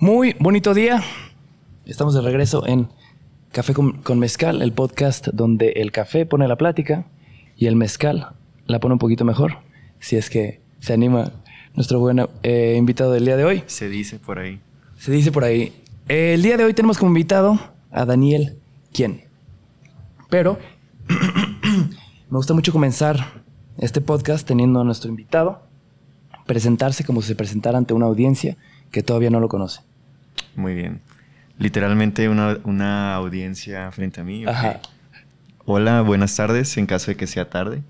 Muy bonito día. Estamos de regreso en Café con, Mezcal, el podcast donde el café pone la plática y el mezcal la pone un poquito mejor. Si es que se anima nuestro buen eh, invitado del día de hoy. Se dice por ahí. Se dice por ahí. el día de hoy tenemos como invitado a Daniel ¿quién? Pero me gusta mucho comenzar este podcast teniendo a nuestro invitado, presentarse como si se presentara ante una audiencia que todavía no lo conoce. Muy bien. Literalmente una, audiencia frente a mí. Hola, buenas tardes, en caso de que sea tarde.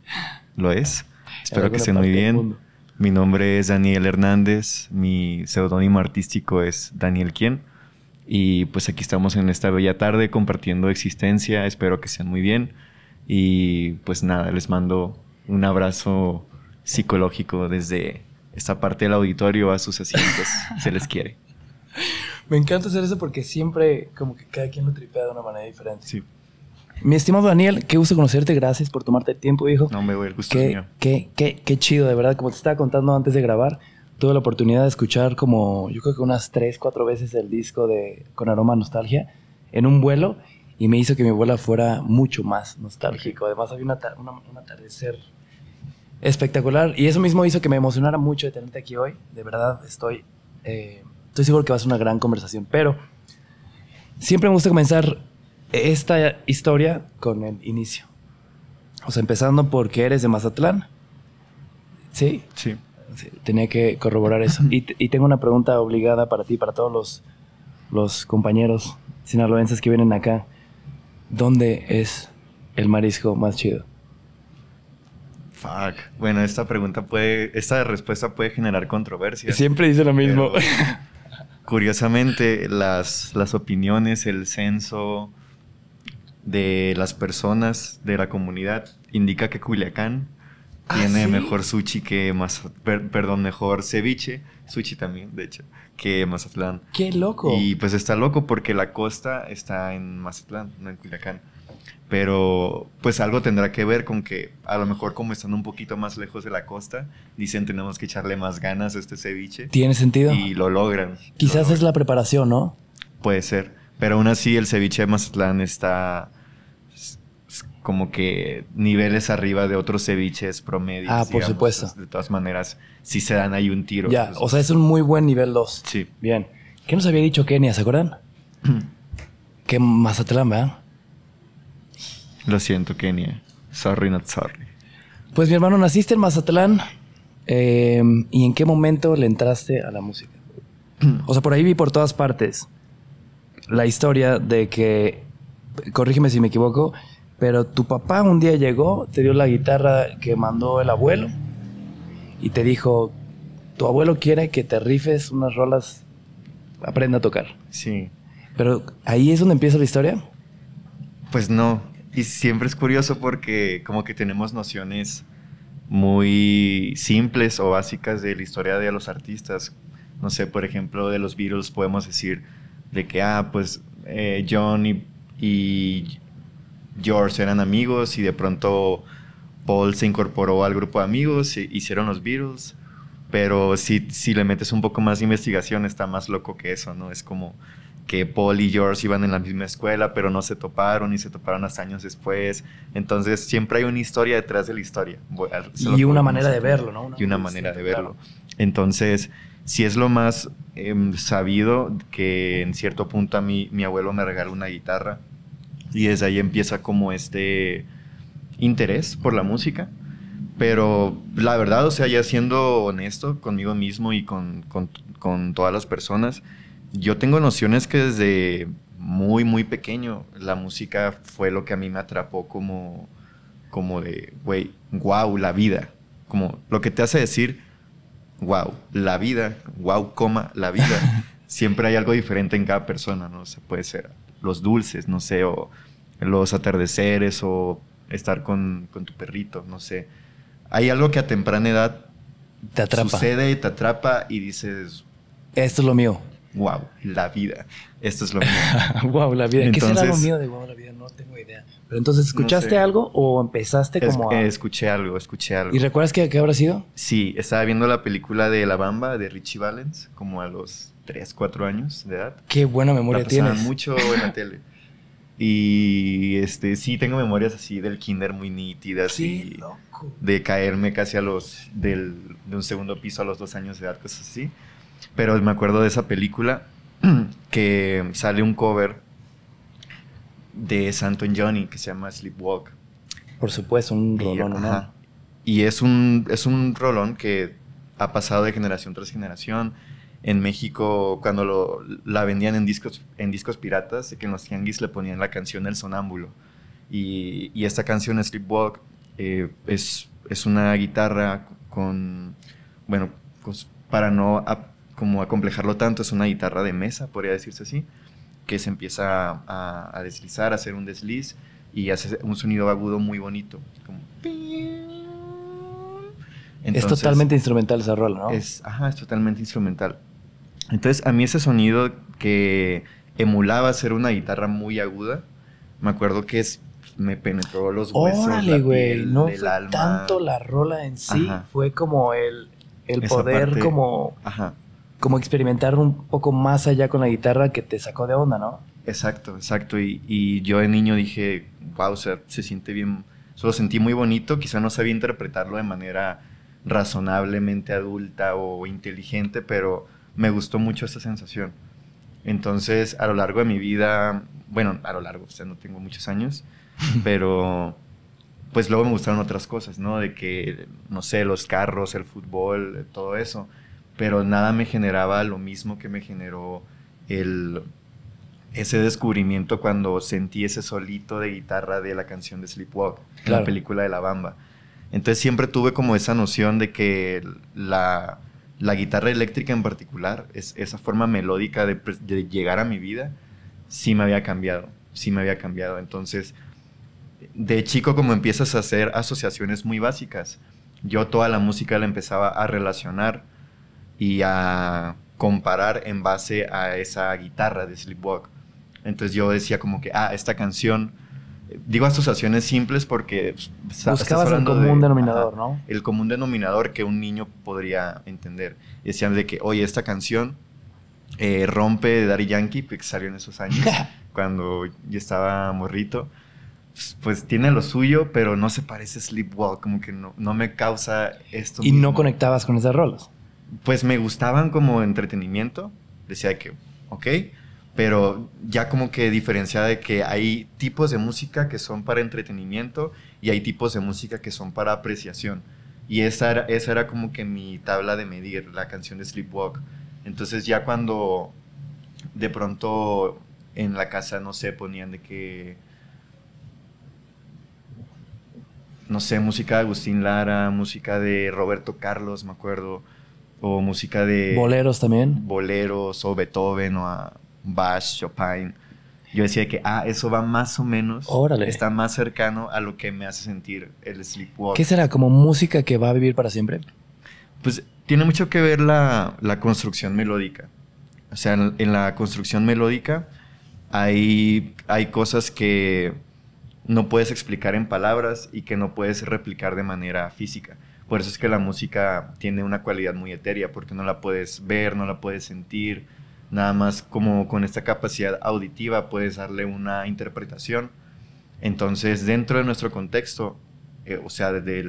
Lo es. Espero que estén muy bien. Mi nombre es Daniel Hernández, mi seudónimo artístico es Daniel Quien. Y pues aquí estamos en esta bella tarde compartiendo existencia, espero que estén muy bien. Y pues nada, les mando un abrazo psicológico desde esta parte del auditorio a sus asientos. se les quiere. Me encanta hacer eso porque siempre como que cada quien lo tripea de una manera diferente. Sí. Mi estimado Daniel, qué gusto conocerte, gracias por tomarte el tiempo, hijo. No me voy, el gusto qué, es mío. Qué, qué, qué chido, de verdad, como te estaba contando antes de grabar, tuve la oportunidad de escuchar como, yo creo que unas tres, cuatro veces el disco de Con Aroma Nostalgia en un vuelo y me hizo que mi vuelo fuera mucho más nostálgico. Además había un atardecer Espectacular. Y eso mismo hizo que me emocionara mucho de tenerte aquí hoy. De verdad, estoy, eh, estoy seguro que va a ser una gran conversación. Pero siempre me gusta comenzar esta historia con el inicio. O sea, empezando porque eres de Mazatlán. ¿Sí? Sí. Tenía que corroborar eso. y, y, tengo una pregunta obligada para ti, para todos los, los compañeros sinaloenses que vienen acá. ¿Dónde es el marisco más chido? Bueno, esta pregunta puede, esta respuesta puede generar controversia. Siempre dice lo mismo. curiosamente, las, las opiniones, el censo de las personas de la comunidad indica que Culiacán ah, tiene mejor sushi que perdón, mejor ceviche, sushi también, de hecho, que Mazatlán. Qué loco. Y pues está loco porque la costa está en Mazatlán, no en Culiacán pero pues algo tendrá que ver con que a lo mejor como están un poquito más lejos de la costa, dicen tenemos que echarle más ganas a este ceviche. Tiene sentido. Y lo logran. Quizás es la preparación, ¿no? Puede ser, pero aún así el ceviche de Mazatlán está como que niveles arriba de otros ceviches promedios. Ah, por supuesto. de todas maneras, si se dan ahí un tiro. Ya, o sea, es un muy buen nivel 2. Sí. Bien. ¿Qué nos había dicho Kenia, se acuerdan? que Mazatlán, ¿verdad? Lo siento, Kenia. Sorry, Pues mi hermano, naciste en Mazatlán. Em, ¿Y en qué momento le entraste a la música? O sea, por ahí vi por todas partes la historia de que, corrígeme si me equivoco, pero tu papá un día llegó, te dio la guitarra que mandó el abuelo y te dijo, tu abuelo quiere que te rifes unas rolas, aprenda a tocar. Sí. Pero ahí es donde empieza la historia. Pues no, y siempre es curioso porque como que tenemos nociones muy simples o básicas de la historia de los artistas. No sé, por ejemplo, de los Beatles podemos decir de que, ah, pues eh, John y, George eran amigos y de pronto Paul se incorporó al grupo de amigos, e hicieron los Beatles, pero si, si le metes un poco más de investigación está más loco que eso, ¿no? Es como que Paul y George iban en la misma escuela, pero no se toparon y se toparon hasta años después. Entonces, siempre hay una historia detrás de la historia. Y una manera de verlo, ¿no? y una manera de verlo. Entonces, si es lo más em, sabido que en cierto punto a mi abuelo me regaló una guitarra y desde ahí empieza como este interés por la música. Pero la verdad, o sea, ya siendo honesto conmigo mismo y con, con todas las personas, yo tengo nociones que desde muy, muy pequeño la música fue lo que a mí me atrapó como, como de, güey, wow, la vida. Como lo que te hace decir, wow, la vida, wow, coma, la vida. Siempre hay algo diferente en cada persona, ¿no? sé, puede ser los dulces, no sé, o los atardeceres, o estar con, tu perrito, no sé. Hay algo que a temprana edad te atrapa. sucede, te atrapa y dices... Esto es lo mío wow, la vida, esto es lo mío. Guau, la vida. ¿Qué será lo mío de guau, la vida? No tengo idea. Pero entonces, ¿escuchaste algo o empezaste como a... escuché algo, escuché algo. ¿Y recuerdas qué, qué habrá sido? Sí, estaba viendo la película de La Bamba de Richie Valens, como a los 3, 4 años de edad. Qué buena memoria la tienes. mucho en la tele. Y este, sí, tengo memorias así del kinder muy nítidas y loco. de caerme casi a los del, de un segundo piso a los dos años de edad, cosas así. Pero me acuerdo de esa película que sale un cover de Santo Johnny que se llama Sleepwalk. Por supuesto, un rolón. Y, y es, un, es un rolón que ha pasado de generación tras generación. En México, cuando lo, la vendían en discos, en discos piratas, que en los tianguis le ponían la canción El Sonámbulo. Y, y esta canción, Sleepwalk, eh, es, es, una guitarra con, bueno, pues para no como complejarlo tanto, es una guitarra de mesa, podría decirse así, que se empieza a, a deslizar, a hacer un desliz y hace un sonido agudo muy bonito. Como... es totalmente instrumental esa rola, ¿no? Es, ajá, es totalmente instrumental. Entonces, a mí ese sonido que emulaba ser una guitarra muy aguda, me acuerdo que es, me penetró los huesos. güey, no tanto la rola en sí, fue como el, el poder, como. Ajá como experimentar un poco más allá con la guitarra que te sacó de onda, ¿no? Exacto, exacto. Y, yo de niño dije, wow, se siente bien, Solo lo sentí muy bonito, quizá no sabía interpretarlo de manera razonablemente adulta o inteligente, pero me gustó mucho esa sensación. Entonces, a lo largo de mi vida, bueno, a lo largo, o sea, no tengo muchos años, pero pues luego me gustaron otras cosas, ¿no? De que, no sé, los carros, el fútbol, todo eso pero nada me generaba lo mismo que me generó el, ese descubrimiento cuando sentí ese solito de guitarra de la canción de Sleepwalk, la película de La Bamba. Entonces siempre tuve como esa noción de que la, guitarra eléctrica en particular, es, esa forma melódica de, pues, de, llegar a mi vida, sí me había cambiado, sí me había cambiado. Entonces, de chico como empiezas a hacer asociaciones muy básicas, yo toda la música la empezaba a relacionar y a comparar en base a esa guitarra de Sleepwalk. Entonces yo decía como que, ah, esta canción, digo asociaciones simples porque... Pues, Buscabas el común denominador, ¿no? El común denominador que un niño podría entender. decían de que, oye, esta canción eh, rompe de Daddy Yankee, que salió en esos años, cuando yo estaba morrito. Pues, pues, tiene lo suyo, pero no se parece a Sleepwalk, como que no, no me causa esto. Y no conectabas con esas rolas pues me gustaban como entretenimiento. Decía que, ok, pero ya como que diferenciaba de que hay tipos de música que son para entretenimiento y hay tipos de música que son para apreciación. Y esa era, esa era como que mi tabla de medir, la canción de Sleepwalk. Entonces ya cuando de pronto en la casa, no sé, ponían de que, no sé, música de Agustín Lara, música de Roberto Carlos, me acuerdo o música de... Boleros también. Boleros o Beethoven o Bach, Chopin. Yo decía que, ah, eso va más o menos. Está más cercano a lo que me hace sentir el sleepwalk. ¿Qué será? ¿Como música que va a vivir para siempre? Pues tiene mucho que ver la, construcción melódica. O sea, en, en, la construcción melódica hay, hay cosas que no puedes explicar en palabras y que no puedes replicar de manera física. Por eso es que la música tiene una cualidad muy etérea, porque no la puedes ver, no la puedes sentir, nada más como con esta capacidad auditiva puedes darle una interpretación. Entonces, dentro de nuestro contexto, eh, o sea, desde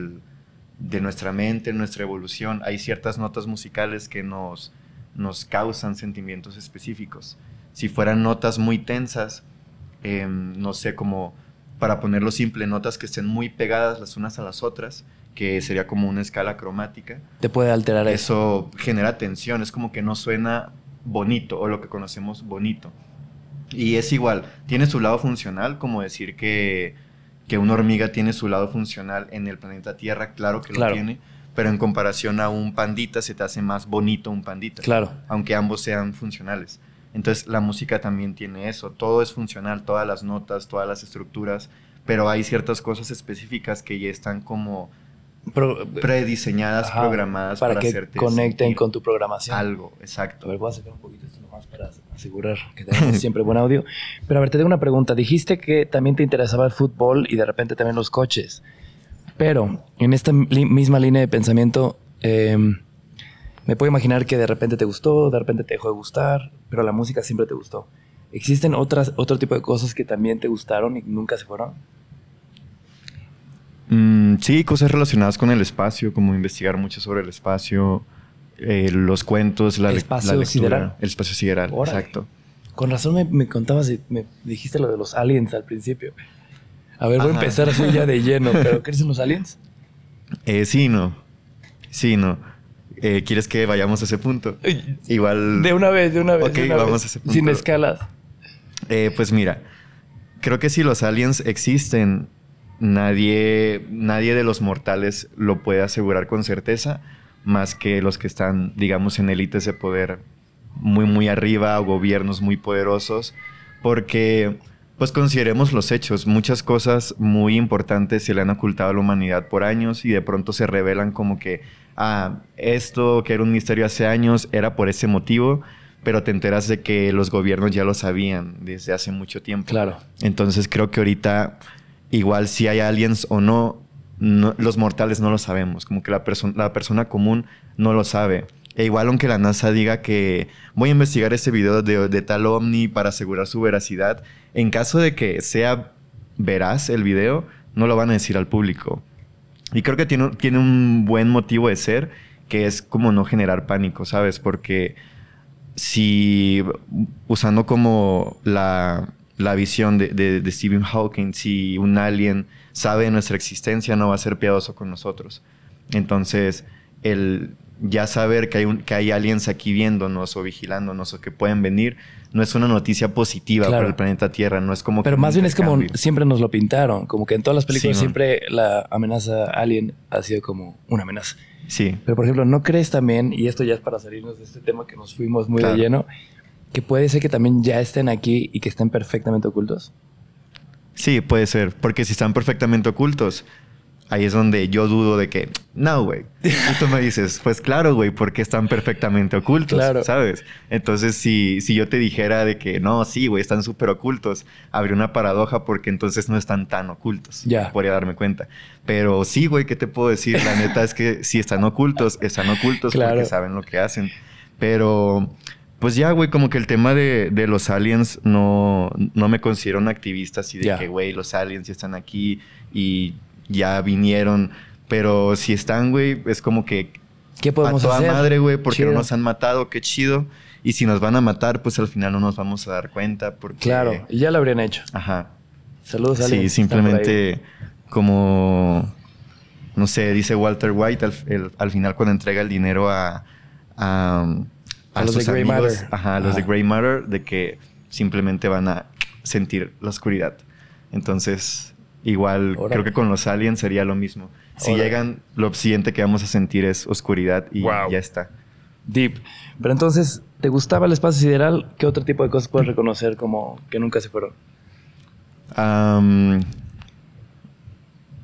de nuestra mente, nuestra evolución, hay ciertas notas musicales que nos, causan sentimientos específicos. Si fueran notas muy tensas, em, no sé, como para ponerlo simple, notas que estén muy pegadas las unas a las otras, que sería como una escala cromática. Te puede alterar eso. Eso genera tensión, es como que no suena bonito o lo que conocemos bonito. Y es igual, tiene su lado funcional, como decir que, que una hormiga tiene su lado funcional en el planeta Tierra, claro que lo tiene, pero en comparación a un pandita se te hace más bonito un pandita. Claro. Aunque ambos sean funcionales. Entonces la música también tiene eso, todo es funcional, todas las notas, todas las estructuras, pero hay ciertas cosas específicas que ya están como prediseñadas, programadas para, que conecten con tu programación. Algo, exacto. A ver, voy a sacar un poquito esto nomás para asegurar que tengas siempre buen audio. Pero a ver, te tengo una pregunta. Dijiste que también te interesaba el fútbol y de repente también los coches. Pero en esta misma línea de pensamiento, em, me puedo imaginar que de repente te gustó, de repente te dejó de gustar, pero la música siempre te gustó. ¿Existen otras, otro tipo de cosas que también te gustaron y nunca se fueron? Mm, sí, cosas relacionadas con el espacio, como investigar mucho sobre el espacio, eh, los cuentos, la, el espacio sideral. El espacio sideral, exacto. Con razón me, contabas, me dijiste lo de los aliens al principio. A ver, voy a empezar así ya de lleno, pero ¿crees en los aliens? Eh, sí, no. Sí, no. Eh, ¿Quieres que vayamos a ese punto? Igual. De una vez, de una vez. Sin escalas. Eh, pues mira, creo que si los aliens existen, nadie, nadie de los mortales lo puede asegurar con certeza, más que los que están, digamos, en élites de poder muy, muy arriba o gobiernos muy poderosos, porque, pues consideremos los hechos, muchas cosas muy importantes se le han ocultado a la humanidad por años y de pronto se revelan como que, ah, esto que era un misterio hace años era por ese motivo, pero te enteras de que los gobiernos ya lo sabían desde hace mucho tiempo. Claro. Entonces creo que ahorita igual si hay aliens o no, los mortales no lo sabemos, como que la, la persona común no lo sabe. E igual aunque la NASA diga que voy a investigar ese video de, tal ovni para asegurar su veracidad, en caso de que sea veraz el video, no lo van a decir al público. Y creo que tiene, tiene un buen motivo de ser, que es como no generar pánico, ¿sabes? Porque si usando como la la visión de, de, Stephen Hawking, si un alien sabe nuestra existencia, no va a ser piadoso con nosotros. Entonces, el ya saber que hay, que hay aliens aquí viéndonos o vigilándonos o que pueden venir, no es una noticia positiva para el planeta Tierra, no es como... Pero más bien es como siempre nos lo pintaron, como que en todas las películas siempre la amenaza alien ha sido como una amenaza. Sí. Pero por ejemplo, ¿no crees también, y esto ya es para salirnos de este tema que nos fuimos muy de lleno, que puede ser que también ya estén aquí y que estén perfectamente ocultos? Sí, puede ser, porque si están perfectamente ocultos, ahí es donde yo dudo de que, no, güey. tú me dices, pues claro, güey, porque están perfectamente ocultos, ¿sabes? Entonces, si, si yo te dijera de que, no, sí, güey, están súper ocultos, habría una paradoja porque entonces no están tan ocultos. Ya. Podría darme cuenta. Pero sí, güey, ¿qué te puedo decir? La neta es que si están ocultos, están ocultos porque saben lo que hacen. Pero pues ya, güey, como que el tema de, los aliens no, no, me considero un activista así de que, güey, los aliens ya están aquí y ya vinieron. Pero si están, güey, es como que. ¿Qué podemos hacer? toda madre, güey, porque no nos han matado, qué chido. Y si nos van a matar, pues al final no nos vamos a dar cuenta. Porque... Claro, ya lo habrían hecho. Ajá. Saludos, aliens. Sí, simplemente como. No sé, dice Walter White al, final cuando entrega el dinero a a, los de Grey Matter. Ajá, a los de Grey Matter, de que simplemente van a sentir la oscuridad. Entonces, igual creo que con los aliens sería lo mismo. Si llegan, lo siguiente que vamos a sentir es oscuridad y ya está. Deep. Pero entonces, ¿te gustaba el espacio sideral? ¿Qué otro tipo de cosas puedes reconocer como que nunca se fueron?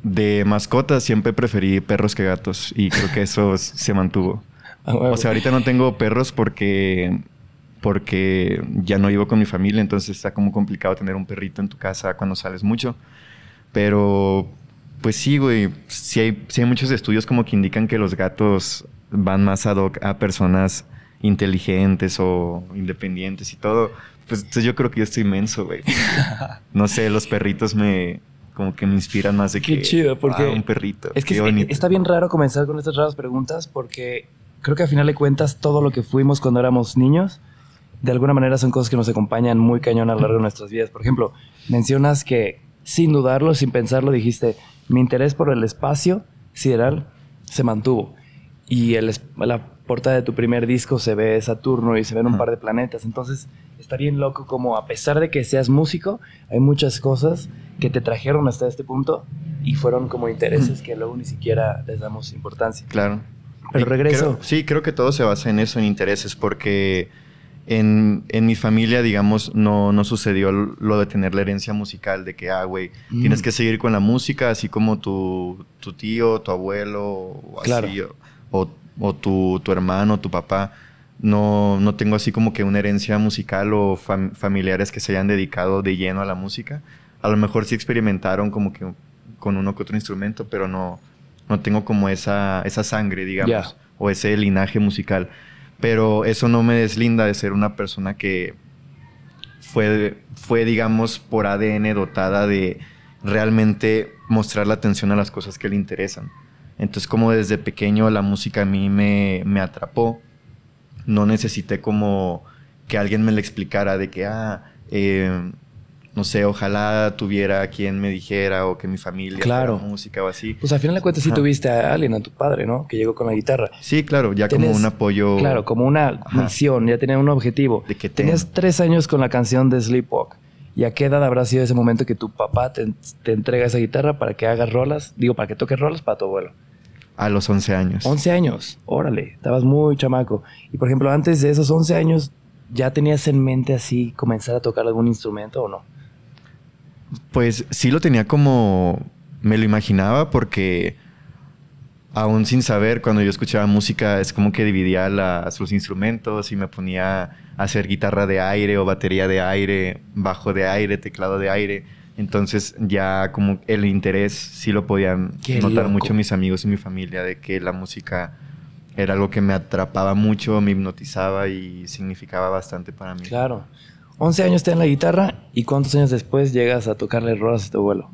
de mascotas siempre preferí perros que gatos y creo que eso se mantuvo o sea, ahorita no tengo perros porque porque ya no vivo con mi familia, entonces está como complicado tener un perrito en tu casa cuando sales mucho. Pero pues sí, güey, sí hay, sí hay muchos estudios como que indican que los gatos van más ad hoc a personas inteligentes o independientes y todo. Pues entonces yo creo que yo estoy inmenso, güey. No sé, los perritos me, como que me inspiran más de que porque ah, un perrito. Es que está bien raro comenzar con estas raras preguntas porque creo que al final de cuentas todo lo que fuimos cuando éramos niños, de alguna manera son cosas que nos acompañan muy cañón a lo largo de nuestras vidas. Por ejemplo, mencionas que sin dudarlo, sin pensarlo, dijiste, mi interés por el espacio sideral se mantuvo. Y el, la portada de tu primer disco se ve Saturno y se ven un par de planetas. Entonces, está bien loco como a pesar de que seas músico, hay muchas cosas que te trajeron hasta este punto y fueron como intereses que luego ni siquiera les damos importancia. Claro. El eh, regreso. sí, creo que todo se basa en eso, en intereses, porque en, mi familia, digamos, no, no sucedió lo de tener la herencia musical, de que, ah, güey, mm. tienes que seguir con la música, así como tu, tío, tu abuelo, o o, tu, hermano, tu papá. No, no, tengo así como que una herencia musical o familiares que se hayan dedicado de lleno a la música. A lo mejor sí experimentaron como que con uno que otro instrumento, pero no, no tengo como esa, esa sangre, digamos, o ese linaje musical. Pero eso no me deslinda de ser una persona que fue, fue digamos, por ADN dotada de realmente mostrar la atención a las cosas que le interesan. Entonces, como desde pequeño la música a mí me, atrapó, no necesité como que alguien me le explicara de que, ah, eh, no sé, ojalá tuviera quien me dijera o que mi familia claro. música o así. Pues al final de cuentas sí tuviste a alguien, a tu padre, ¿no? Que llegó con la guitarra. Sí, claro, ya como un apoyo. Claro, como una misión, ya tenía un objetivo. De Tenías tres años con la canción de Sleepwalk. ¿Y a qué edad habrá sido ese momento que tu papá te, te entrega esa guitarra para que hagas rolas? Digo, para que toques rolas para tu abuelo. A los 11 años. 11 años, órale, estabas muy chamaco. Y por ejemplo, antes de esos 11 años, ¿ya tenías en mente así comenzar a tocar algún instrumento o no? Pues sí lo tenía como. Me lo imaginaba porque. Aún sin saber, cuando yo escuchaba música, es como que dividía los instrumentos y me ponía a hacer guitarra de aire o batería de aire, bajo de aire, teclado de aire. Entonces ya como el interés sí lo podían notar mucho mis amigos y mi familia de que la música era algo que me atrapaba mucho, me hipnotizaba y significaba bastante para mí. Claro. 11 años te en la guitarra y cuántos años después llegas a tocarle rolas a tu abuelo.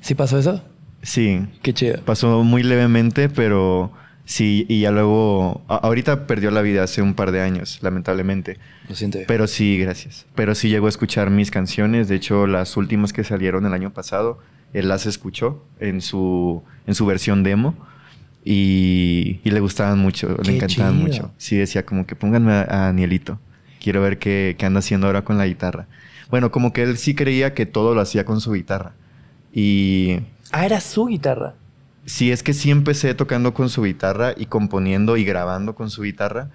¿Sí pasó eso? Sí. Qué chido. Pasó muy levemente, pero sí, y ya luego. ahorita perdió la vida hace un par de años, lamentablemente. Lo siento. Pero sí, gracias. Pero sí llegó a escuchar mis canciones. De hecho, las últimas que salieron el año pasado, él las escuchó en su, en su versión demo. Y, le gustaban mucho, le encantaban mucho. Sí, decía como que pónganme a, a Anielito quiero ver qué, anda haciendo ahora con la guitarra. Bueno, como que él sí creía que todo lo hacía con su guitarra. Y... Ah, era su guitarra. Sí, es que sí empecé tocando con su guitarra y componiendo y grabando con su guitarra,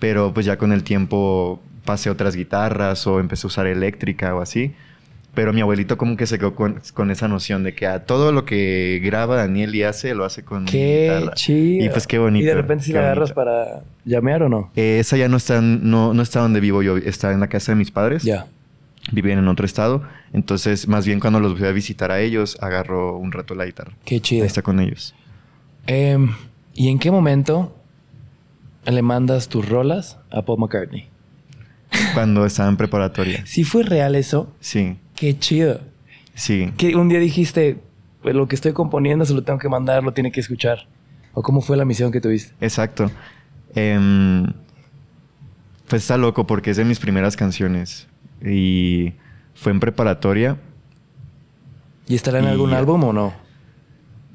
pero pues ya con el tiempo pasé otras guitarras o empecé a usar eléctrica o así. Pero mi abuelito como que se quedó con, esa noción de que a todo lo que graba Daniel y hace, lo hace con Qué Y pues qué bonito. ¿Y de repente si la agarras para llamear o no? Eh, esa ya no está, no, no está donde vivo yo. Está en la casa de mis padres. Ya. en otro estado. Entonces, más bien cuando los voy a visitar a ellos, agarro un rato la guitarra. Qué chido. Ahí está con ellos. Em, ¿Y en qué momento le mandas tus rolas a Paul McCartney? Cuando estaba en preparatoria. ¿Sí fue real eso? Sí. Qué chido. Sí. Que un día dijiste, pues lo que estoy componiendo se lo tengo que mandar, lo tiene que escuchar. ¿O cómo fue la misión que tuviste? Exacto. Em, pues está loco porque es de mis primeras canciones. Y fue en preparatoria. ¿Y estará en algún álbum o no?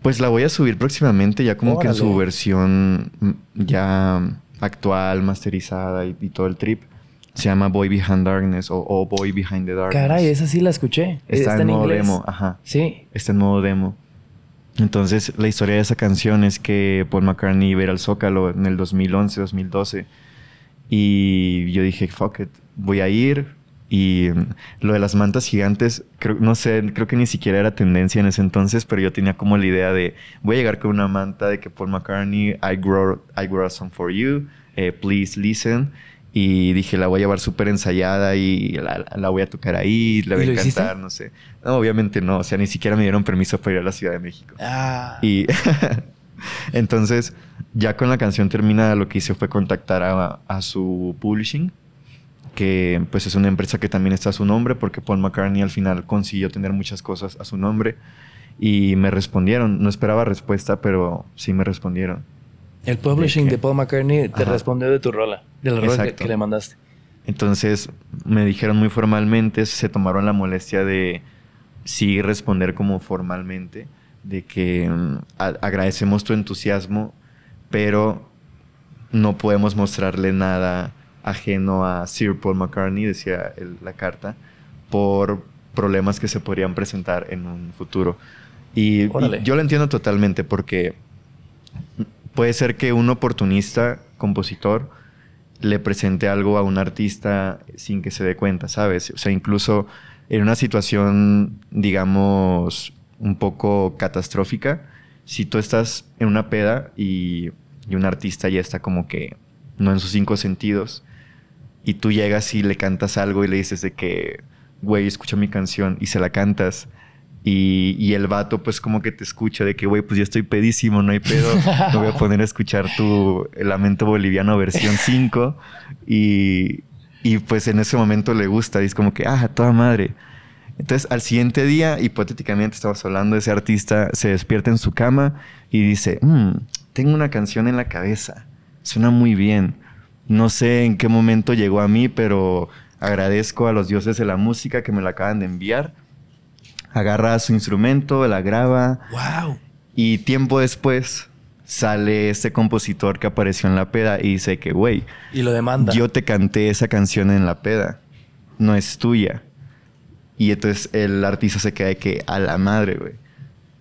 Pues la voy a subir próximamente, ya como que en su versión mm, ya actual, masterizada y todo el trip. Se llama Boy Behind Darkness o, Boy Behind the Darkness. Caray, esa sí la escuché. Está, Está en, modo demo, ajá. Sí. Está en modo demo. Entonces, la historia de esa canción es que Paul McCartney iba a ir al Zócalo en el 2011, 2012. Y yo dije, fuck it, voy a ir. Y mm, lo de las mantas gigantes, creo, no sé, creo que ni siquiera era tendencia en ese entonces, pero yo tenía como la idea de, voy a llegar con una manta de que Paul McCartney, I grow, I a song for you, eh, please listen. Y dije, la voy a llevar súper ensayada y la, voy a tocar ahí, la voy a encantar, no sé. No, obviamente no, o sea, ni siquiera me dieron permiso para ir a la Ciudad de México. Ah. Y entonces, ya con la canción terminada, lo que hice fue contactar a, a su publishing, que pues es una empresa que también está a su nombre, porque Paul McCartney al final consiguió tener muchas cosas a su nombre. Y me respondieron, no esperaba respuesta, pero sí me respondieron. El publishing de, Paul McCartney te respondió de tu rola, de la rola que, le mandaste. Entonces me dijeron muy formalmente, se tomaron la molestia de sí responder como formalmente, de que mm, agradecemos tu entusiasmo, pero no podemos mostrarle nada ajeno a Sir Paul McCartney, decía la carta, por problemas que se podrían presentar en un futuro. y yo lo entiendo totalmente porque puede ser que un oportunista, compositor, le presente algo a un artista sin que se dé cuenta, ¿sabes? O sea, incluso en una situación, digamos, un poco catastrófica, si tú estás en una peda y, un artista ya está como que no en sus cinco sentidos, y tú llegas y le cantas algo y le dices de que, güey, escucha mi canción y se la cantas, y, el vato, pues, como que te escucha de que, güey, pues yo estoy pedísimo, no hay pedo. Te voy a poner a escuchar tu eh, Lamento Boliviano versión 5. Y, pues en ese momento le gusta. Y es como que, ah, toda madre. Entonces, al siguiente día, hipotéticamente estamos hablando de ese artista, se despierta en su cama y dice, mm, tengo una canción en la cabeza, suena muy bien. No sé en qué momento llegó a mí, pero agradezco a los dioses de la música que me la acaban de enviar agarra su instrumento, la graba. ¡Wow! Y tiempo después sale este compositor que apareció en la peda y dice que, güey. Y lo demanda. Yo te canté esa canción en la peda. No es tuya. Y entonces el artista se queda de que, a la madre, güey.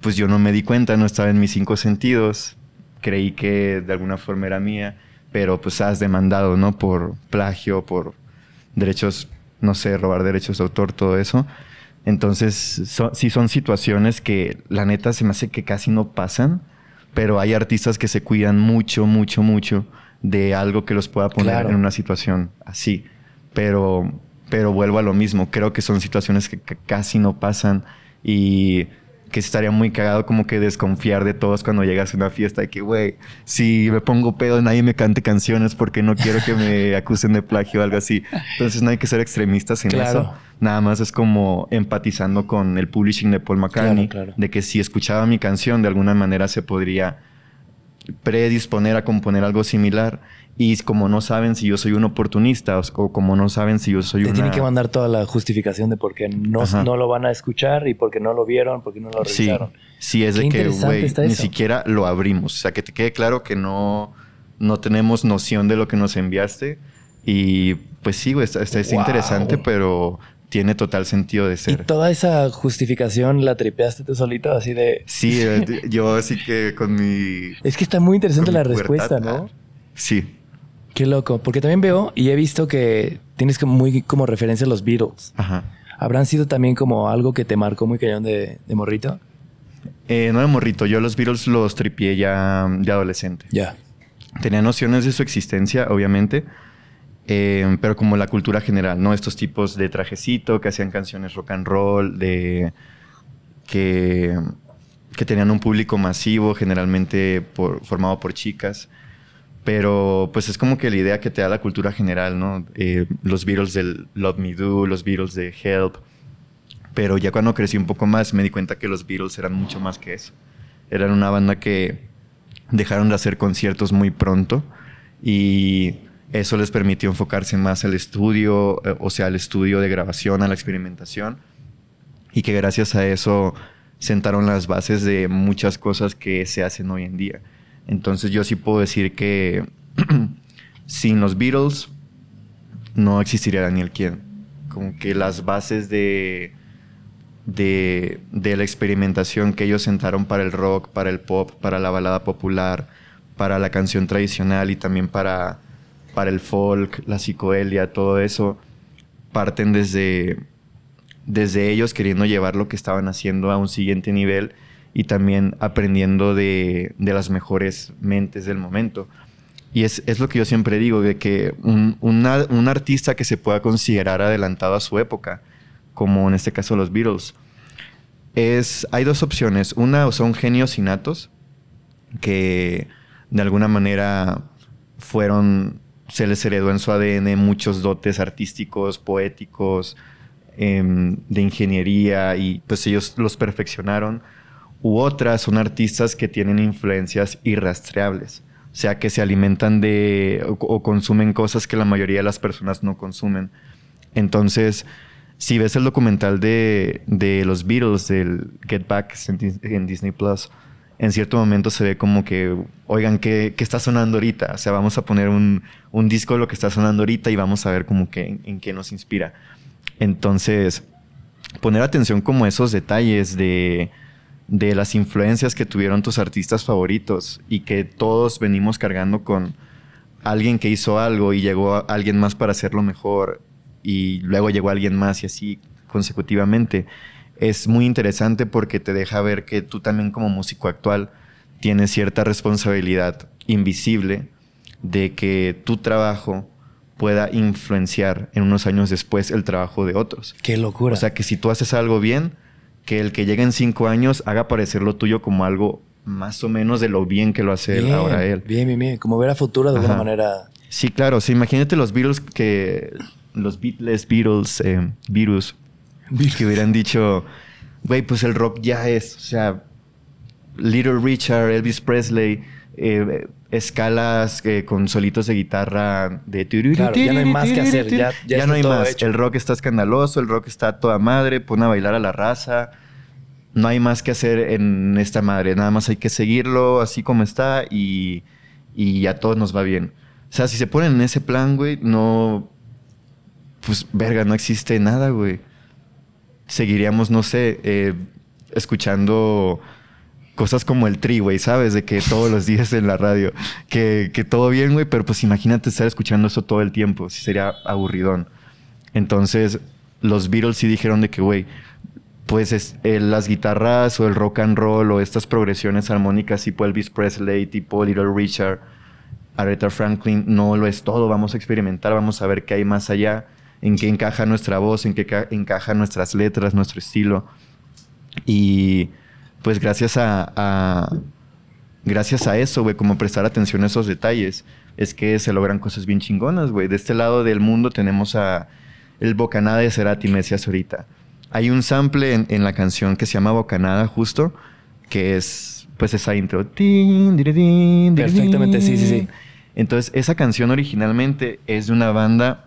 Pues yo no me di cuenta, no estaba en mis cinco sentidos. Creí que de alguna forma era mía. Pero pues has demandado, ¿no? Por plagio, por derechos, no sé, robar derechos de autor, todo eso. Entonces, sí son situaciones que la neta se me hace que casi no pasan, pero hay artistas que se cuidan mucho, mucho, mucho de algo que los pueda poner en una situación así. Pero, pero vuelvo a lo mismo, creo que son situaciones que casi no pasan y que estaría muy cagado como que desconfiar de todos cuando llegas a una fiesta y que, güey, si me pongo pedo nadie me cante canciones porque no quiero que me acusen de plagio o algo así. Entonces no hay que ser extremistas en eso. Nada más es como empatizando con el publishing de Paul McCartney, de que si escuchaba mi canción de alguna manera se podría predisponer a componer algo similar. Y como no saben si yo soy un oportunista o, como no saben si yo soy un. Te una... tienen que mandar toda la justificación de por qué no, no, lo van a escuchar y por qué no lo vieron, por qué no lo revisaron. Sí, es de que, güey, ni siquiera lo abrimos. O sea, que te quede claro que no, no tenemos noción de lo que nos enviaste. Y pues sí, güey, está, interesante, pero tiene total sentido de ser. Y toda esa justificación la tripeaste tú solito, así de. Sí, eh, yo así que con mi. Es que está muy interesante la respuesta, ¿no? Sí. Qué loco. Porque también veo y he visto que tienes como muy como referencia a los Beatles. Ajá. ¿Habrán sido también como algo que te marcó muy cañón de, de morrito? Eh, no de morrito. Yo los Beatles los tripié ya de adolescente. Ya. Tenía nociones de su existencia, obviamente Em, pero como la cultura general, ¿no? Estos tipos de trajecito que hacían canciones rock and roll, de, que, que tenían un público masivo, generalmente formado por chicas. Pero pues es como que la idea que te da la cultura general, ¿no? Eh, los Beatles del Love Me Do, los Beatles de Help. Pero ya cuando crecí un poco más me di cuenta que los Beatles eran mucho más que eso. Eran una banda que dejaron de hacer conciertos muy pronto y eso les permitió enfocarse más al estudio, eh, o sea, al estudio de grabación, a la experimentación, y que gracias a eso sentaron las bases de muchas cosas que se hacen hoy en día. Entonces yo sí puedo decir que sin los Beatles no existiría Daniel Kien. Como que las bases de, de, de, la experimentación que ellos sentaron para el rock, para el pop, para la balada popular, para la canción tradicional y también para para el folk, la psicodelia, todo eso, parten desde, desde ellos queriendo llevar lo que estaban haciendo a un siguiente nivel y también aprendiendo de, las mejores mentes del momento. Y es, lo que yo siempre digo, de que un, artista que se pueda considerar adelantado a su época, como en este caso los Beatles, es, hay dos opciones. Una son genios innatos, que de alguna manera fueron se les heredó en su ADN muchos dotes artísticos, poéticos, em, de ingeniería y pues ellos los perfeccionaron. U otras son artistas que tienen influencias irrastreables, o sea que se alimentan de o, consumen cosas que la mayoría de las personas no consumen. Entonces, si ves el documental de, de los Beatles, del Get Back en Disney Plus, en cierto momento se ve como que, oigan, ¿qué, está sonando ahorita? O sea, vamos a poner un, disco de lo que está sonando ahorita y vamos a ver como que en, qué nos inspira. Entonces, poner atención como esos detalles de, las influencias que tuvieron tus artistas favoritos y que todos venimos cargando con alguien que hizo algo y llegó alguien más para hacerlo mejor y luego llegó alguien más y así consecutivamente es muy interesante porque te deja ver que tú también como músico actual tienes cierta responsabilidad invisible de que tu trabajo pueda influenciar en unos años después el trabajo de otros. Qué locura. O sea, que si tú haces algo bien, que el que llegue en cinco años haga parecer lo tuyo como algo más o menos de lo bien que lo hace ahora él. Bien, bien, bien. Como ver a futuro de alguna manera. Sí, claro. imagínate los Beatles que... Los Beatles, Beatles, Virus eh, que hubieran dicho, güey, pues el rock ya es, o sea, Little Richard, Elvis Presley, eh, escalas eh, con solitos de guitarra de claro, ya no hay más que hacer ya, no hay más el rock está escandaloso el rock está toda madre pone a bailar a la raza no hay más que hacer en esta madre nada más hay que seguirlo así como está y, y a todos nos va bien o sea si se ponen en ese plan güey no pues verga no existe nada güey seguiríamos, no sé, eh, escuchando cosas como el tri, güey, ¿sabes? De que todos los días en la radio, que, todo bien, güey, pero pues imagínate estar escuchando eso todo el tiempo, si sería aburridón. Entonces, los Beatles sí dijeron de que, güey, pues es, eh, las guitarras o el rock and roll o estas progresiones armónicas tipo Elvis Presley, tipo Little Richard, Aretha Franklin, no lo es todo, vamos a experimentar, vamos a ver qué hay más allá en qué encaja nuestra voz, en qué encaja nuestras letras, nuestro estilo. Y pues gracias a, gracias a eso, güey, como prestar atención a esos detalles, es que se logran cosas bien chingonas, güey. De este lado del mundo tenemos a el Bocanada de Cerati, me ahorita. Hay un sample en, en la canción que se llama Bocanada, justo, que es pues esa intro. Perfectamente, sí, sí, sí. Entonces, esa canción originalmente es de una banda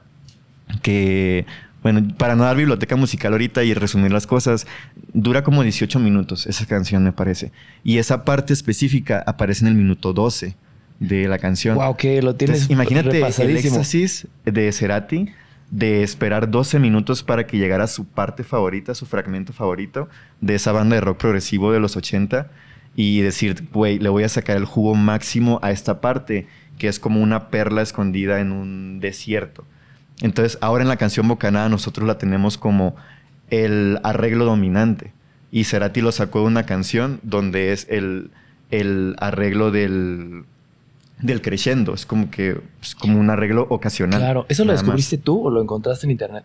que bueno, para no dar biblioteca musical ahorita y resumir las cosas, dura como 18 minutos esa canción, me parece. Y esa parte específica aparece en el minuto 12 de la canción. Wow, que lo tienes Imagínate el éxtasis de Cerati de esperar 12 minutos para que llegara su parte favorita, su fragmento favorito de esa banda de rock progresivo de los 80 y decir, güey, le voy a sacar el jugo máximo a esta parte que es como una perla escondida en un desierto. Entonces, ahora en la canción Bocanada nosotros la tenemos como el arreglo dominante. Y Cerati lo sacó de una canción donde es el, arreglo del, del crescendo. Es como que pues, como un arreglo ocasional. Claro, ¿eso lo descubriste tú o lo encontraste en internet?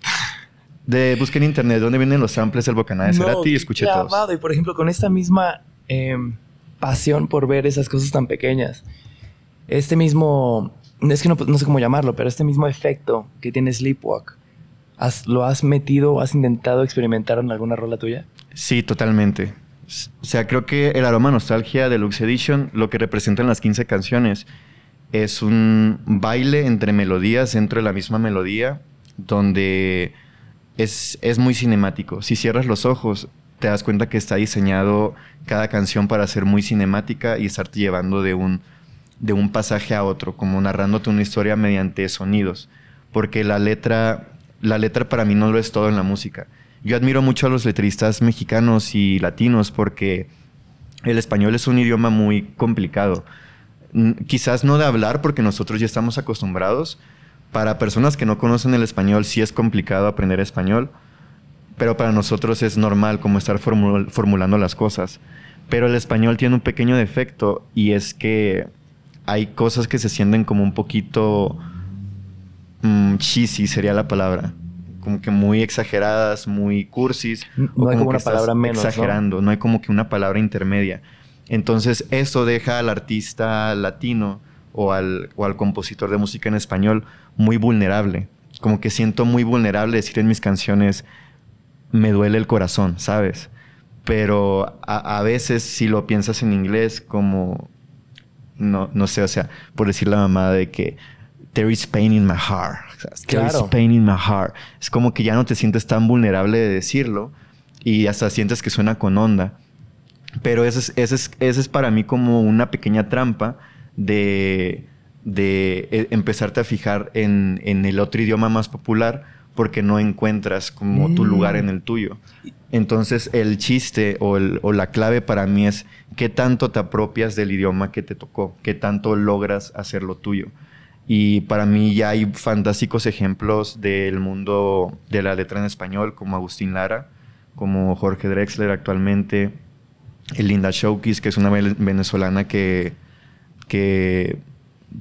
De en internet dónde vienen los samples del Bocanada de Cerati y escuché Y por ejemplo, con esta misma em, pasión por ver esas cosas tan pequeñas, este mismo es que no, sé cómo llamarlo, pero este mismo efecto que tiene Sleepwalk, ¿lo has metido has intentado experimentar en alguna rola tuya? Sí, totalmente. O sea, creo que el aroma nostalgia de Lux Edition, lo que representan las 15 canciones, es un baile entre melodías, dentro de la misma melodía, donde es, es muy cinemático. Si cierras los ojos, te das cuenta que está diseñado cada canción para ser muy cinemática y estarte llevando de un de un pasaje a otro, como narrándote una historia mediante sonidos, porque la letra, la letra para mí no lo es todo en la música. Yo admiro mucho a los letristas mexicanos y latinos porque el español es un idioma muy complicado. Quizás no de hablar porque nosotros ya estamos acostumbrados. Para personas que no conocen el español sí es complicado aprender español, pero para nosotros es normal como estar formulando las cosas. Pero el español tiene un pequeño defecto y es que hay cosas que se sienten como un poquito mmm, cheesy, sería la palabra. Como que muy exageradas, muy cursis. No hay como, una palabra menos. Exagerando, ¿no? hay como que una palabra intermedia. Entonces, eso deja al artista latino o al, compositor de música en español muy vulnerable. Como que siento muy vulnerable decir en mis canciones, me duele el corazón, ¿sabes? Pero a veces si lo piensas en inglés, como no, no sé, o sea, por decir la mamá de que there is pain in my heart. There is pain in my heart. Es como que ya no te sientes tan vulnerable de decirlo y hasta sientes que suena con onda. Pero ese es, es, es para mí como una pequeña trampa de, de eh, empezarte a fijar en, en el otro idioma más popular porque no encuentras como tu mm. lugar en el tuyo. Entonces el chiste o, la clave para mí es qué tanto te apropias del idioma que te tocó, qué tanto logras hacerlo tuyo. Y para mí ya hay fantásticos ejemplos del mundo de la letra en español, como Agustín Lara, como Jorge Drexler actualmente, Linda Showkis, que es una venezolana que,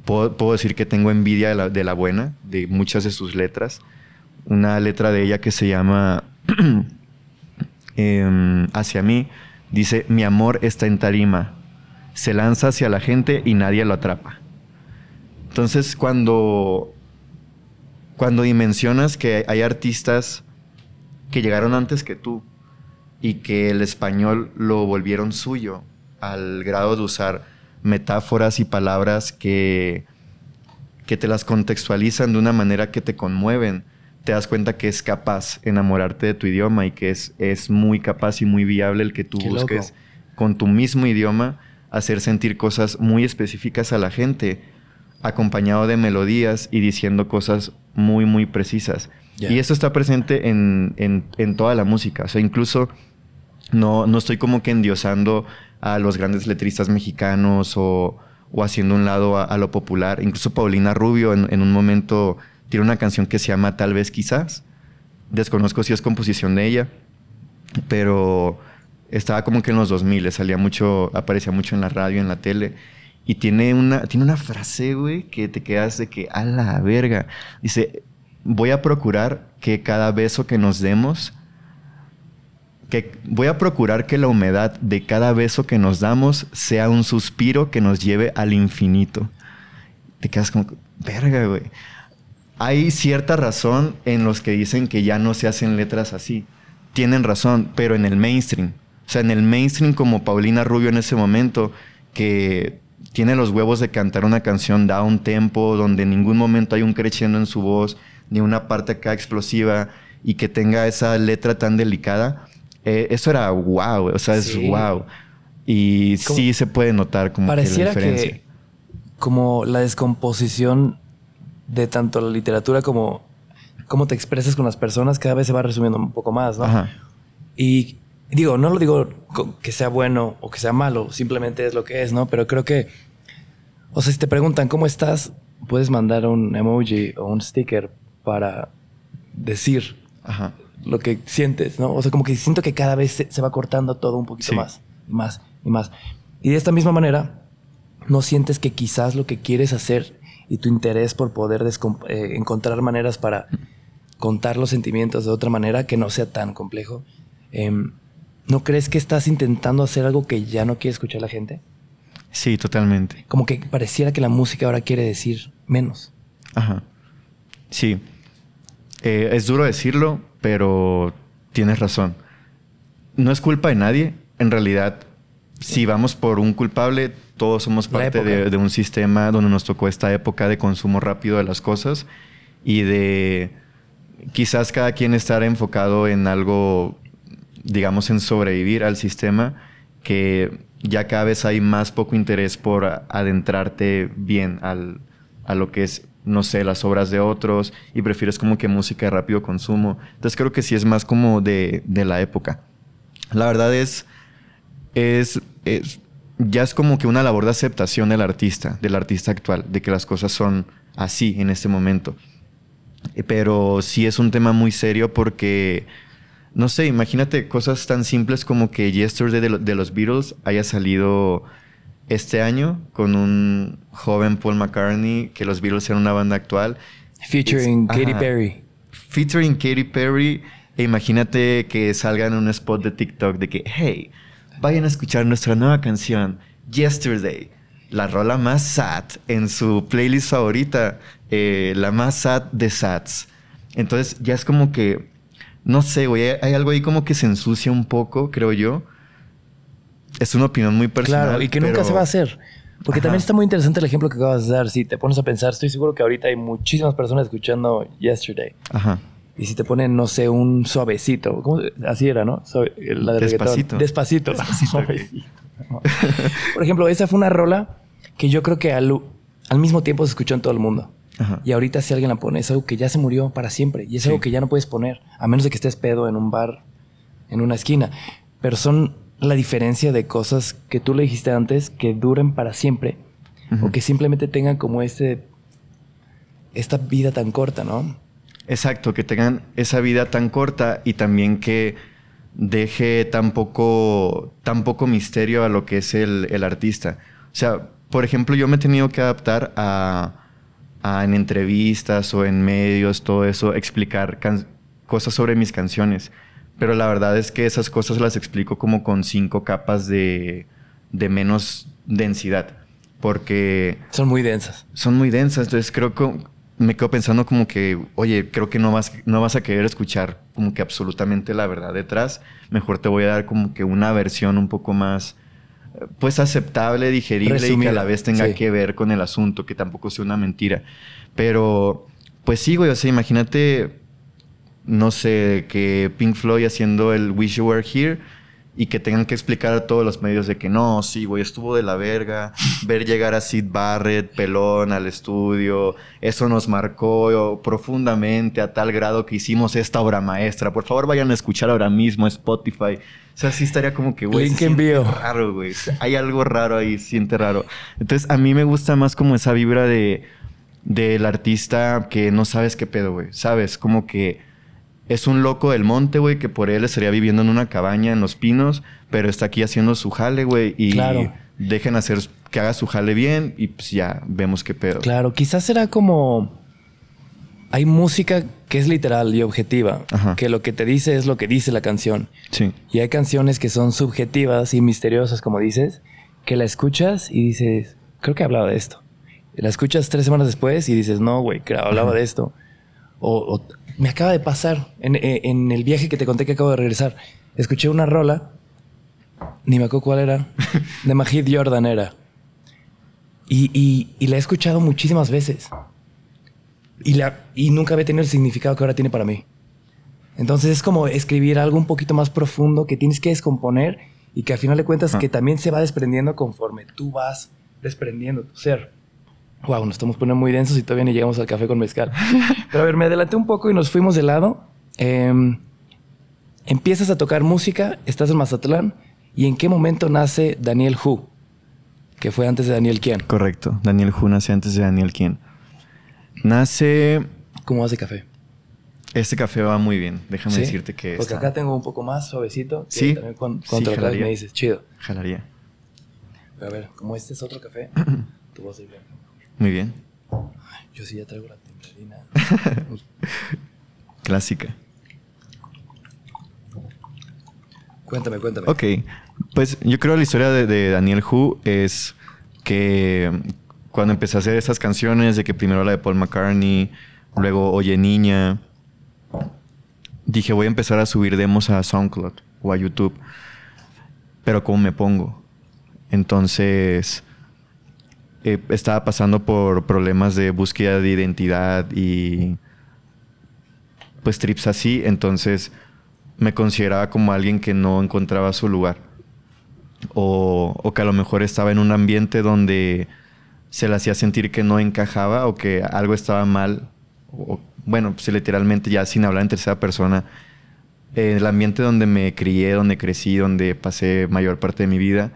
puedo, decir que tengo envidia de la buena, de muchas de sus letras una letra de ella que se llama em, Hacia mí. Dice, mi amor está en tarima. Se lanza hacia la gente y nadie lo atrapa. Entonces, cuando, cuando dimensionas que hay artistas que llegaron antes que tú y que el español lo volvieron suyo al grado de usar metáforas y palabras que, que te las contextualizan de una manera que te conmueven, te das cuenta que es capaz enamorarte de tu idioma y que es, es muy capaz y muy viable el que tú busques con tu mismo idioma hacer sentir cosas muy específicas a la gente, acompañado de melodías y diciendo cosas muy, muy precisas. Y eso está presente en, toda la música. O sea, incluso no, no estoy como que endiosando a los grandes letristas mexicanos o, haciendo un lado a, lo popular. Incluso Paulina Rubio en un momento tiene una canción que se llama Tal vez quizás. Desconozco si es composición de ella, pero estaba como que en los 2000, salía mucho, aparecía mucho en la radio, en la tele. Y tiene una, tiene una frase, güey, que te quedas de que a la verga. Dice, voy a procurar que cada beso que nos demos, que voy a procurar que la humedad de cada beso que nos damos sea un suspiro que nos lleve al infinito. Te quedas como, verga, güey hay cierta razón en los que dicen que ya no se hacen letras así. Tienen razón, pero en el mainstream. O sea, en el mainstream como Paulina Rubio en ese momento, que tiene los huevos de cantar una canción da un tempo, donde en ningún momento hay un crescendo en su voz, ni una parte acá explosiva, y que tenga esa letra tan delicada, eh, eso era wow, o sea, es wow. Y sí se puede notar como la diferencia. que como la descomposición de tanto la literatura como cómo te expresas con las personas cada vez se va resumiendo un poco más, ¿no? Y digo, no lo digo que sea bueno o que sea malo, simplemente es lo que es, ¿no? Pero creo que, o sea, si te preguntan cómo estás, puedes mandar un emoji o un sticker para decir lo que sientes, ¿no? O sea, como que siento que cada vez se, va cortando todo un poquito más, y más, y más. Y de esta misma manera, no sientes que quizás lo que quieres hacer y tu interés por poder eh, encontrar maneras para contar los sentimientos de otra manera que no sea tan complejo. Em, ¿No crees que estás intentando hacer algo que ya no quiere escuchar la gente? Sí, totalmente. Como que pareciera que la música ahora quiere decir menos. Ajá. Sí. Eh, es duro decirlo, pero tienes razón. No es culpa de nadie. En realidad, si vamos por un culpable, todos somos parte de, un sistema donde nos tocó esta época de consumo rápido de las cosas y de quizás cada quien estar enfocado en algo, digamos, en sobrevivir al sistema, que ya cada vez hay más poco interés por adentrarte bien al, a lo que es no sé, las obras de otros y prefieres como que música de rápido consumo. Entonces creo que sí es más como de, de la época. La verdad es, es, es, ya es como que una labor de aceptación del artista, del artista actual, de que las cosas son así en este momento. Eh, pero sí es un tema muy serio porque, no sé, imagínate cosas tan simples como que Yesterday de, los Beatles haya salido este año con un joven Paul McCartney, que los Beatles eran una banda actual. Featuring Katy Perry. Featuring Katy Perry. E imagínate que salga en un spot de TikTok de que, hey, vayan a escuchar nuestra nueva canción, Yesterday. La rola más sad en su playlist favorita, eh, la más sad de sats. Entonces ya es como que, no sé, güey, hay, algo ahí como que se ensucia un poco, creo yo. Es una opinión muy personal. Claro, y que nunca se va a hacer. Porque también está muy interesante el ejemplo que acabas de dar. Si te pones a pensar, estoy seguro que ahorita hay muchísimas personas escuchando Yesterday. Ajá. Y si te ponen, no sé, un suavecito. Así era, ¿no? Despacito. Despacito. Suavecito. Por ejemplo, esa fue una rola que yo creo que al, mismo tiempo se escuchó en todo el mundo. Y ahorita si alguien la pone, es algo que ya se murió para siempre. Y es algo que ya no puedes poner, a menos de que estés pedo en un bar, en una esquina. Pero son la diferencia de cosas que tú le dijiste antes que duren para siempre. O que simplemente tengan como este... Esta vida tan corta, ¿no? Exacto, que tengan esa vida tan corta y también que deje tan poco, misterio a lo que es el, artista. O sea, por ejemplo, yo me he tenido que adaptar a, a en entrevistas o en medios, todo eso, explicar cosas sobre mis canciones. Pero la verdad es que esas cosas las explico como con cinco capas de, de menos densidad. Porque... Son muy densas. Son muy densas. Entonces creo que me quedo pensando como que, oye, creo que no vas, no vas a querer escuchar como que absolutamente la verdad detrás. Mejor te voy a dar como que una versión un poco más, pues aceptable, digerible y que a la vez tenga que ver con el asunto, que tampoco sea una mentira. Pero, pues sí, güey, o sea, imagínate, no sé, que Pink Floyd haciendo el Wish You Were Here y que tengan que explicar a todos los medios de que no, sí, güey, estuvo de la verga, ver llegar a Sid Barrett, pelón, al estudio, eso nos marcó profundamente a tal grado que hicimos esta obra maestra. Por favor, vayan a escuchar ahora mismo Spotify. O sea, sí estaría como que, güey, es raro, güey. Hay algo raro ahí, siente raro. Entonces, a mí me gusta más como esa vibra de del artista que no sabes qué pedo, güey. Sabes, como que es un loco del monte, güey, que por él estaría viviendo en una cabaña en Los Pinos, pero está aquí haciendo su jale, güey, y dejen hacer que haga su jale bien y pues ya vemos qué pedo. Claro, quizás será como hay música que es literal y objetiva, que lo que te dice es lo que dice la canción. Sí. Y hay canciones que son subjetivas y misteriosas, como dices, que la escuchas y dices, creo que hablaba de esto. La escuchas tres semanas después y dices, no, güey, hablaba de esto. o me acaba de pasar eh, en, el viaje que te conté que acabo de regresar. Escuché una rola, ni me acuerdo cuál era, de Majid Jordan era. Y, la he escuchado muchísimas veces. Y, nunca había tenido el significado que ahora tiene para mí. Entonces es como escribir algo un poquito más profundo que tienes que descomponer y que al final de cuentas que también se va desprendiendo conforme tú vas desprendiendo tu ser. Wow, nos estamos poniendo muy densos y todavía ni llegamos al café con mezcal. Pero a ver, me adelanté un poco y nos fuimos de lado. Em, empiezas a tocar música, estás en Mazatlán. ¿Y en qué momento nace Daniel Hu? Que fue antes de Daniel Quien. Correcto. Daniel Hu nace antes de Daniel Quien. Nace. ¿Cómo hace café? Este café va muy bien, déjame decirte que. Porque acá tengo un poco más suavecito. Sí. También con, me dices, chido. Jalaría. Pero a ver, como este es otro café, tú vas a ir bien. Muy bien. yo sí ya traigo la tempranina. Clásica. Cuéntame, cuéntame. Ok. Pues yo creo la historia de, de Daniel Hu es que cuando empecé a hacer esas canciones, de que primero la de Paul McCartney, luego Oye Niña, dije voy a empezar a subir demos a SoundCloud o a YouTube. Pero ¿cómo me pongo? Entonces eh, estaba pasando por problemas de búsqueda de identidad y pues trips así, entonces me consideraba como alguien que no encontraba su lugar. O, que a lo mejor estaba en un ambiente donde se le hacía sentir que no encajaba o que algo estaba mal. O, bueno, pues literalmente ya sin hablar en tercera persona, En eh, el ambiente donde me crié, donde crecí, donde pasé mayor parte de mi vida,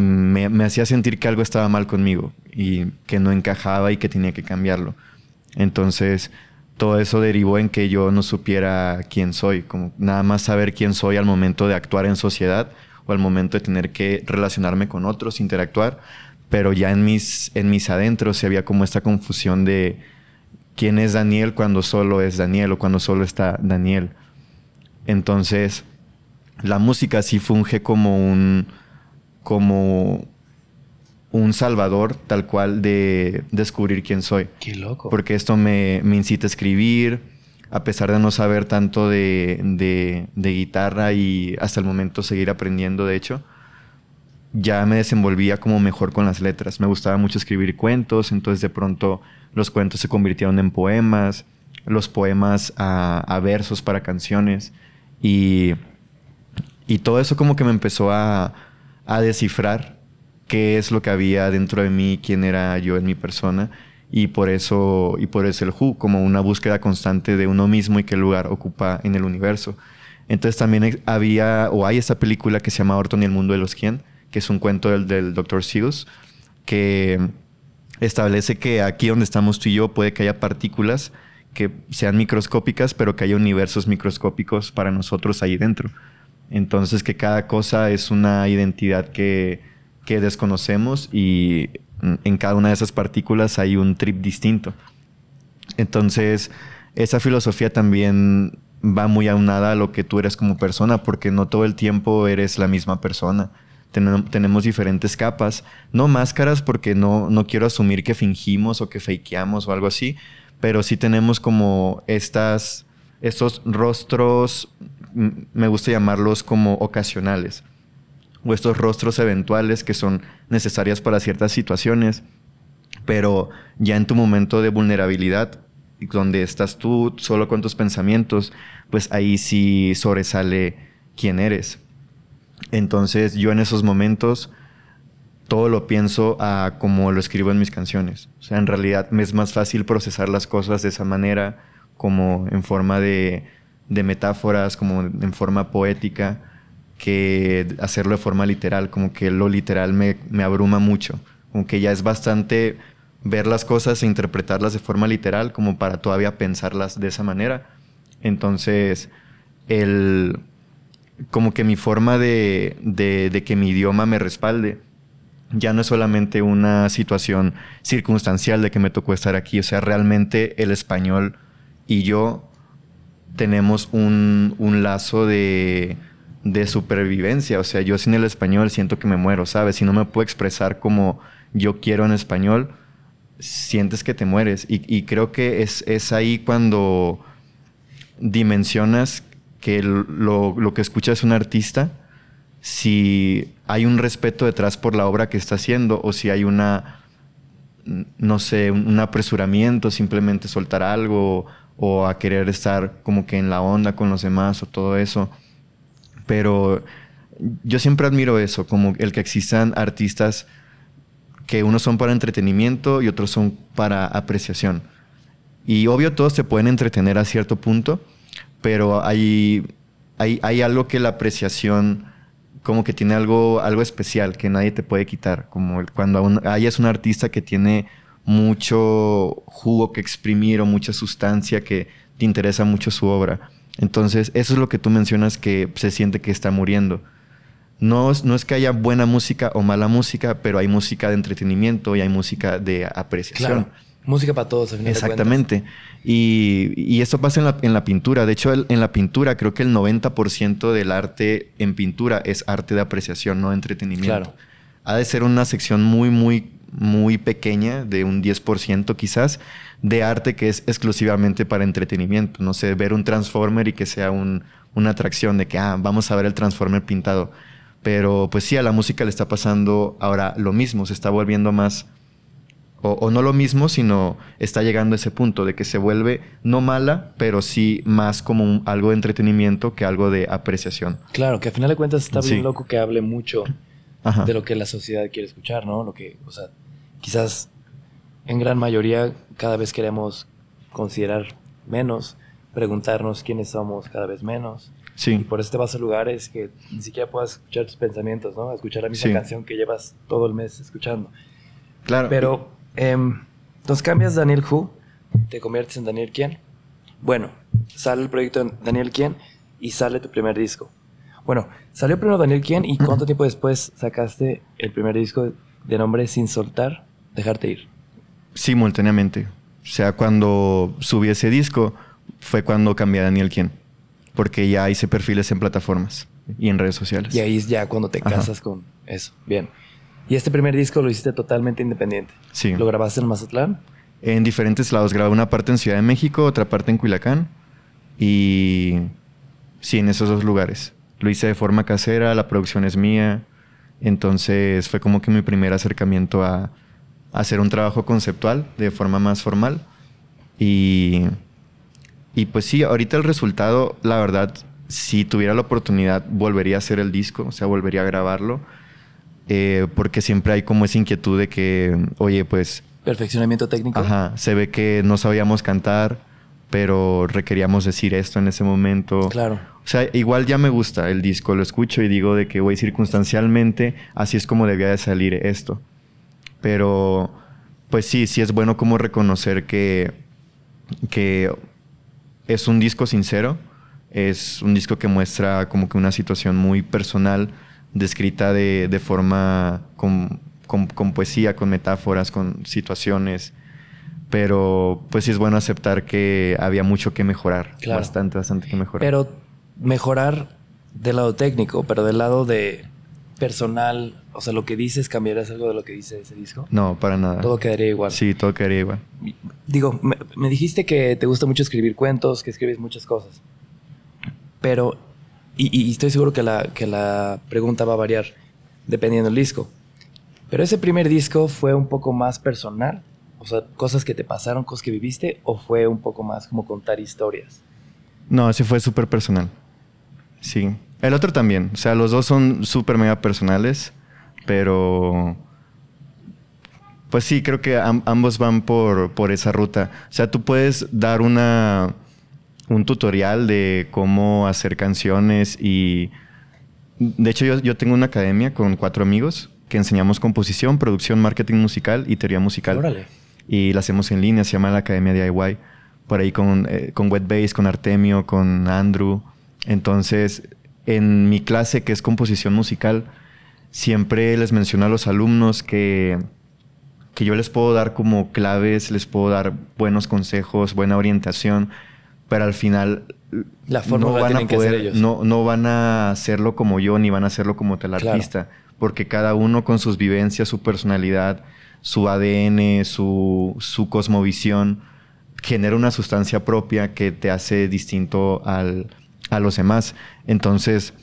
me, hacía sentir que algo estaba mal conmigo y que no encajaba y que tenía que cambiarlo. Entonces, todo eso derivó en que yo no supiera quién soy, como nada más saber quién soy al momento de actuar en sociedad o al momento de tener que relacionarme con otros, interactuar, pero ya en mis, en mis adentros se había como esta confusión de quién es Daniel cuando solo es Daniel o cuando solo está Daniel. Entonces, la música sí funge como un como un salvador tal cual de descubrir quién soy. Qué loco. Porque esto me, incita a escribir, a pesar de no saber tanto de, guitarra y hasta el momento seguir aprendiendo, de hecho, ya me desenvolvía como mejor con las letras. Me gustaba mucho escribir cuentos, entonces de pronto los cuentos se convirtieron en poemas, los poemas a, a versos para canciones y, y todo eso como que me empezó a, a descifrar qué es lo que había dentro de mí, quién era yo en mi persona y por eso y por eso el hu como una búsqueda constante de uno mismo y qué lugar ocupa en el universo. Entonces también había o hay esta película que se llama Orton y el mundo de los quién, que es un cuento del, del Dr. Seuss que establece que aquí donde estamos tú y yo puede que haya partículas que sean microscópicas, pero que haya universos microscópicos para nosotros ahí dentro. Entonces que cada cosa es una identidad que, desconocemos y en cada una de esas partículas hay un trip distinto. Entonces, esa filosofía también va muy aunada a lo que tú eres como persona, porque no todo el tiempo eres la misma persona. tenemos diferentes capas, no máscaras porque no, no quiero asumir que fingimos o que fakeamos o algo así, pero sí tenemos como estas, estos rostros me gusta llamarlos como ocasionales, o estos rostros eventuales que son necesarias para ciertas situaciones, pero ya en tu momento de vulnerabilidad, donde estás tú solo con tus pensamientos, pues ahí sí sobresale quién eres. Entonces yo en esos momentos todo lo pienso a como lo escribo en mis canciones. O sea, en realidad me es más fácil procesar las cosas de esa manera, como en forma de de metáforas, como en forma poética, que hacerlo de forma literal, como que lo literal me, abruma mucho, como que ya es bastante ver las cosas e interpretarlas de forma literal, como para todavía pensarlas de esa manera. Entonces, el, como que mi forma de, de que mi idioma me respalde ya no es solamente una situación circunstancial de que me tocó estar aquí, o sea, realmente el español y yo tenemos un, lazo de, supervivencia. O sea, yo sin el español siento que me muero, ¿sabes? Si no me puedo expresar como yo quiero en español, sientes que te mueres. Y, creo que es, ahí cuando dimensionas que lo, que escuchas es un artista, si hay un respeto detrás por la obra que está haciendo o si hay una, no sé, un apresuramiento, simplemente soltar algo o a querer estar como que en la onda con los demás o todo eso. Pero yo siempre admiro eso, como el que existan artistas que unos son para entretenimiento y otros son para apreciación. Y obvio todos se pueden entretener a cierto punto, pero hay, hay, algo que la apreciación como que tiene algo, algo especial que nadie te puede quitar, como cuando hay es un artista que tiene mucho jugo que exprimir o mucha sustancia que te interesa mucho su obra. Entonces, eso es lo que tú mencionas que se siente que está muriendo. No, no es que haya buena música o mala música, pero hay música de entretenimiento y hay música de apreciación. Claro. Música para todos, Exactamente. y, y eso pasa en la, pintura. De hecho, en la pintura creo que el 90% del arte en pintura es arte de apreciación, no entretenimiento. Ha de ser una sección muy, muy muy pequeña, de un 10% quizás, de arte que es exclusivamente para entretenimiento. No sé, ver un Transformer y que sea un, una atracción de que, ah, vamos a ver el Transformer pintado. Pero pues sí, a la música le está pasando ahora lo mismo, se está volviendo más, o, no lo mismo, sino está llegando a ese punto de que se vuelve no mala, pero sí más como algo de entretenimiento que algo de apreciación. Claro, que al final de cuentas está bien loco que hable mucho de lo que la sociedad quiere escuchar, ¿no? Lo que, o sea, quizás en gran mayoría cada vez queremos considerar menos, preguntarnos quiénes somos cada vez menos. Sí. por este te vas a lugares que ni siquiera puedas escuchar tus pensamientos, ¿no? Escuchar la misma canción que llevas todo el mes escuchando. Claro. Pero, eh, cambias Daniel Who, te conviertes en Daniel Quién. Bueno, sale el proyecto Daniel Quién y sale tu primer disco. Bueno, salió primero Daniel Quien y cuánto tiempo después sacaste el primer disco de nombre Sin Soltar, Dejarte Ir. Simultáneamente. O sea, cuando subí ese disco fue cuando cambié a Daniel Quien. Porque ya hice perfiles en plataformas y en redes sociales. Y ahí es ya cuando te casas con eso. Bien. Y este primer disco lo hiciste totalmente independiente. Sí. ¿Lo grabaste en Mazatlán? En diferentes lados. Grabé una parte en Ciudad de México, otra parte en Culiacán. Y sí, en esos dos lugares. Lo hice de forma casera, la producción es mía. Entonces fue como que mi primer acercamiento a, hacer un trabajo conceptual de forma más formal. Y, y pues sí, ahorita el resultado, la verdad, si tuviera la oportunidad, volvería a hacer el disco, o sea, volvería a grabarlo. Eh, porque siempre hay como esa inquietud de que, oye, pues... Perfeccionamiento técnico. Ajá, se ve que no sabíamos cantar, pero requeríamos decir esto en ese momento. Claro o sea, igual ya me gusta el disco, lo escucho y digo de que, güey, circunstancialmente así es como debía de salir esto. Pero, pues sí, sí es bueno como reconocer que, que es un disco sincero, es un disco que muestra como que una situación muy personal, descrita de, de forma con, con, poesía, con metáforas, con situaciones. Pero, pues sí es bueno aceptar que había mucho que mejorar, bastante, bastante que mejorar. Pero mejorar del lado técnico, pero del lado de personal, o sea, lo que dices, cambiarás algo de lo que dice ese disco? No, para nada. Todo quedaría igual. Sí, todo quedaría igual. Digo, me, dijiste que te gusta mucho escribir cuentos, que escribes muchas cosas, pero, y, estoy seguro que la, que la pregunta va a variar dependiendo del disco, pero ese primer disco fue un poco más personal, o sea, cosas que te pasaron, cosas que viviste, o fue un poco más como contar historias. No, ese fue súper personal. Sí. El otro también. O sea, los dos son súper mega personales, pero... Pues sí, creo que ambos van por, esa ruta. O sea, tú puedes dar una, un tutorial de cómo hacer canciones y... De hecho, yo, tengo una academia con cuatro amigos que enseñamos composición, producción, marketing musical y teoría musical. Órale. Y la hacemos en línea, se llama la Academia DIY. Por ahí con, eh, con Wet con Artemio, con Andrew. Entonces, en mi clase, que es composición musical, siempre les menciono a los alumnos que, que yo les puedo dar como claves, les puedo dar buenos consejos, buena orientación, pero al final la no van a poder, No, van a hacerlo como yo, ni van a hacerlo como tal artista, porque cada uno con sus vivencias, su personalidad, su ADN, su cosmovisión, genera una sustancia propia que te hace distinto al a los demás. Entonces,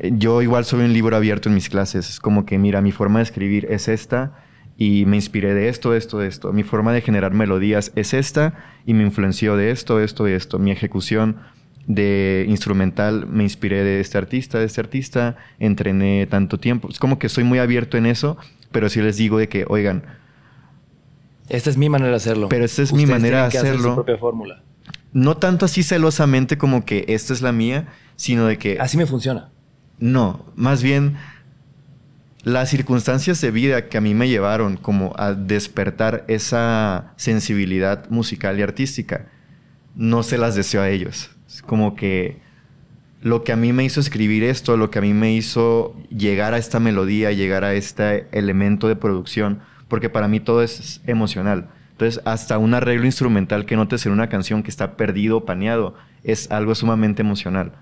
yo igual soy un libro abierto en mis clases. Es como que, mira, mi forma de escribir es esta y me inspiré de esto, de esto, de esto. Mi forma de generar melodías es esta y me influenció de esto, de esto, de esto. Mi ejecución de instrumental me inspiré de este artista, de este artista. Entrené tanto tiempo. Es como que soy muy abierto en eso, pero si les digo de que, oigan... Esta es mi manera de hacerlo. Pero esta es mi manera de hacerlo. Hacer su propia fórmula no tanto así celosamente como que esta es la mía, sino de que... Así me funciona. No, más bien las circunstancias de vida que a mí me llevaron como a despertar esa sensibilidad musical y artística, no se las deseo a ellos. como que lo que a mí me hizo escribir esto, lo que a mí me hizo llegar a esta melodía, llegar a este elemento de producción, porque para mí todo es emocional. Entonces, hasta un arreglo instrumental que notes en una canción que está perdido o paneado es algo sumamente emocional.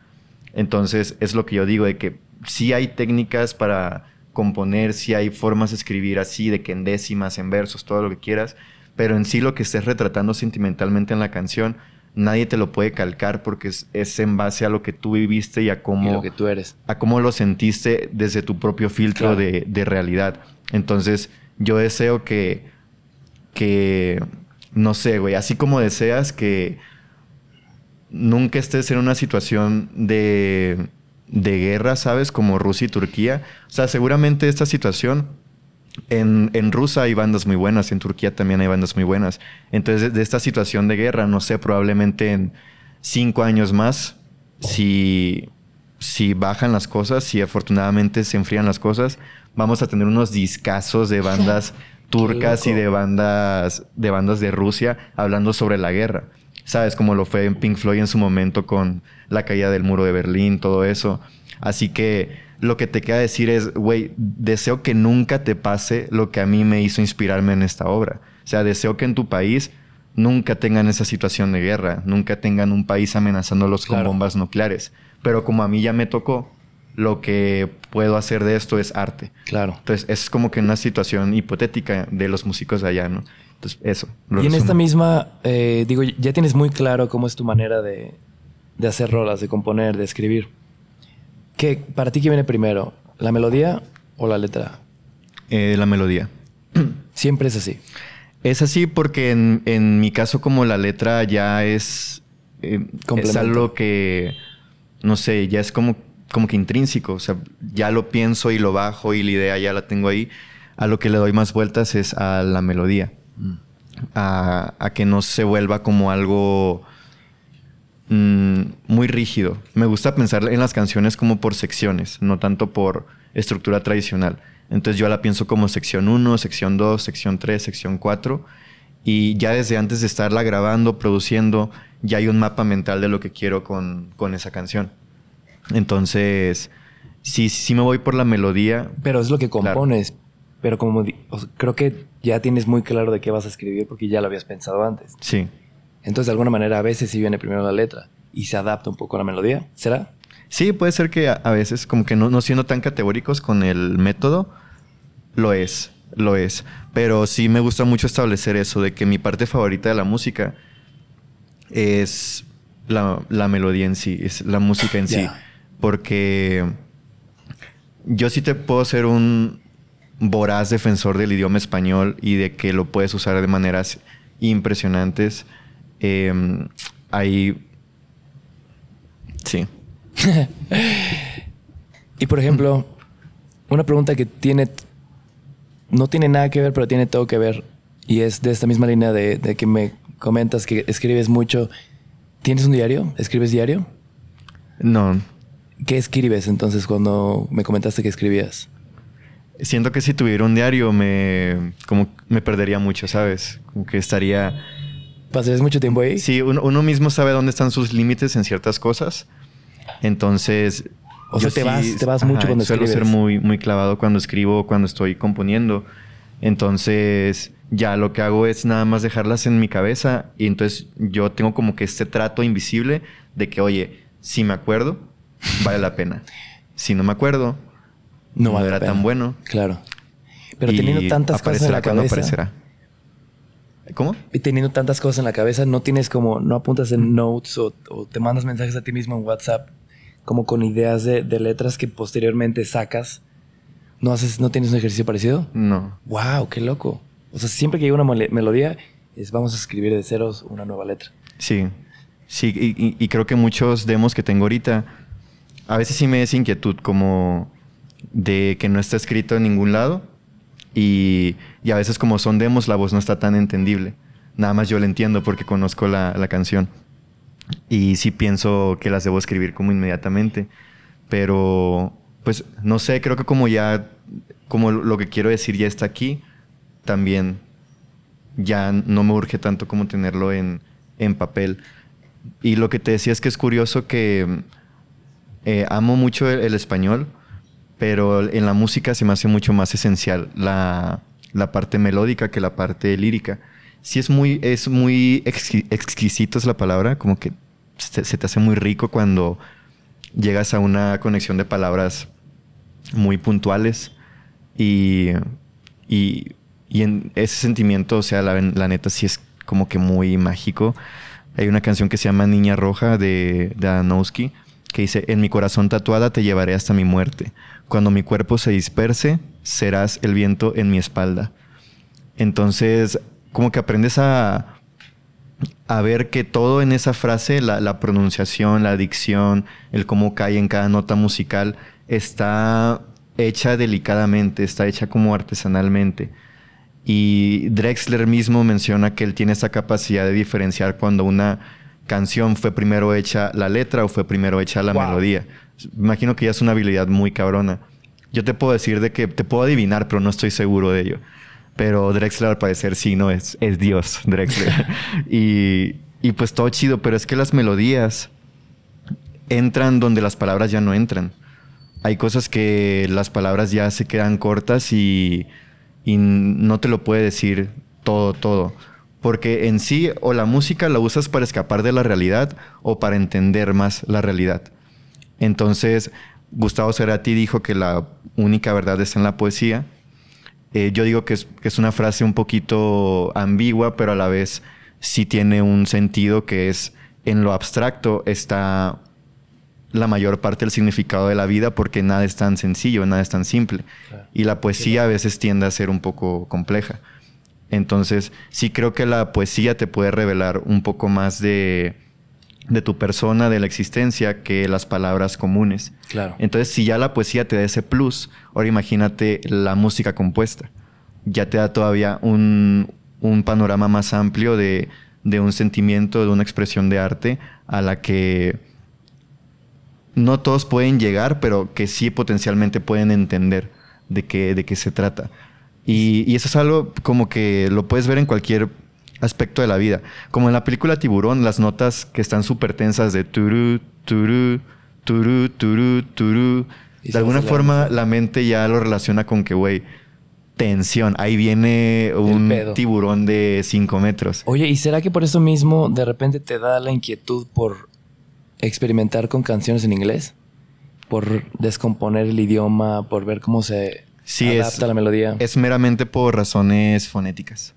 Entonces, es lo que yo digo, de que sí hay técnicas para componer, sí hay formas de escribir así, de que en décimas, en versos, todo lo que quieras, pero en sí lo que estés retratando sentimentalmente en la canción, nadie te lo puede calcar porque es, en base a lo que tú viviste y a cómo... lo que tú eres. A cómo lo sentiste desde tu propio filtro de realidad. Entonces, yo deseo que que, no sé, güey, así como deseas que nunca estés en una situación de, guerra, ¿sabes? Como Rusia y Turquía. O sea, seguramente esta situación en, Rusia hay bandas muy buenas, en Turquía también hay bandas muy buenas. Entonces, de, esta situación de guerra, no sé, probablemente en cinco años más, si, si bajan las cosas, si afortunadamente se enfrían las cosas, vamos a tener unos discazos de bandas turcas y de bandas, de bandas de Rusia hablando sobre la guerra. ¿Sabes? Como lo fue en Pink Floyd en su momento con la caída del muro de Berlín, todo eso. Así que lo que te queda decir es, güey, deseo que nunca te pase lo que a mí me hizo inspirarme en esta obra. O sea, deseo que en tu país nunca tengan esa situación de guerra, nunca tengan un país amenazándolos con bombas nucleares. Pero como a mí ya me tocó, lo que puedo hacer de esto es arte. Claro. Entonces, es como que una situación hipotética de los músicos de allá, ¿no? Entonces, eso. Y en esta misma, eh, digo, ya tienes muy claro cómo es tu manera de, hacer rolas, de componer, de escribir. ¿Qué, ¿Para ti qué viene primero? ¿La melodía o la letra? Eh, la melodía. Siempre es así. Es así porque en, mi caso como la letra ya es, eh, es algo que, no sé, ya es como como que intrínseco, o sea, ya lo pienso y lo bajo y la idea ya la tengo ahí. A lo que le doy más vueltas es a la melodía, mm. a, que no se vuelva como algo mm, muy rígido. Me gusta pensar en las canciones como por secciones, no tanto por estructura tradicional. Entonces yo la pienso como sección 1, sección 2, sección 3, sección 4 y ya desde antes de estarla grabando, produciendo, ya hay un mapa mental de lo que quiero con esa canción. Entonces, Si sí me voy por la melodía. Pero es lo que compones. Pero como creo que ya tienes muy claro de qué vas a escribir porque ya lo habías pensado antes. Sí. Entonces, de alguna manera, a veces sí viene primero la letra y se adapta un poco a la melodía. ¿Será? Sí, puede ser que a, veces, como que no, siendo tan categóricos con el método, lo es, lo es. Pero sí me gusta mucho establecer eso, de que mi parte favorita de la música es la, melodía en sí, es la música en sí porque yo sí te puedo ser un voraz defensor del idioma español y de que lo puedes usar de maneras impresionantes. Em, ahí. Sí. y por ejemplo, una pregunta que tiene. No tiene nada que ver, pero tiene todo que ver. Y es de esta misma línea de que me comentas que escribes mucho. ¿Tienes un diario? ¿Escribes diario? No, ¿Qué escribes entonces cuando me comentaste que escribías? Siento que si tuviera un diario me, como, me perdería mucho, ¿sabes? Como que estaría... ¿Pasarías mucho tiempo ahí? Sí, uno, mismo sabe dónde están sus límites en ciertas cosas. Entonces... O sea, te, vas, mucho cuando escribes. Suelo ser muy, muy clavado cuando escribo, cuando estoy componiendo. Entonces, ya lo que hago es nada más dejarlas en mi cabeza y entonces yo tengo como que este trato invisible de que, oye, si me acuerdo, vale la pena. Si no me acuerdo, no, vale era tan bueno. Claro. Pero teniendo tantas cosas en la cabeza. ¿Cómo? Y teniendo tantas cosas en la cabeza, no tienes como, no apuntas en notes o, te mandas mensajes a ti mismo en WhatsApp, como con ideas de, letras que posteriormente sacas. ¿No, haces, ¿No tienes un ejercicio parecido? No. ¡Wow! ¡Qué loco! O sea, siempre que hay una melodía, es vamos a escribir de ceros una nueva letra. Sí. Sí, y creo que muchos demos que tengo ahorita a veces sí me des inquietud como de que no está escrito en ningún lado y, y, a veces como son demos la voz no está tan entendible. Nada más yo la entiendo porque conozco la, la canción. Y sí pienso que las debo escribir como inmediatamente. Pero, pues, no sé, creo que como ya, como lo que quiero decir ya está aquí, también ya no me urge tanto como tenerlo en, en papel. Y lo que te decía es que es curioso que eh, amo mucho el, español, pero en la música se me hace mucho más esencial la, parte melódica que la parte lírica. Sí es muy, es muy exquisito es la palabra, como que se, te hace muy rico cuando llegas a una conexión de palabras muy puntuales y, y, en ese sentimiento, o sea, la, neta sí es como que muy mágico. Hay una canción que se llama Niña Roja de, Danowski que dice, en mi corazón tatuada te llevaré hasta mi muerte. Cuando mi cuerpo se disperse, serás el viento en mi espalda. Entonces, como que aprendes a, a ver que todo en esa frase, la, la pronunciación, la dicción, el cómo cae en cada nota musical, está hecha delicadamente, está hecha como artesanalmente. Y Drexler mismo menciona que él tiene esa capacidad de diferenciar cuando una canción fue primero hecha la letra o fue primero hecha la melodía. Imagino que ya es una habilidad muy cabrona. Yo te puedo decir de que te puedo adivinar, pero no estoy seguro de ello. Pero Drexler al parecer sí, no es, es Dios, Drexler. y, pues todo chido, pero es que las melodías entran donde las palabras ya no entran. Hay cosas que las palabras ya se quedan cortas y, y no te lo puede decir todo, todo porque en sí o la música la usas para escapar de la realidad o para entender más la realidad. Entonces, Gustavo Cerati dijo que la única verdad está en la poesía. Eh, yo digo que es, una frase un poquito ambigua, pero a la vez sí tiene un sentido que es en lo abstracto está la mayor parte del significado de la vida porque nada es tan sencillo, nada es tan simple. Y la poesía a veces tiende a ser un poco compleja. Entonces, sí creo que la poesía te puede revelar un poco más de, de tu persona, de la existencia, que las palabras comunes. Claro. Entonces, si ya la poesía te da ese plus, ahora imagínate la música compuesta. Ya te da todavía un, un panorama más amplio de, de un sentimiento, de una expresión de arte a la que no todos pueden llegar, pero que sí potencialmente pueden entender de qué, de qué se trata. Y, eso es algo como que lo puedes ver en cualquier aspecto de la vida. Como en la película Tiburón, las notas que están súper tensas de turú, turú, turú, turú, turú. De alguna forma la mente ya lo relaciona con que, güey, tensión. Ahí viene un tiburón de 5 metros. Oye, ¿y será que por eso mismo de repente te da la inquietud por experimentar con canciones en inglés? Por descomponer el idioma, por ver cómo se Sí, es, la melodía. Es meramente por razones fonéticas.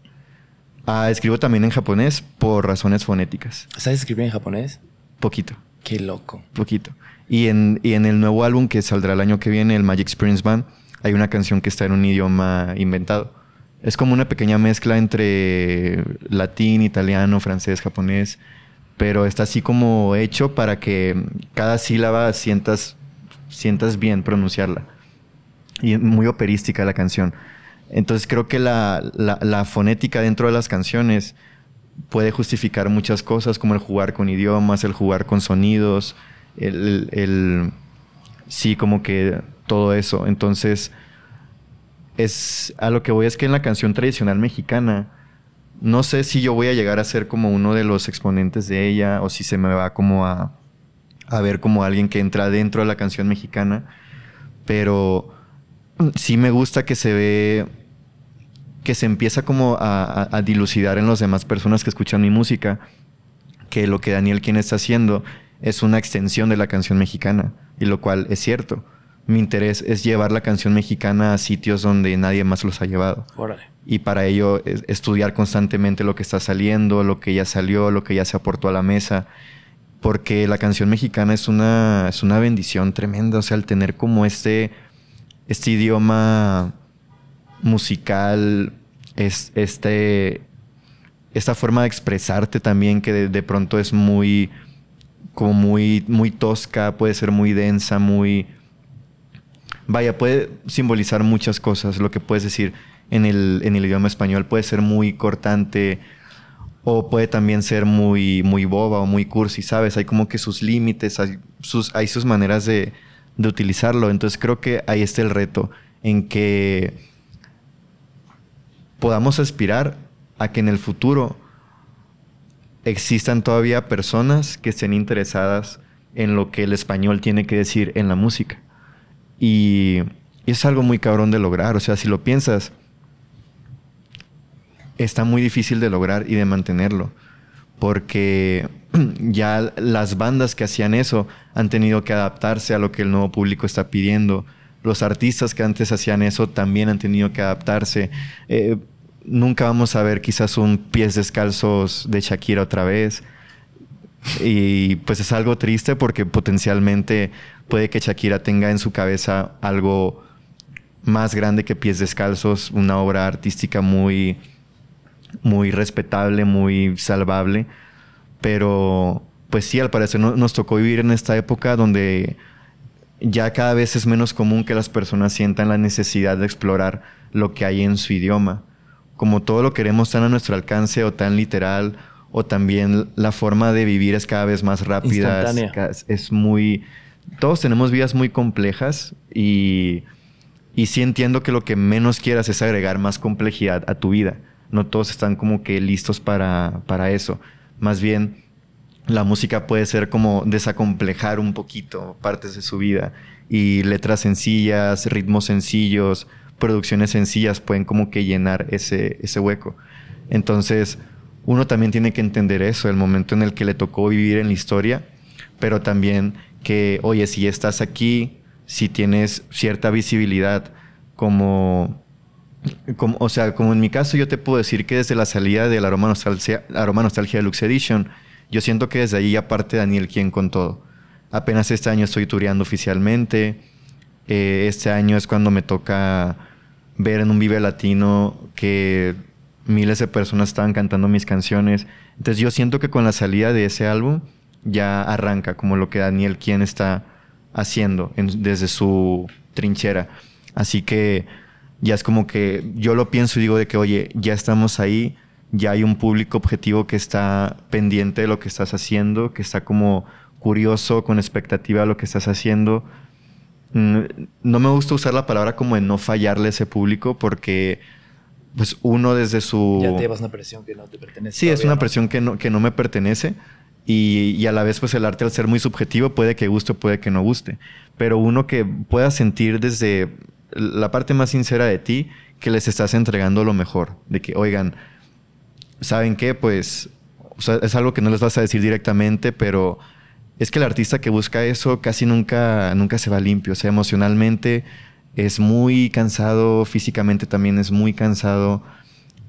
Ah, escribo también en japonés por razones fonéticas. ¿Sabes escribir en japonés? Poquito. Qué loco. Poquito. Y en, y en el nuevo álbum que saldrá el año que viene, el Magic Experience Band, hay una canción que está en un idioma inventado. Es como una pequeña mezcla entre latín, italiano, francés, japonés, pero está así como hecho para que cada sílaba sientas, sientas bien pronunciarla y muy operística la canción. Entonces creo que la, la, fonética dentro de las canciones puede justificar muchas cosas, como el jugar con idiomas, el jugar con sonidos, el, el sí, como que todo eso. Entonces, es a lo que voy es que en la canción tradicional mexicana, no sé si yo voy a llegar a ser como uno de los exponentes de ella o si se me va como a, a ver como alguien que entra dentro de la canción mexicana, pero sí me gusta que se ve que se empieza como a, dilucidar en las demás personas que escuchan mi música que lo que Daniel Quien está haciendo es una extensión de la canción mexicana, y lo cual es cierto. Mi interés es llevar la canción mexicana a sitios donde nadie más los ha llevado. Y para ello e, estudiar constantemente lo que está saliendo, lo que ya salió, lo que ya se aportó a la mesa, porque la canción mexicana es una, es una bendición tremenda, o sea, al tener como este este idioma musical, es, este, esta forma de expresarte también que de, pronto es muy, como muy, muy tosca, puede ser muy densa, muy... Vaya, puede simbolizar muchas cosas. Lo que puedes decir en el, en el idioma español puede ser muy cortante o puede también ser muy, muy boba o muy cursi, ¿sabes? Hay como que sus límites, sus, hay sus maneras de, de utilizarlo. Entonces creo que ahí está el reto, en que podamos aspirar a que en el futuro existan todavía personas que estén interesadas en lo que el español tiene que decir en la música. Y es algo muy cabrón de lograr, o sea, si lo piensas, está muy difícil de lograr y de mantenerlo porque ya las bandas que hacían eso han tenido que adaptarse a lo que el nuevo público está pidiendo. Los artistas que antes hacían eso también han tenido que adaptarse. Eh, nunca vamos a ver quizás un pies descalzos de Shakira otra vez. Y pues es algo triste porque potencialmente puede que Shakira tenga en su cabeza algo más grande que pies descalzos, una obra artística muy muy respetable, muy salvable, pero pues sí, al parecer nos tocó vivir en esta época donde ya cada vez es menos común que las personas sientan la necesidad de explorar lo que hay en su idioma. Como todo lo queremos tan a nuestro alcance o tan literal, o también la forma de vivir es cada vez más rápida, es, es, muy... Todos tenemos vidas muy complejas y, y sí entiendo que lo que menos quieras es agregar más complejidad a tu vida no todos están como que listos para, para eso. Más bien, la música puede ser como desacomplejar un poquito partes de su vida y letras sencillas, ritmos sencillos, producciones sencillas pueden como que llenar ese, ese hueco. Entonces, uno también tiene que entender eso, el momento en el que le tocó vivir en la historia, pero también que, oye, si estás aquí, si tienes cierta visibilidad como o sea, como en mi caso, yo te puedo decir que desde la salida del Aroma Nostalgia, de Nostalgia Edition, yo siento que desde ahí ya parte Daniel quien con todo. Apenas este año estoy tureando oficialmente. Eh, este año es cuando me toca ver en un Vive Latino que miles de personas estaban cantando mis canciones. Entonces yo siento que con la salida de ese álbum ya arranca como lo que Daniel quien está haciendo desde su trinchera. Así que ya es como que yo lo pienso y digo de que, oye, ya estamos ahí, ya hay un público objetivo que está pendiente de lo que estás haciendo, que está como curioso, con expectativa de lo que estás haciendo. Mm, no me gusta usar la palabra como de no fallarle a ese público porque pues uno desde su... Ya te llevas una presión que no te pertenece. Sí, es una presión que no, que no me pertenece y, a la vez pues el arte al ser muy subjetivo puede que guste, puede que no guste, pero uno que pueda sentir desde la parte más sincera de ti, que les estás entregando lo mejor. De que, oigan, ¿saben qué? Pues es algo que no les vas a decir directamente, pero es que el artista que busca eso casi nunca, nunca se va limpio. O sea, emocionalmente es muy cansado, físicamente también es muy cansado.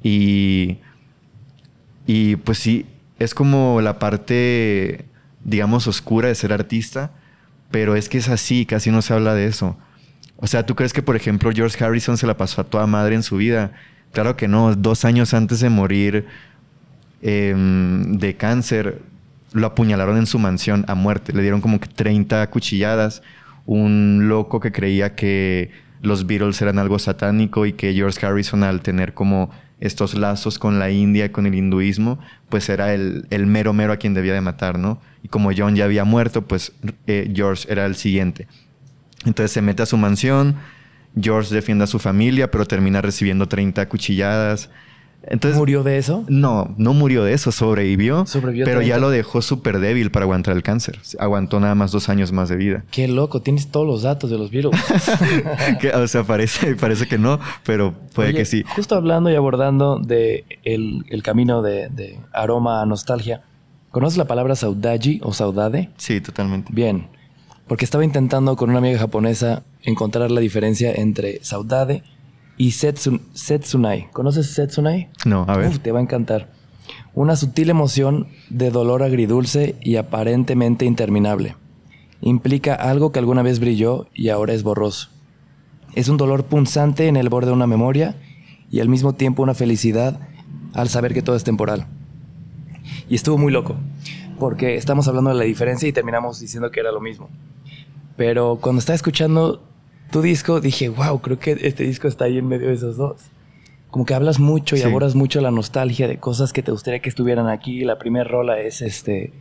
Y, y pues sí, es como la parte, digamos, oscura de ser artista, pero es que es así, casi no se habla de eso. O sea, ¿tú crees que, por ejemplo, George Harrison se la pasó a toda madre en su vida? Claro que no. Dos años antes de morir em, de cáncer, lo apuñalaron en su mansión a muerte. Le dieron como que 30 cuchilladas. Un loco que creía que los Beatles eran algo satánico y que George Harrison, al tener como estos lazos con la India, y con el hinduismo, pues era el, mero mero a quien debía de matar, ¿no? Y como John ya había muerto, pues eh, George era el siguiente. Entonces se mete a su mansión, George defiende a su familia, pero termina recibiendo 30 cuchilladas. Entonces, ¿Murió de eso? No, no murió de eso, sobrevivió. pero ya lo dejó súper débil para aguantar el cáncer. Aguantó nada más dos años más de vida. Qué loco, tienes todos los datos de los virus. o sea, parece, que no, pero puede que sí. Justo hablando y abordando de el, camino de, aroma a nostalgia, ¿conoces la palabra saudagi o saudade? Sí, totalmente. Bien porque estaba intentando con una amiga japonesa encontrar la diferencia entre saudade y setsunai. ¿Conoces setsunai? No, a ver. Uf, te va a encantar. Una sutil emoción de dolor agridulce y aparentemente interminable. Implica algo que alguna vez brilló y ahora es borroso. Es un dolor punzante en el borde de una memoria y al mismo tiempo una felicidad al saber que todo es temporal. Y estuvo muy loco, porque estamos hablando de la diferencia y terminamos diciendo que era lo mismo. Pero cuando estaba escuchando tu disco, dije, wow, creo que este disco está ahí en medio de esos dos. Como que hablas mucho y aboras mucho la nostalgia de cosas que te gustaría que estuvieran aquí. La primera rola es este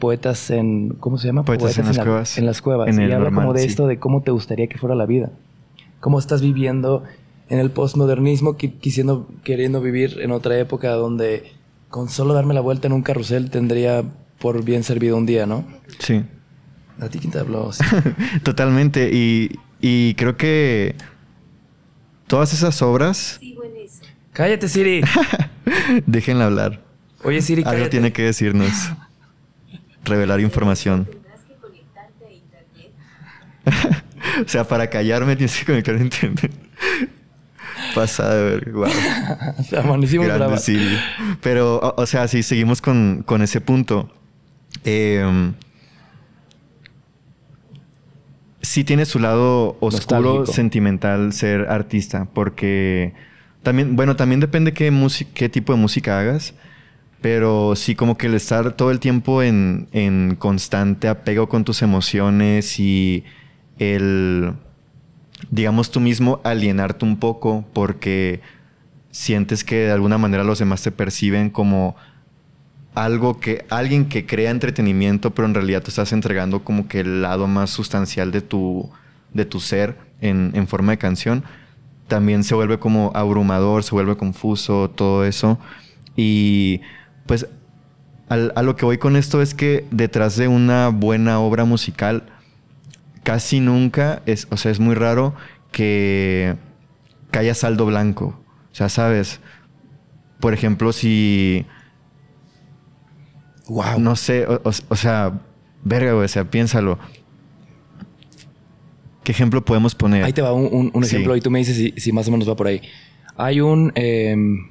poetas en ¿cómo se llama? Poetas, en, las cuevas. En las cuevas. y habla como de esto de cómo te gustaría que fuera la vida. Cómo estás viviendo en el postmodernismo quisiendo queriendo vivir en otra época donde con solo darme la vuelta en un carrusel tendría por bien servido un día, ¿no? Sí. A ti quién te Totalmente. Y, y, creo que todas esas obras. Sigo en eso. Cállate, Siri. Déjenla hablar. Oye, Siri, cállate. Algo tiene que decirnos. Revelar información. o sea, para callarme tienes que conectar a internet. Pasa de ver, wow. Grande Siri. Pero, o, sea, sí, seguimos con, con ese punto. Eh, sí tiene su lado oscuro, sentimental ser artista, porque también, bueno, también depende qué, qué tipo de música hagas, pero sí como que el estar todo el tiempo en, en constante apego con tus emociones y el, digamos tú mismo, alienarte un poco porque sientes que de alguna manera los demás te perciben como algo que alguien que crea entretenimiento, pero en realidad te estás entregando como que el lado más sustancial de tu, de tu ser en, forma de canción, también se vuelve como abrumador, se vuelve confuso, todo eso. Y pues a lo que voy con esto es que detrás de una buena obra musical, casi nunca, es, o sea, es muy raro que, haya saldo blanco. O sea, sabes, por ejemplo, si no sé, o, sea, verga, o sea, piénsalo. ¿Qué ejemplo podemos poner? Ahí te va un, ejemplo y tú me dices si, más o menos va por ahí. Hay un, em,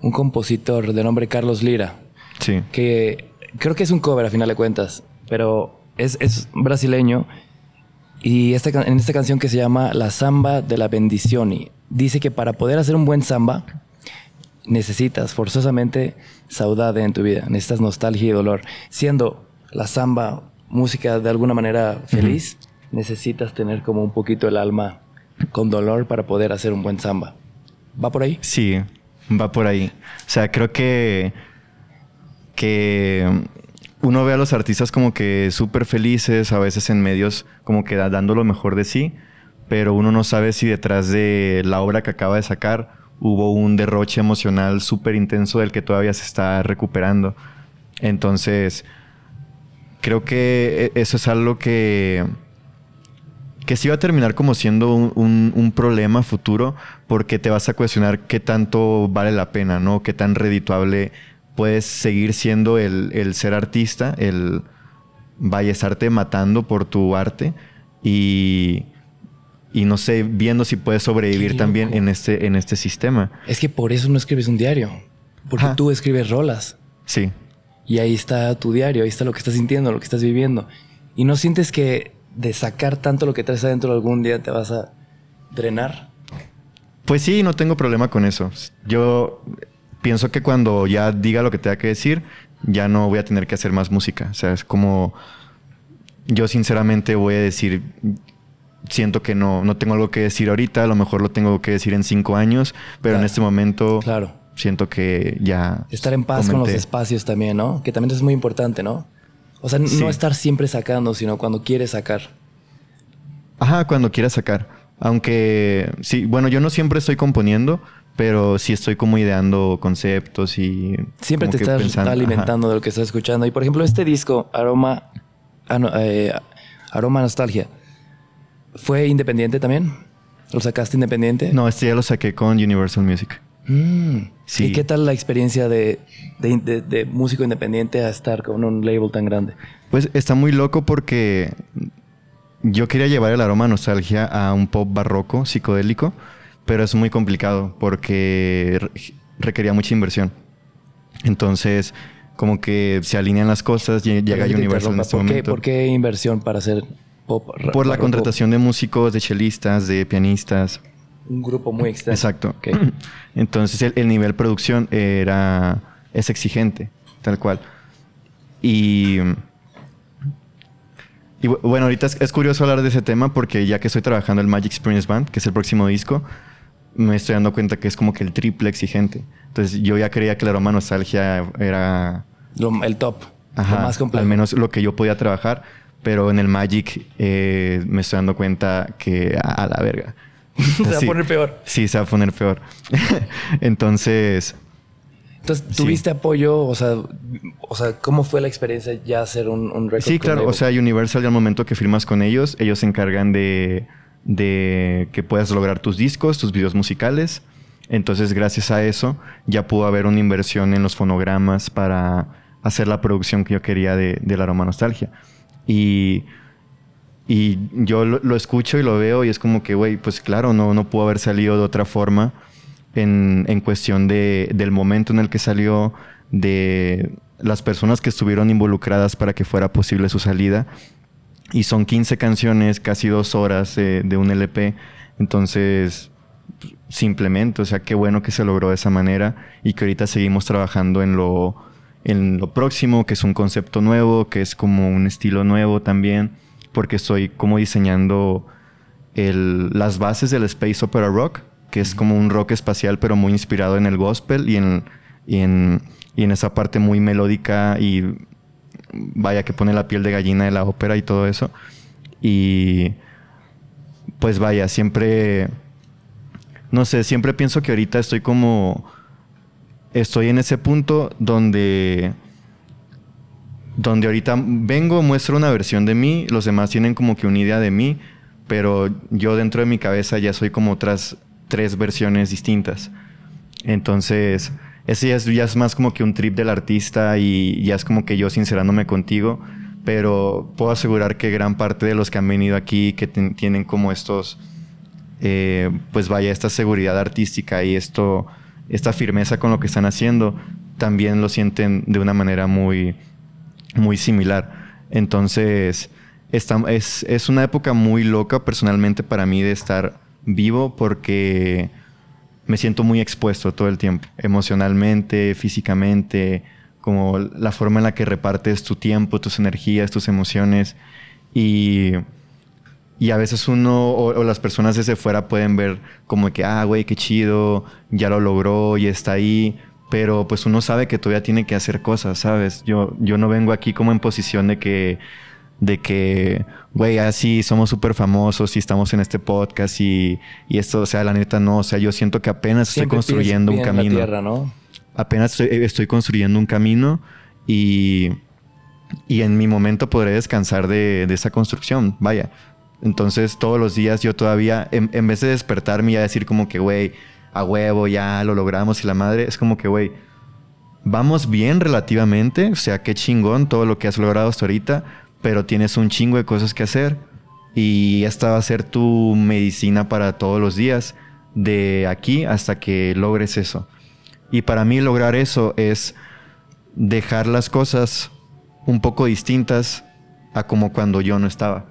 un compositor de nombre Carlos Lira. Sí. Que creo que es un cover a final de cuentas, pero es, brasileño. Y este en esta canción que se llama La Samba de la y dice que para poder hacer un buen samba, necesitas forzosamente saudade en tu vida, necesitas nostalgia y dolor. Siendo la samba música de alguna manera feliz, necesitas tener como un poquito el alma con dolor para poder hacer un buen samba. ¿Va por ahí? Sí, va por ahí. O sea, creo que, que uno ve a los artistas como que súper felices, a veces en medios como que dando lo mejor de sí, pero uno no sabe si detrás de la obra que acaba de sacar hubo un derroche emocional súper intenso del que todavía se está recuperando. Entonces, creo que eh, eso es algo que, que sí va a terminar como siendo un, problema futuro porque te vas a cuestionar qué tanto vale la pena, ¿no? Qué tan redituable puedes seguir siendo el, el ser artista, el vaya matando por tu arte y y no sé, viendo si puedes sobrevivir también en este, en este sistema. Es que por eso no escribes un diario, porque tú escribes rolas. Sí. Y ahí está tu diario, ahí está lo que estás sintiendo, lo que estás viviendo. Y no sientes que de sacar tanto lo que traes adentro algún día te vas a drenar. Pues sí, no tengo problema con eso. Yo pienso que cuando ya diga lo que tenga que decir, ya no voy a tener que hacer más música. O sea, es como yo sinceramente voy a decir, siento que no, no tengo algo que decir ahorita, a lo mejor lo tengo que decir en cinco años, pero en este momento claro. siento que ya... Estar en paz con los espacios también, ¿no? Que también es muy importante, ¿no? O sea, no estar siempre sacando, sino cuando quieres sacar. Ajá, cuando quieras sacar. Aunque, sí, bueno, yo no siempre estoy componiendo, pero sí estoy como ideando conceptos y... Siempre te estás alimentando de lo que estás escuchando. Y por ejemplo, este disco, Aroma, ah, eh, Aroma Nostalgia, ¿Fue independiente también? ¿Lo sacaste independiente? No, este ya lo saqué con Universal Music. Mm. ¿Y qué tal la experiencia de, músico independiente a estar con un label tan grande? Pues está muy loco porque yo quería llevar el aroma nostalgia a un pop barroco, psicodélico, pero es muy complicado porque requería mucha inversión. Entonces, como que se alinean las cosas, llega Universal en este qué, ¿Por qué inversión para hacer por la contratación de músicos, de chelistas, de pianistas. Un grupo muy extenso. Exacto. Entonces el, nivel producción era, es exigente, tal cual. Y, bueno, ahorita es, curioso hablar de ese tema porque ya que estoy trabajando el Magic Experience Band, que es el próximo disco, me estoy dando cuenta que es como que el triple exigente. Entonces yo ya creía que la Roma Nostalgia era... el top. Al menos lo que yo podía trabajar pero en el Magic eh, me estoy dando cuenta que a, la verga. se va a poner peor. Sí, se va a poner peor. Entonces. Entonces, ¿tuviste apoyo? O sea, ¿cómo fue la experiencia ya hacer un, un record? Sí, claro. O sea, Universal, al momento que firmas con ellos, ellos se encargan de, que puedas lograr tus discos, tus videos musicales. Entonces, gracias a eso, ya pudo haber una inversión en los fonogramas para hacer la producción que yo quería de, de la Roma Nostalgia. Y, yo lo, escucho y lo veo y es como que, güey, pues claro, no, no pudo haber salido de otra forma en, cuestión del momento en el que salió, de las personas que estuvieron involucradas para que fuera posible su salida. Y son 15 canciones, casi dos horas eh, de un LP. Entonces, simplemente, o sea, qué bueno que se logró de esa manera y que ahorita seguimos trabajando en lo, en lo próximo, que es un concepto nuevo, que es como un estilo nuevo también, porque estoy como diseñando el, las bases del Space Opera Rock, que es como un rock espacial, pero muy inspirado en el gospel y en, y en, y en esa parte muy melódica y vaya que pone la piel de gallina de la ópera y todo eso. Y pues vaya, siempre, no sé, siempre pienso que ahorita estoy como estoy en ese punto donde donde ahorita vengo, muestro una versión de mí, los demás tienen como que una idea de mí, pero yo dentro de mi cabeza ya soy como otras tres versiones distintas. Entonces, ese ya es, ya es más como que un trip del artista y ya es como que yo sincerándome contigo, pero puedo asegurar que gran parte de los que han venido aquí, que tienen como estos, eh, pues vaya, esta seguridad artística y esto esta firmeza con lo que están haciendo, también lo sienten de una manera muy, muy similar. Entonces, es, es, una época muy loca personalmente para mí de estar vivo porque me siento muy expuesto todo el tiempo, emocionalmente, físicamente, como la forma en la que repartes tu tiempo, tus energías, tus emociones y y a veces uno o, las personas desde fuera pueden ver como que, ah, güey, qué chido, ya lo logró y está ahí. Pero pues uno sabe que todavía tiene que hacer cosas, ¿sabes? Yo, yo no vengo aquí como en posición de que, de que, güey, así ah, somos súper famosos y estamos en este podcast y, y, esto, o sea, la neta no, o sea, yo siento que apenas estoy construyendo un camino. ¿no? Apenas estoy, estoy construyendo un camino y y en mi momento podré descansar de, de, esa construcción, vaya. Entonces todos los días yo todavía, en, vez de despertarme y decir como que, güey, a huevo, ya lo logramos y la madre, es como que, güey, vamos bien relativamente, o sea, qué chingón todo lo que has logrado hasta ahorita, pero tienes un chingo de cosas que hacer y esta va a ser tu medicina para todos los días, de aquí hasta que logres eso. Y para mí lograr eso es dejar las cosas un poco distintas a como cuando yo no estaba.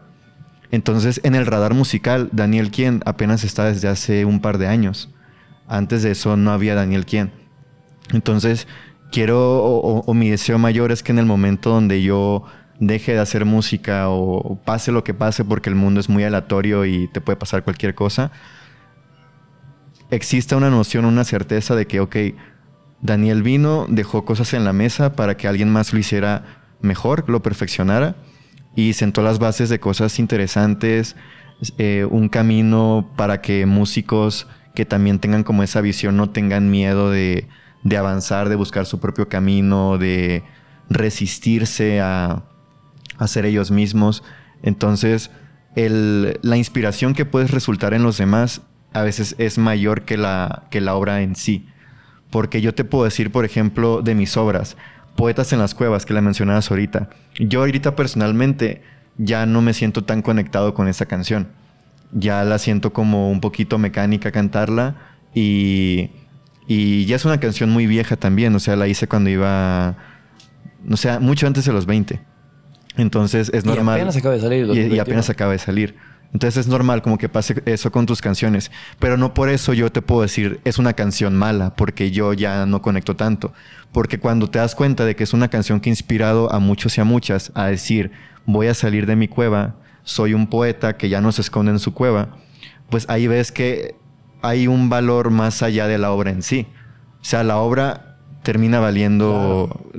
Entonces, en el radar musical, Daniel Quien apenas está desde hace un par de años. Antes de eso no había Daniel Quien. Entonces, quiero, o, mi deseo mayor es que en el momento donde yo deje de hacer música o, o pase lo que pase, porque el mundo es muy aleatorio y te puede pasar cualquier cosa, exista una noción, una certeza de que, ok, Daniel vino, dejó cosas en la mesa para que alguien más lo hiciera mejor, lo perfeccionara y sentó las bases de cosas interesantes, eh, un camino para que músicos que también tengan como esa visión no tengan miedo de, avanzar, de buscar su propio camino, de resistirse a, hacer ser ellos mismos. Entonces, la inspiración que puedes resultar en los demás a veces es mayor que la, que la obra en sí. Porque yo te puedo decir, por ejemplo, de mis obras. Poetas en las Cuevas, que la mencionabas ahorita. Yo ahorita personalmente ya no me siento tan conectado con esa canción. Ya la siento como un poquito mecánica cantarla y, y ya es una canción muy vieja también. O sea, la hice cuando iba, no sé, mucho antes de los 20. Entonces es normal. Y apenas acaba de salir. y apenas acaba de salir. Entonces es normal como que pase eso con tus canciones, pero no por eso yo te puedo decir es una canción mala, porque yo ya no conecto tanto, porque cuando te das cuenta de que es una canción que ha inspirado a muchos y a muchas a decir voy a salir de mi cueva, soy un poeta que ya no se esconde en su cueva, pues ahí ves que hay un valor más allá de la obra en sí. O sea, la obra termina valiendo,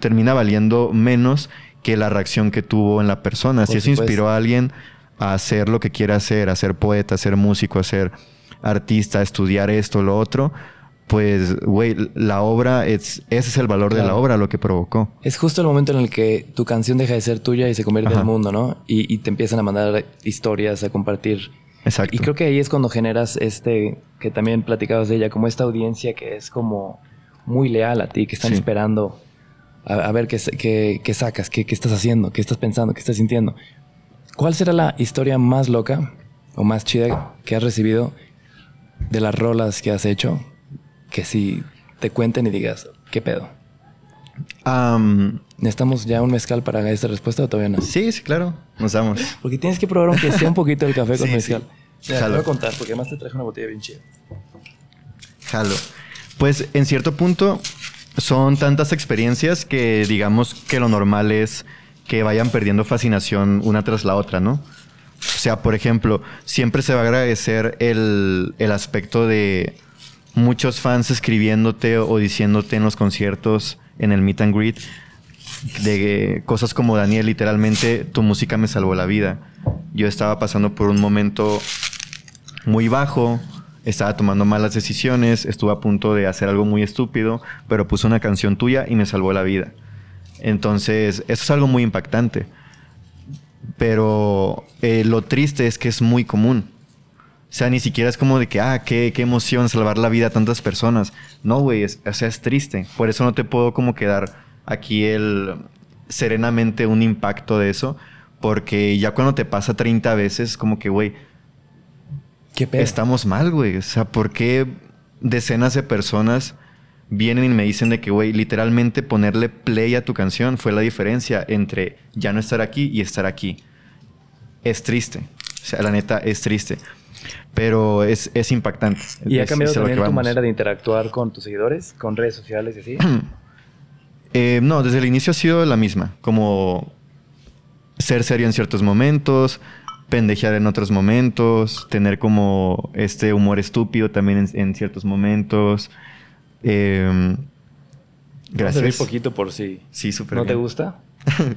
termina valiendo menos que la reacción que tuvo en la persona. si eso inspiró a alguien a hacer lo que quiere hacer, a ser poeta, a ser músico, a ser artista, a estudiar esto, lo otro, pues, güey, la obra, es, ese es el valor de la obra, lo que provocó. Es justo el momento en el que tu canción deja de ser tuya y se convierte en el mundo, ¿no? Y, te empiezan a mandar historias, a compartir. Exacto. Y creo que ahí es cuando generas este, que también platicabas de ella, como esta audiencia que es como muy leal a ti, que están esperando a, ver qué, sacas, qué, qué, estás haciendo, qué estás pensando, qué estás sintiendo. ¿Cuál será la historia más loca o más chida que has recibido de las rolas que has hecho? Que si te cuenten y digas, ¿qué pedo? ¿Necesitamos ya un mezcal para esta respuesta o todavía no? Sí, sí, claro. Nos damos. Porque tienes que probar aunque sea un poquito el café con mezcal. voy a contar porque además te traje una botella bien chida. Jalo. Pues en cierto punto son tantas experiencias que digamos que lo normal es que vayan perdiendo fascinación una tras la otra, ¿no? O sea, por ejemplo, siempre se va a agradecer el, aspecto de muchos fans escribiéndote o diciéndote en los conciertos, en el meet and greet, de cosas como Daniel, literalmente tu música me salvó la vida. Yo estaba pasando por un momento muy bajo, estaba tomando malas decisiones, estuve a punto de hacer algo muy estúpido, pero puse una canción tuya y me salvó la vida. Entonces, eso es algo muy impactante. Pero eh, lo triste es que es muy común. O sea, ni siquiera es como de que, ah, qué, emoción salvar la vida a tantas personas. No, güey, o sea, es triste. Por eso no te puedo como quedar aquí el serenamente un impacto de eso. Porque ya cuando te pasa 30 veces, como que, güey, estamos mal, güey. O sea, ¿por qué decenas de personas vienen y me dicen de que, güey, literalmente ponerle play a tu canción fue la diferencia entre ya no estar aquí y estar aquí. Es triste. O sea, la neta, es triste. Pero es, impactante. ¿Y ha cambiado también tu manera de interactuar con tus seguidores, con redes sociales y así? Eh, no, desde el inicio ha sido la misma. Como ser serio en ciertos momentos, pendejear en otros momentos, tener como este humor estúpido también en ciertos momentos. Em, gracias. un poquito por si. Sí, súper ¿No te gusta?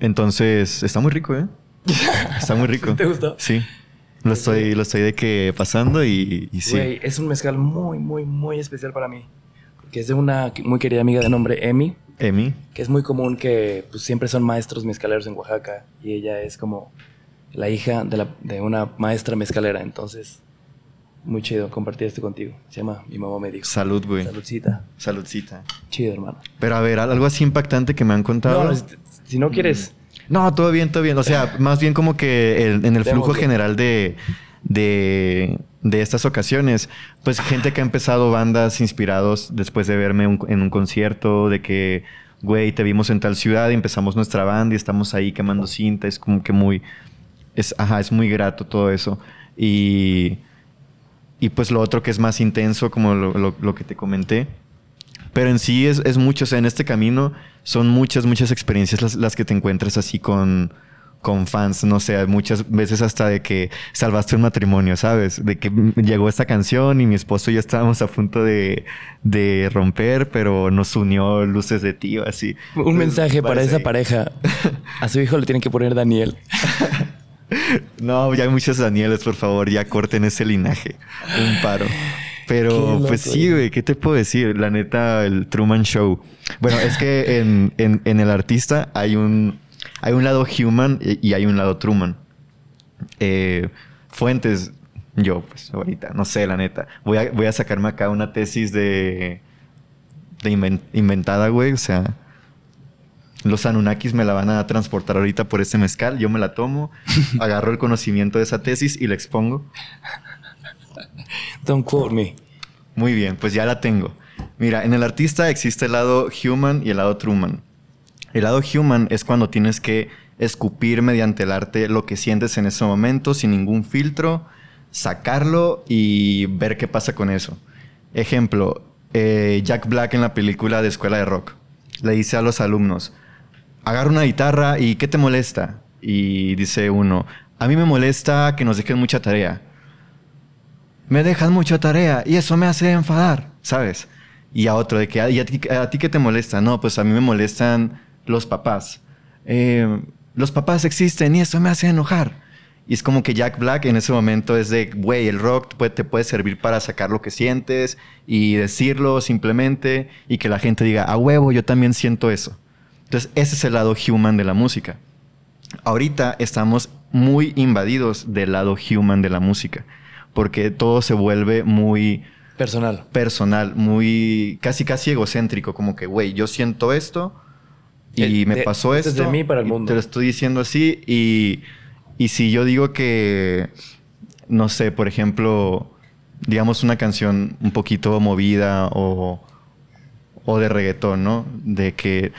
Entonces, está muy rico, ¿eh? Está muy rico. ¿Te gustó? Sí. Lo estoy, lo estoy de que pasando y, sí. es un mezcal muy, muy, muy especial para mí. Porque es de una muy querida amiga de nombre Emi. Emi. Que es muy común que pues, siempre son maestros mezcaleros en Oaxaca. Y ella es como la hija de una maestra mezcalera. Entonces, muy chido compartir esto contigo. Se llama Mi Mamá Me Dijo. Salud, güey. Saludcita. Saludcita. Chido, hermano. Pero a ver, algo así impactante que me han contado. No, si no quieres. Mm. No, todo bien, todo bien. O sea, más bien como que en el flujo general de, de, de, estas ocasiones, pues gente que ha empezado bandas inspirados después de verme en un concierto, de que, güey, te vimos en tal ciudad y empezamos nuestra banda y estamos ahí quemando cinta. Es como que muy... Es, ajá, es muy grato todo eso. Y y pues lo otro que es más intenso, como lo, que te comenté. Pero en sí es, es, mucho, o sea, en este camino son muchas, muchas experiencias las, que te encuentras así con, con fans, no sé, muchas veces hasta de que salvaste un matrimonio, ¿sabes? De que llegó esta canción y mi esposo y yo estábamos a punto de, de romper, pero nos unió luces de tío, así. Un mensaje para esa pareja. A su hijo le tienen que poner Daniel. No, ya hay muchos Danieles, por favor, ya corten ese linaje. Un paro. Pero pues sí, eh. güey, ¿qué te puedo decir? La neta, el Truman Show. Bueno, es que en, el artista hay un, hay un lado human y hay un lado Truman. Eh, fuentes, yo pues ahorita, no sé, la neta. Voy a, voy a sacarme acá una tesis de, de inventada, güey, o sea, los Anunnakis me la van a transportar ahorita por ese mezcal, yo me la tomo, agarro el conocimiento de esa tesis y la expongo. Don't quote me. Muy bien, pues ya la tengo. Mira, en el artista existe el lado human y el lado Truman. El lado human es cuando tienes que escupir mediante el arte lo que sientes en ese momento sin ningún filtro, sacarlo y ver qué pasa con eso. Ejemplo, eh, Jack Black en la película de Escuela de Rock le dice a los alumnos, agarra una guitarra y ¿qué te molesta? Y dice uno, a mí me molesta que nos dejen mucha tarea. Me dejan mucha tarea y eso me hace enfadar, ¿sabes? Y a otro, de que a, ti, a qué te molesta? No, pues a mí me molestan los papás. Em, los papás existen y eso me hace enojar. Y es como que Jack Black en ese momento es de, güey, el rock te puede, servir para sacar lo que sientes y decirlo simplemente y que la gente diga, a huevo, yo también siento eso. Entonces, ese es el lado human de la música. Ahorita estamos muy invadidos del lado human de la música, porque todo se vuelve muy... Personal. Personal, muy casi casi egocéntrico, como que, güey, yo siento esto y eh, me eh, pasó esto. Es de mí para el mundo. Te lo estoy diciendo así y, y si yo digo que, no sé, por ejemplo, digamos una canción un poquito movida o, o de reggaetón, ¿no? De que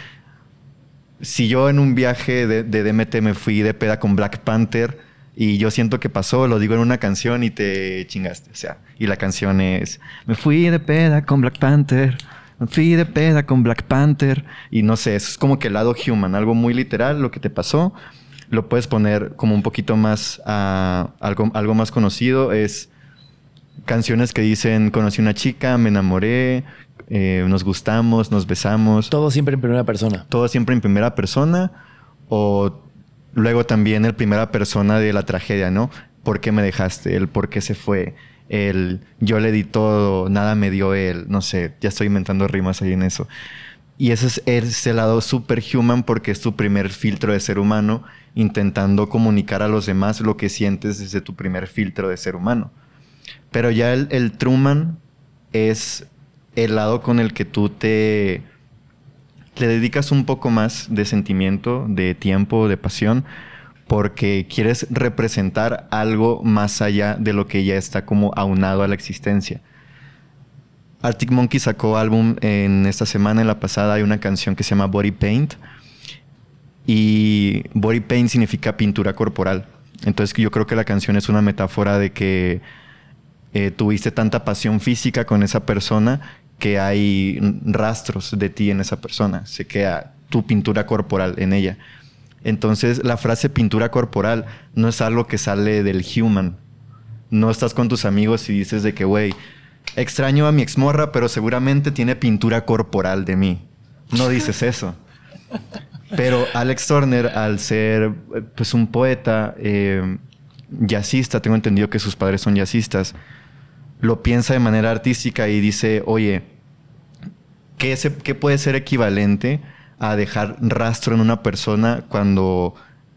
si yo en un viaje de, DMT me fui de peda con Black Panther y yo siento que pasó, lo digo en una canción y te chingaste. O sea, y la canción es, me fui de peda con Black Panther, me fui de peda con Black Panther. Y no sé, es como que el lado human, algo muy literal, lo que te pasó. Lo puedes poner como un poquito más a algo, algo más conocido. Es canciones que dicen, conocí una chica, me enamoré, eh, nos gustamos, nos besamos. Todo siempre en primera persona. Todo siempre en primera persona. O luego también el primera persona de la tragedia, ¿no? ¿Por qué me dejaste? El por qué se fue. El yo le di todo, nada me dio él. No sé, ya estoy inventando rimas ahí en eso. Y ese es el lado superhuman porque es tu primer filtro de ser humano, intentando comunicar a los demás lo que sientes desde tu primer filtro de ser humano. Pero ya el Truman es el lado con el que tú te le dedicas un poco más de sentimiento, de tiempo, de pasión, porque quieres representar algo más allá de lo que ya está como aunado a la existencia. Arctic Monkey sacó álbum en esta semana, en la pasada, hay una canción que se llama Body Paint. Y body paint significa pintura corporal. Entonces yo creo que la canción es una metáfora de que eh, tuviste tanta pasión física con esa persona que hay rastros de ti en esa persona, se queda tu pintura corporal en ella. Entonces la frase pintura corporal no es algo que sale del human. No estás con tus amigos y dices de que, güey, extraño a mi exmorra, pero seguramente tiene pintura corporal de mí. No dices eso. Pero Alex Turner, al ser pues, un poeta, yacista, eh, tengo entendido que sus padres son jazzistas, lo piensa de manera artística y dice, oye, ¿qué, se, qué puede ser equivalente a dejar rastro en una persona cuando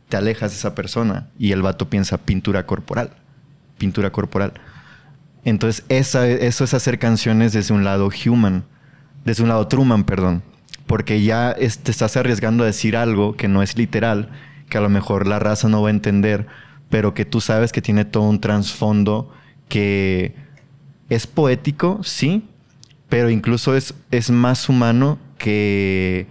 te alejas de esa persona? Y el vato piensa pintura corporal, pintura corporal. Entonces, eso es hacer canciones desde un lado human, desde un lado Truman, perdón, porque ya te estás arriesgando a decir algo que no es literal, que a lo mejor la raza no va a entender, pero que tú sabes que tiene todo un trasfondo que es poético, sí, pero incluso es, es más humano que,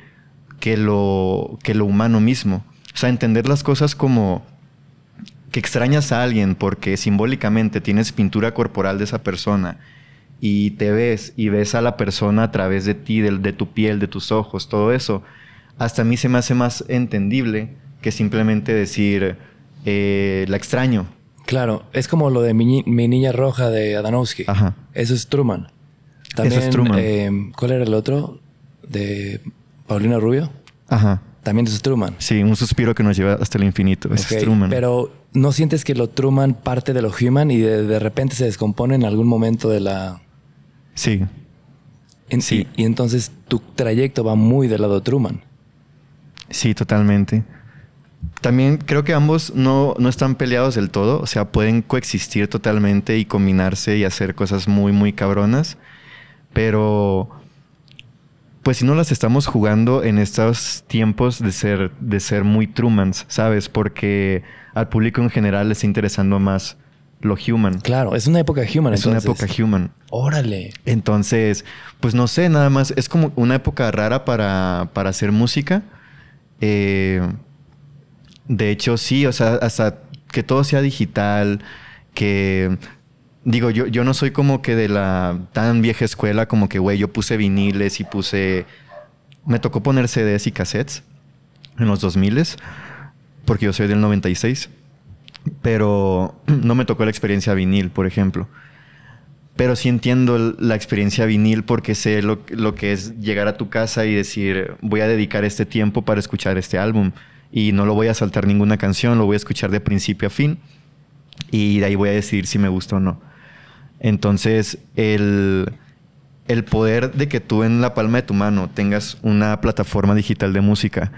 que, lo, que lo humano mismo. O sea, entender las cosas como que extrañas a alguien porque simbólicamente tienes pintura corporal de esa persona y te ves y ves a la persona a través de ti, de, de, tu piel, de tus ojos, todo eso, hasta a mí se me hace más entendible que simplemente decir, eh, la extraño, Claro, es como lo de mi, niña roja de Adanowski. Ajá. Eso es Truman. También, Eso es Truman. Em, ¿Cuál era el otro? De Paulino Rubio. Ajá. También es Truman. Sí, un suspiro que nos lleva hasta el infinito. Eso es Truman. Pero ¿no sientes que lo Truman parte de lo human y de, repente se descompone en algún momento de la. Sí. En, sí. Y, entonces tu trayecto va muy del lado Truman. Sí, totalmente también creo que ambos no, están peleados del todo, o sea, pueden coexistir totalmente y combinarse y hacer cosas muy, muy cabronas, pero pues si no las estamos jugando en estos tiempos de ser, de ser muy Trumans, ¿sabes? Porque al público en general le está interesando más lo human. Claro, es una época human. Es una época human. Órale. Entonces, pues no sé, nada más, es como una época rara para, para hacer música. Eh, de hecho, sí, o sea, hasta que todo sea digital, que digo, yo, yo no soy como que de la tan vieja escuela como que, güey, yo puse viniles y puse... Me tocó poner CDs y cassettes en los 2000 porque yo soy del 96, pero no me tocó la experiencia vinil, por ejemplo. Pero sí entiendo la experiencia vinil porque sé lo que es llegar a tu casa y decir, voy a dedicar este tiempo para escuchar este álbum y no lo voy a saltar ninguna canción, lo voy a escuchar de principio a fin y de ahí voy a decidir si me gusta o no. Entonces, el, el poder de que tú en la palma de tu mano tengas una plataforma digital de música,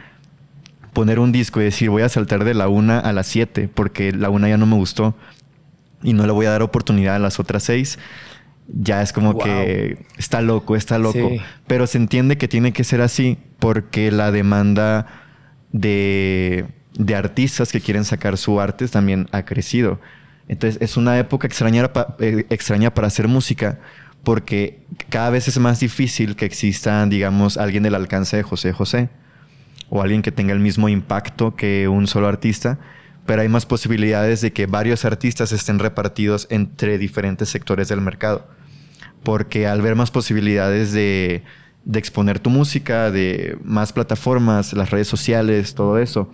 poner un disco y decir voy a saltar de la 1 a la 7 porque la 1 ya no me gustó y no le voy a dar oportunidad a las otras 6 ya es como que está loco, está loco. Pero se entiende que tiene que ser así porque la demanda de, artistas que quieren sacar su arte también ha crecido. Entonces es una época extraña, eh, extraña para hacer música porque cada vez es más difícil que exista, digamos, alguien del alcance de José José o alguien que tenga el mismo impacto que un solo artista, pero hay más posibilidades de que varios artistas estén repartidos entre diferentes sectores del mercado, porque al ver más posibilidades de de exponer tu música, de más plataformas, las redes sociales, todo eso,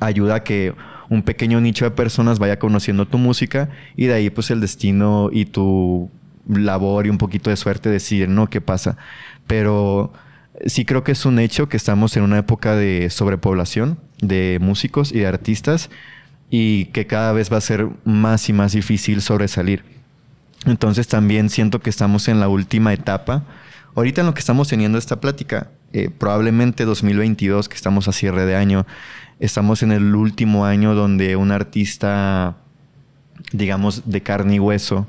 ayuda a que un pequeño nicho de personas vaya conociendo tu música y de ahí pues el destino y tu labor y un poquito de suerte decir, ¿no? ¿Qué pasa? Pero sí creo que es un hecho que estamos en una época de sobrepoblación de músicos y de artistas y que cada vez va a ser más y más difícil sobresalir. Entonces también siento que estamos en la última etapa ahorita en lo que estamos teniendo esta plática, eh, probablemente 2022, que estamos a cierre de año, estamos en el último año donde un artista, digamos, de carne y hueso,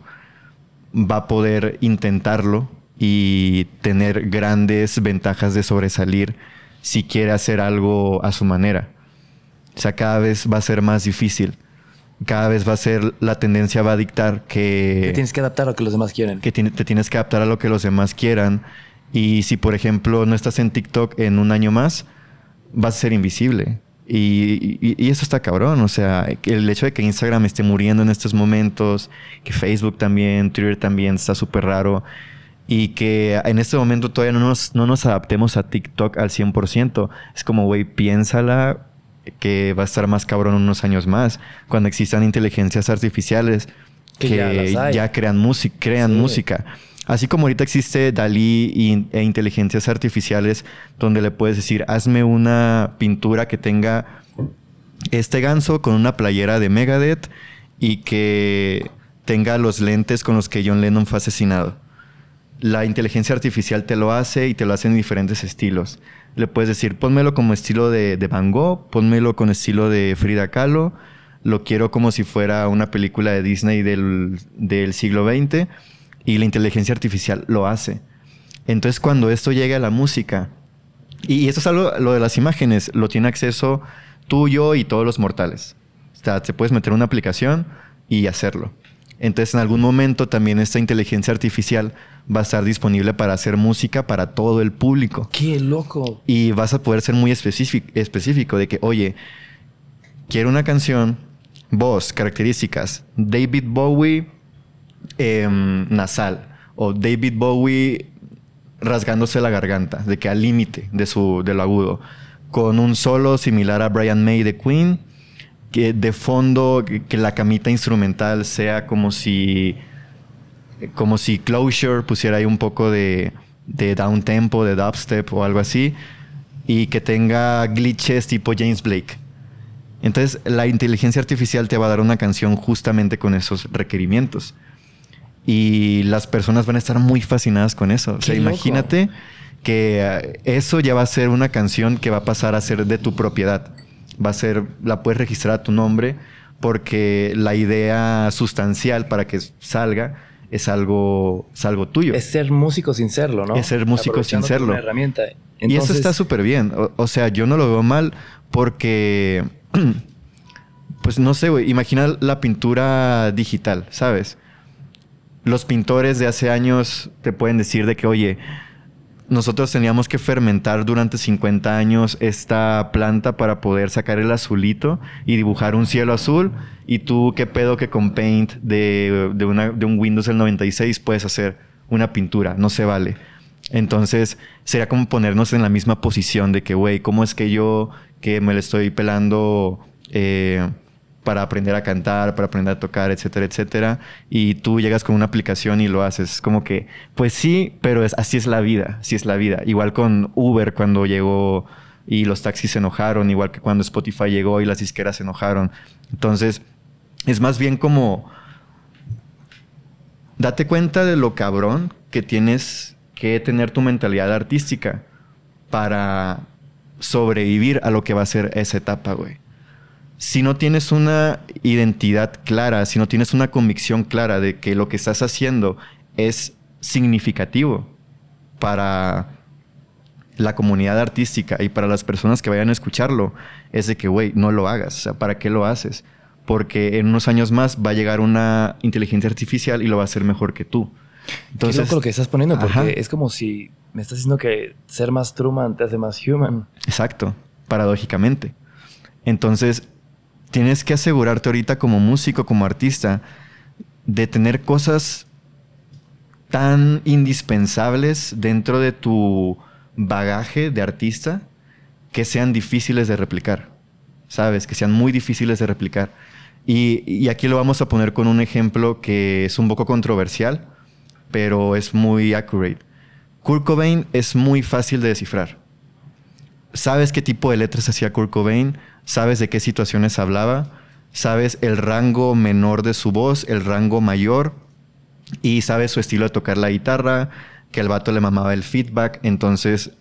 va a poder intentarlo y tener grandes ventajas de sobresalir si quiere hacer algo a su manera. O sea, cada vez va a ser más difícil cada vez va a ser la tendencia va a dictar que... Te tienes que adaptar a lo que los demás quieren. Que te tienes que adaptar a lo que los demás quieran. Y si, por ejemplo, no estás en TikTok en un año más, vas a ser invisible. Y, eso está cabrón. O sea, el hecho de que Instagram esté muriendo en estos momentos, que Facebook también, Twitter también, está súper raro. Y que en este momento todavía no nos, no nos adaptemos a TikTok al 100%. Es como, güey, piénsala, que va a estar más cabrón unos años más, cuando existan inteligencias artificiales que, ya, crean, música crean música. Así como ahorita existe Dalí e inteligencias artificiales donde le puedes decir, hazme una pintura que tenga este ganso con una playera de Megadeth y que tenga los lentes con los que John Lennon fue asesinado. La inteligencia artificial te lo hace y te lo hace en diferentes estilos le puedes decir, pónmelo como estilo de, Van Gogh, pónmelo con estilo de Frida Kahlo, lo quiero como si fuera una película de Disney del, siglo XX y la inteligencia artificial lo hace. Entonces cuando esto llega a la música, y, esto es algo, lo de las imágenes, lo tiene acceso tú, yo y todos los mortales. O sea, te puedes meter una aplicación y hacerlo. Entonces en algún momento también esta inteligencia artificial va a estar disponible para hacer música para todo el público. ¡Qué loco! Y vas a poder ser muy específico, específico de que, oye, quiero una canción, voz, características, David Bowie em, nasal o David Bowie rasgándose la garganta, de que al límite de, su, de agudo, con un solo similar a Brian May de Queen que de fondo que la camita instrumental sea como si como si Closure pusiera ahí un poco de, de down tempo, de dubstep o algo así y que tenga glitches tipo James Blake. Entonces, la inteligencia artificial te va a dar una canción justamente con esos requerimientos. Y las personas van a estar muy fascinadas con eso. o sea, imagínate que eh, eso ya va a ser una canción que va a pasar a ser de tu propiedad va a ser, la puedes registrar a tu nombre porque la idea sustancial para que salga es algo, es algo tuyo. Es ser músico sin serlo, ¿no? Es ser músico sin serlo. Una herramienta. Y eso está súper bien. O, sea, yo no lo veo mal porque, pues no sé, güey, imagina la pintura digital, ¿sabes? Los pintores de hace años te pueden decir de que, oye, nosotros teníamos que fermentar durante 50 años esta planta para poder sacar el azulito y dibujar un cielo azul. Y tú, qué pedo que con Paint de, de, un Windows del 96 puedes hacer una pintura, no se vale. Entonces, sería como ponernos en la misma posición de que, güey, ¿cómo es que yo que me le estoy pelando eh, para aprender a cantar, para aprender a tocar, etcétera, etcétera. Y tú llegas con una aplicación y lo haces. Como que, pues sí, pero es, así es la vida, así es la vida. Igual con Uber cuando llegó y los taxis se enojaron, igual que cuando Spotify llegó y las disqueras se enojaron. Entonces, es más bien como, date cuenta de lo cabrón que tienes que tener tu mentalidad artística para sobrevivir a lo que va a ser esa etapa, güey si no tienes una identidad clara, si no tienes una convicción clara de que lo que estás haciendo es significativo para la comunidad artística y para las personas que vayan a escucharlo, es de que, güey, no lo hagas. O sea, ¿para qué lo haces? Porque en unos años más va a llegar una inteligencia artificial y lo va a hacer mejor que tú. Entonces, es lo que estás poniendo, porque es como si me estás diciendo que ser más Truman te hace más human. Exacto, paradójicamente. Entonces, tienes que asegurarte ahorita como músico, como artista, de tener cosas tan indispensables dentro de tu bagaje de artista que sean difíciles de replicar, ¿sabes? Que sean muy difíciles de replicar. Y, aquí lo vamos a poner con un ejemplo que es un poco controversial, pero es muy accurate. Kurt Cobain es muy fácil de descifrar sabes qué tipo de letras hacía Kurt Cobain, sabes de qué situaciones hablaba, sabes el rango menor de su voz, el rango mayor, y sabes su estilo de tocar la guitarra, que el vato le mamaba el feedback, entonces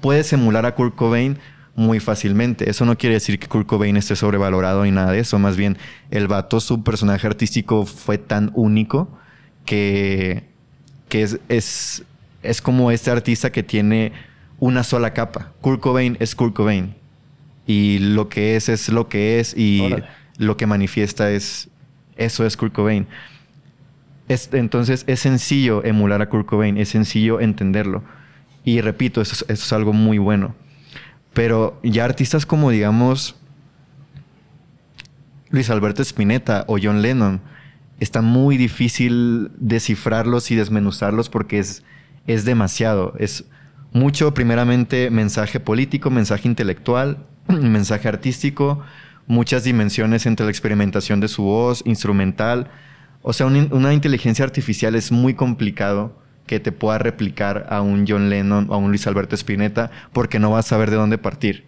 puedes emular a Kurt Cobain muy fácilmente. Eso no quiere decir que Kurt Cobain esté sobrevalorado ni nada de eso, más bien el vato, su personaje artístico fue tan único que, es, es, es como este artista que tiene una sola capa. Kurt Cobain es Kurt Cobain. Y lo que es es lo que es y lo que manifiesta es eso es Kurt Cobain. entonces es sencillo emular a Kurt Cobain, es sencillo entenderlo. Y repito, eso, es algo muy bueno. Pero ya artistas como, digamos, Luis Alberto Spinetta o John Lennon, está muy difícil descifrarlos y desmenuzarlos porque es, es demasiado. Es, mucho, primeramente, mensaje político, mensaje intelectual, mensaje artístico, muchas dimensiones entre la experimentación de su voz, instrumental. O sea, una inteligencia artificial es muy complicado que te pueda replicar a un John Lennon o a un Luis Alberto Spinetta porque no vas a saber de dónde partir.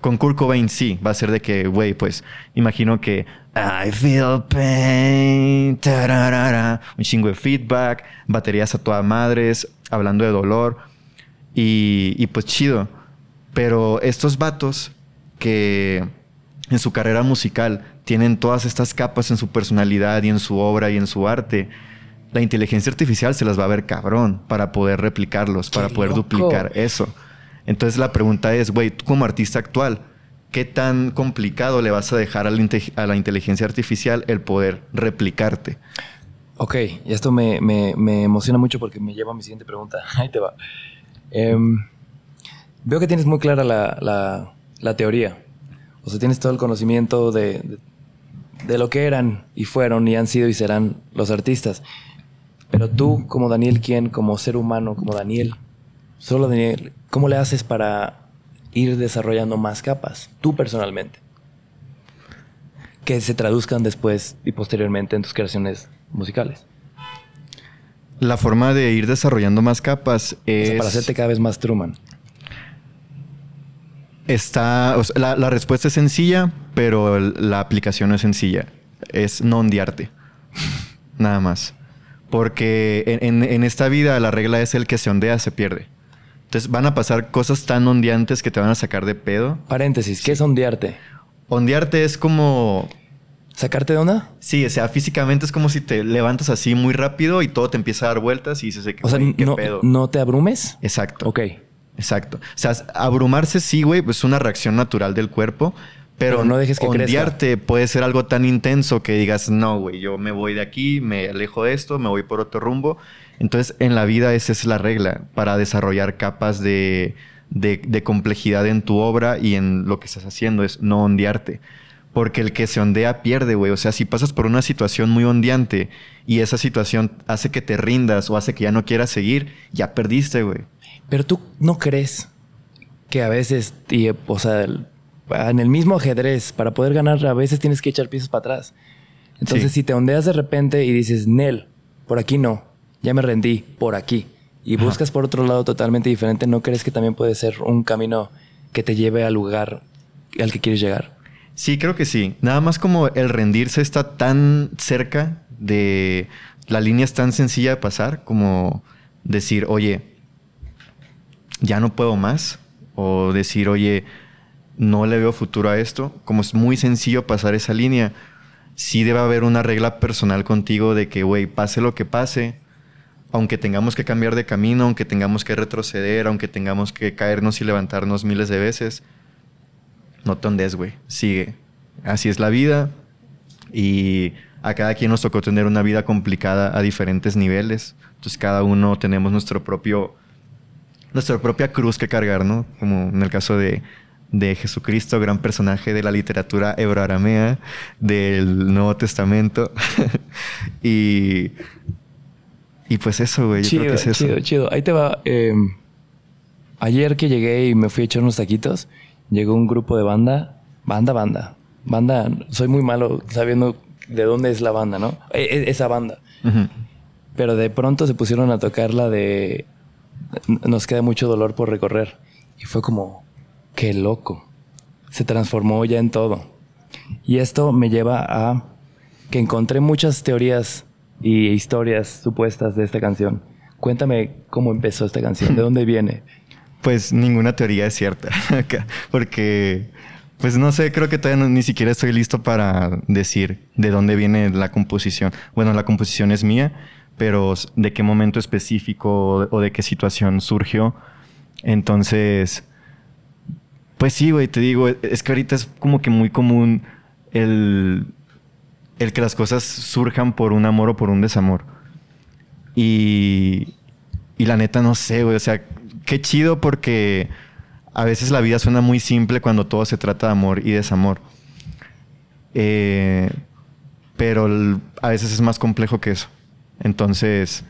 Con Kurt Cobain sí, va a ser de que, güey, pues imagino que I feel pain, un chingo de feedback, baterías a toda madres, hablando de dolor y, pues chido. Pero estos vatos que en su carrera musical tienen todas estas capas en su personalidad y en su obra y en su arte, la inteligencia artificial se las va a ver cabrón para poder replicarlos, para poder duplicar eso. Entonces la pregunta es, güey, tú como artista actual, ¿qué tan complicado le vas a dejar a la, inteligencia artificial el poder replicarte? Ok, y esto me, me emociona mucho porque me lleva a mi siguiente pregunta. Ahí te va. Em, veo que tienes muy clara la, la, teoría. O sea, tienes todo el conocimiento de, de, lo que eran y fueron y han sido y serán los artistas. Pero tú, como Daniel, ¿quién? Como ser humano, como Daniel, solo Daniel, ¿cómo le haces para ir desarrollando más capas, tú personalmente? Que se traduzcan después y posteriormente en tus creaciones musicales la forma de ir desarrollando más capas es... para hacerte cada vez más Truman. Está, la, respuesta es sencilla, pero la aplicación no es sencilla. Es no ondearte. Nada más. Porque en, esta vida la regla es el que se ondea se pierde. Entonces van a pasar cosas tan ondeantes que te van a sacar de pedo. Paréntesis, ¿qué es ondearte? Ondearte es como ¿Sacarte de onda? Sí, o sea, físicamente es como si te levantas así muy rápido y todo te empieza a dar vueltas y dices, se no, te abrumes? Exacto. Ok. Exacto. O sea, abrumarse sí, güey, pues, es una reacción natural del cuerpo, pero, no dejes que ondearte puede ser algo tan intenso que digas, no, güey, yo me voy de aquí, me alejo de esto, me voy por otro rumbo. Entonces, en la vida esa es la regla para desarrollar capas de, de, de complejidad en tu obra y en lo que estás haciendo, es no ondearte. Porque el que se ondea pierde, güey. O sea, si pasas por una situación muy ondeante y esa situación hace que te rindas o hace que ya no quieras seguir, ya perdiste, güey. Pero tú no crees que a veces, o sea, en el mismo ajedrez, para poder ganar, a veces tienes que echar piezas para atrás. Entonces, si te ondeas de repente y dices, Nel, por aquí no, ya me rendí, por aquí, y buscas por otro lado totalmente diferente, ¿no crees que también puede ser un camino que te lleve al lugar al que quieres llegar? Sí, creo que sí. Nada más como el rendirse está tan cerca de la línea es tan sencilla de pasar como decir, oye, ya no puedo más. O decir, oye, no le veo futuro a esto. Como es muy sencillo pasar esa línea, sí debe haber una regla personal contigo de que, güey, pase lo que pase, aunque tengamos que cambiar de camino, aunque tengamos que retroceder, aunque tengamos que caernos y levantarnos miles de veces, no te güey, sigue. Así es la vida y a cada quien nos tocó tener una vida complicada a diferentes niveles. Entonces cada uno tenemos nuestro propio, nuestra propia cruz que cargar, ¿no? Como en el caso de, Jesucristo, gran personaje de la literatura hebra-aramea del Nuevo Testamento. y, y pues eso, güey, yo creo que es eso. Chido, chido. Ahí te va. Eh, ayer que llegué y me fui a echar unos taquitos llegó un grupo de banda, banda, banda, banda, soy muy malo sabiendo de dónde es la banda, ¿no? E, e, esa banda. Pero de pronto se pusieron a tocar la de Nos queda mucho dolor por recorrer. Y fue como, qué loco. Se transformó ya en todo. Y esto me lleva a que encontré muchas teorías y historias supuestas de esta canción. Cuéntame cómo empezó esta canción, de dónde viene pues ninguna teoría es cierta porque pues no sé, creo que todavía ni siquiera estoy listo para decir de dónde viene la composición. Bueno, la composición es mía, pero de qué momento específico o de qué situación surgió. Entonces, pues sí, güey, te digo, es que ahorita es como que muy común el, el que las cosas surjan por un amor o por un desamor. Y, y la neta no sé, güey, o sea, qué chido porque a veces la vida suena muy simple cuando todo se trata de amor y desamor. Eh, pero a veces es más complejo que eso. Entonces,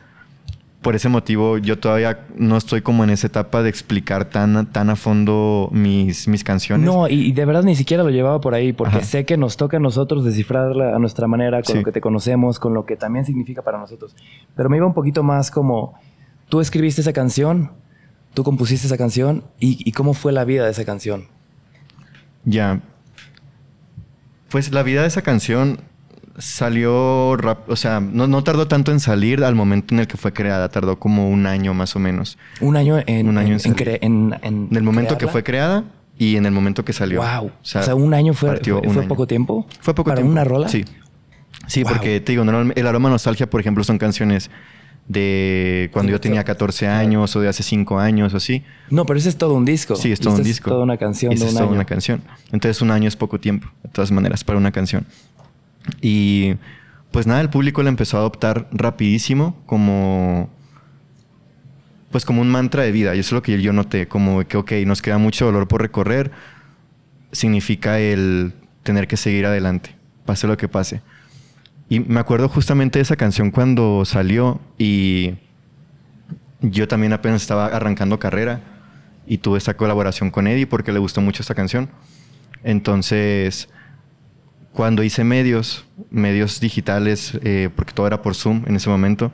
por ese motivo yo todavía no estoy como en esa etapa de explicar tan, tan a fondo mis, mis canciones. No, y, de verdad ni siquiera lo llevaba por ahí, porque sé que nos toca a nosotros descifrarla a nuestra manera, con lo que te conocemos, con lo que también significa para nosotros. Pero me iba un poquito más como, tú escribiste esa canción, tú compusiste esa canción y, cómo fue la vida de esa canción. Ya. Pues la vida de esa canción salió, o sea, no, tardó tanto en salir al momento en el que fue creada, tardó como un año más o menos. Un año en, un año en, en, en, el momento que fue creada y en el momento que salió. Wow. O sea, un año fue, fue, poco tiempo. Fue poco ¿Para tiempo. ¿Para una rola? Sí. Sí, porque te digo, el aroma nostalgia, por ejemplo, son canciones de cuando yo tenía 14 años o de hace 5 años o así. No, pero ese es todo un disco. Sí, es todo un disco. Es toda una canción. es toda una canción. Entonces un año es poco tiempo, de todas maneras, para una canción. Y pues nada, el público la empezó a adoptar rapidísimo como pues como un mantra de vida. Y eso es lo que yo noté, como que, ok, nos queda mucho dolor por recorrer, significa el tener que seguir adelante, pase lo que pase. Y me acuerdo justamente de esa canción cuando salió y yo también apenas estaba arrancando carrera y tuve esta colaboración con Eddie porque le gustó mucho esta canción. Entonces, cuando hice medios, medios digitales, eh, porque todo era por Zoom en ese momento,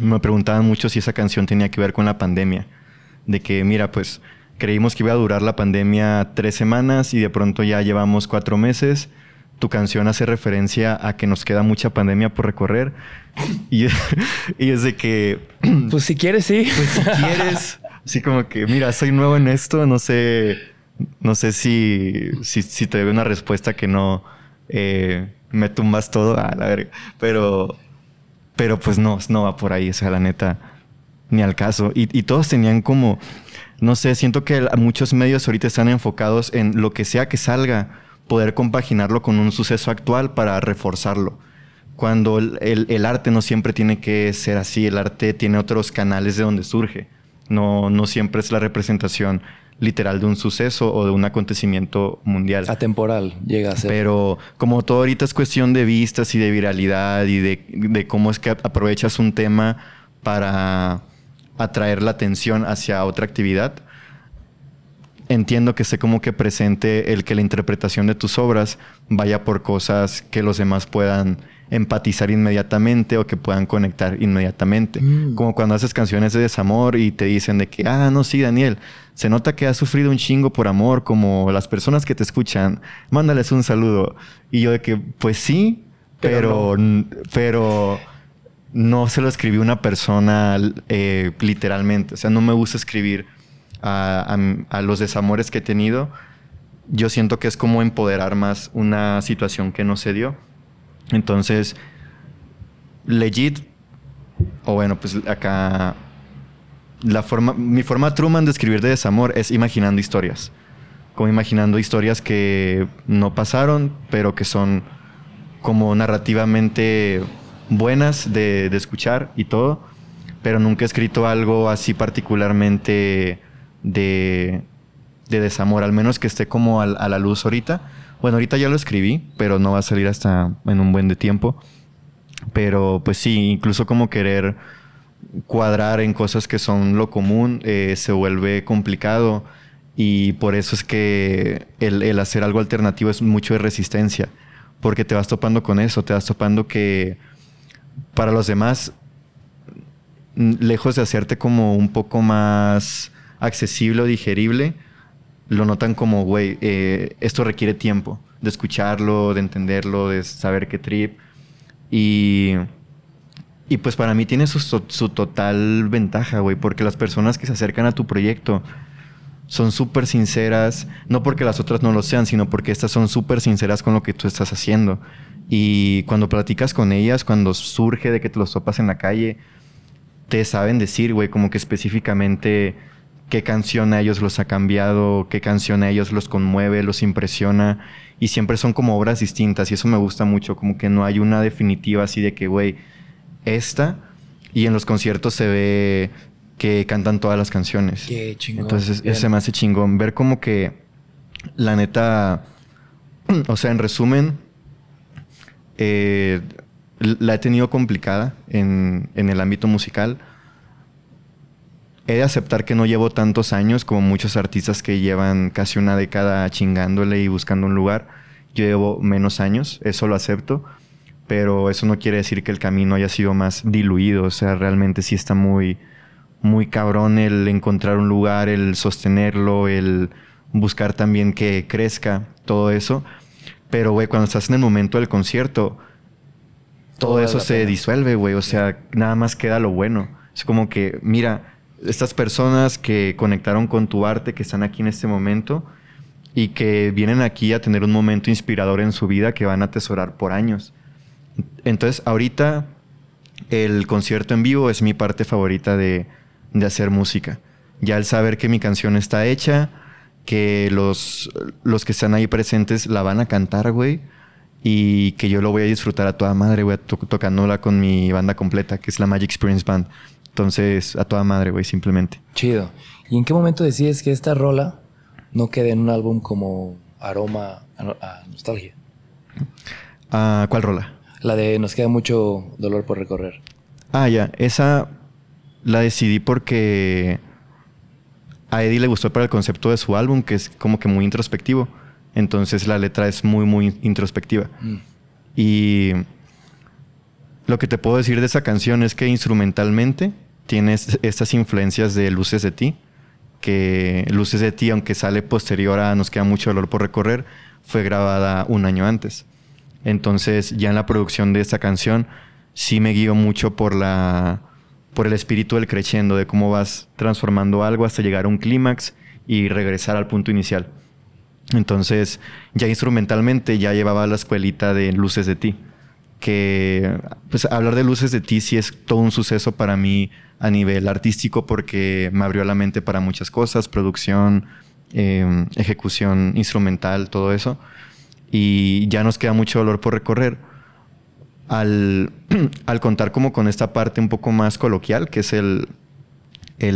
me preguntaban mucho si esa canción tenía que ver con la pandemia. De que, mira, pues creímos que iba a durar la pandemia tres semanas y de pronto ya llevamos cuatro meses tu canción hace referencia a que nos queda mucha pandemia por recorrer. Y, y es de que... Pues si quieres, sí. Pues si quieres. Así como que, mira, soy nuevo en esto, no sé, no sé si, si, te debe una respuesta que no eh, me tumbas todo a la verga. Pero, pero pues no, no va por ahí, o sea, la neta, ni al caso. Y, y todos tenían como, no sé, siento que muchos medios ahorita están enfocados en lo que sea que salga poder compaginarlo con un suceso actual para reforzarlo. Cuando el, arte no siempre tiene que ser así, el arte tiene otros canales de donde surge. No, no siempre es la representación literal de un suceso o de un acontecimiento mundial. Atemporal llega a ser. Pero como todo ahorita es cuestión de vistas y de viralidad y de, de cómo es que aprovechas un tema para atraer la atención hacia otra actividad, entiendo que esté como que presente el que la interpretación de tus obras vaya por cosas que los demás puedan empatizar inmediatamente o que puedan conectar inmediatamente. Mm. Como cuando haces canciones de desamor y te dicen de que, ah, no, sí, Daniel, se nota que has sufrido un chingo por amor, como las personas que te escuchan, mándales un saludo. Y yo de que, pues sí, pero, pero no, se lo escribí una persona eh, literalmente. O sea, no me gusta escribir a, los desamores que he tenido, yo siento que es como empoderar más una situación que no se dio. Entonces, legit, o bueno, pues acá, la forma, mi forma Truman de escribir de desamor es imaginando historias. Como imaginando historias que no pasaron, pero que son como narrativamente buenas de, de escuchar y todo. Pero nunca he escrito algo así particularmente de, desamor, al menos que esté como a, la luz ahorita. Bueno, ahorita ya lo escribí, pero no va a salir hasta en un buen de tiempo. Pero pues sí, incluso como querer cuadrar en cosas que son lo común eh, se vuelve complicado y por eso es que el, el hacer algo alternativo es mucho de resistencia, porque te vas topando con eso, te vas topando que para los demás, lejos de hacerte como un poco más accesible o digerible, lo notan como, güey, eh, esto requiere tiempo de escucharlo, de entenderlo, de saber qué trip. Y, y pues para mí tiene su, total ventaja, güey, porque las personas que se acercan a tu proyecto son súper sinceras, no porque las otras no lo sean, sino porque estas son súper sinceras con lo que tú estás haciendo. Y cuando platicas con ellas, cuando surge de que te los topas en la calle, te saben decir, güey, como que específicamente qué canción a ellos los ha cambiado, qué canción a ellos los conmueve, los impresiona. Y siempre son como obras distintas y eso me gusta mucho, como que no hay una definitiva así de que, güey, esta. Y en los conciertos se ve que cantan todas las canciones. Qué chingón. Entonces se me hace chingón ver como que, la neta, o sea, en resumen, eh, la he tenido complicada en el ámbito musical He de aceptar que no llevo tantos años como muchos artistas que llevan casi una década chingándole y buscando un lugar. Yo llevo menos años, eso lo acepto, pero eso no quiere decir que el camino haya sido más diluido, o sea, realmente sí está muy, muy cabrón el encontrar un lugar, el sostenerlo, el buscar también que crezca, todo eso. Pero, güey, cuando estás en el momento del concierto, todo eso se disuelve, güey. O sea, nada más queda lo bueno. Es como que, mira, estas personas que conectaron con tu arte, que están aquí en este momento y que vienen aquí a tener un momento inspirador en su vida que van a atesorar por años. Entonces, ahorita el concierto en vivo es mi parte favorita de, de hacer música. Ya el saber que mi canción está hecha, que los, los que están ahí presentes la van a cantar, güey, y que yo lo voy a disfrutar a toda madre, güey, tocándola con mi banda completa, que es la Magic Experience Band. Entonces, a toda madre, güey, simplemente. Chido. ¿Y en qué momento decides que esta rola no quede en un álbum como aroma a, nostalgia? ¿Cuál rola? La de Nos queda mucho dolor por recorrer. Ah, ya. Esa la decidí porque a Eddie le gustó para el concepto de su álbum, que es como que muy introspectivo. Entonces la letra es muy, muy introspectiva. Mm. Y lo que te puedo decir de esa canción es que instrumentalmente tienes estas influencias de luces de ti, que luces de ti, aunque sale posterior a Nos queda mucho dolor por recorrer, fue grabada un año antes. Entonces, ya en la producción de esta canción, sí me guío mucho por la por el espíritu del creciendo, de cómo vas transformando algo hasta llegar a un clímax y regresar al punto inicial. Entonces, ya instrumentalmente ya llevaba la escuelita de luces de ti que pues hablar de luces de ti es todo un suceso para mí a nivel artístico porque me abrió la mente para muchas cosas, producción, em, ejecución instrumental, todo eso. Y ya nos queda mucho dolor por recorrer. Al, contar como con esta parte un poco más coloquial, que es el,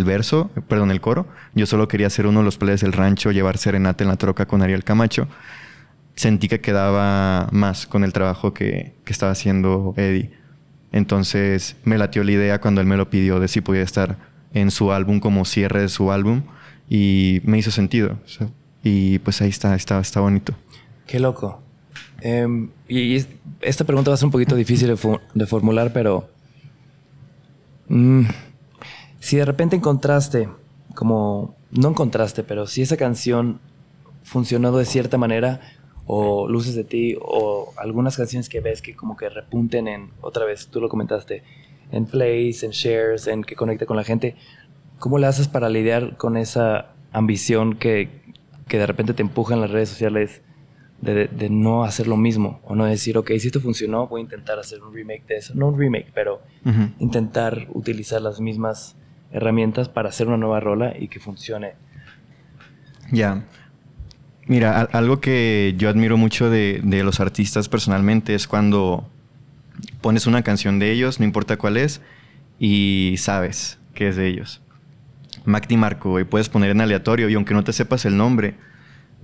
verso, perdón, el coro, yo solo quería hacer uno de los plays del rancho, llevar serenata en la troca con Ariel Camacho sentí que quedaba más con el trabajo que, estaba haciendo Eddie. Entonces me latió la idea cuando él me lo pidió de si podía estar en su álbum como cierre de su álbum y me hizo sentido. y pues ahí está, está, está bonito. Qué loco. Em, y, esta pregunta va a ser un poquito difícil de, formular, pero mm, si de repente encontraste, como no encontraste, pero si esa canción funcionó de cierta manera o Luces de ti o algunas canciones que ves que como que repunten en, otra vez, tú lo comentaste, en plays, en shares, en que conecte con la gente. ¿Cómo le haces para lidiar con esa ambición que, que de repente te empuja en las redes sociales de, de, no hacer lo mismo o no decir, ok, si esto funcionó, voy a intentar hacer un remake de eso? No un remake, pero intentar utilizar las mismas herramientas para hacer una nueva rola y que funcione. Ya. Mira, algo que yo admiro mucho de, los artistas personalmente es cuando pones una canción de ellos, no importa cuál es, y sabes que es de ellos. Mac Di Marco, y puedes poner en aleatorio, y aunque no te sepas el nombre,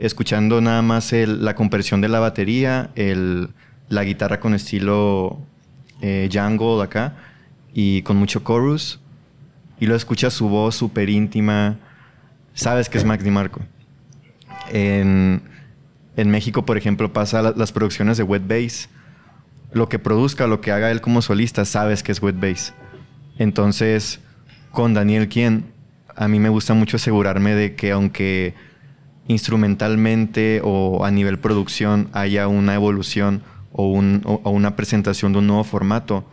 escuchando nada más la compresión de la batería, la guitarra con estilo eh, jungle acá, y con mucho chorus, y lo escuchas su voz súper íntima, sabes que es Mac Di Marco en, México, por ejemplo, pasa las producciones de Wet Base. Lo que produzca, lo que haga él como solista, sabes que es Wet Base. Entonces, con Daniel Quien, a mí me gusta mucho asegurarme de que aunque instrumentalmente o a nivel producción haya una evolución o, una presentación de un nuevo formato,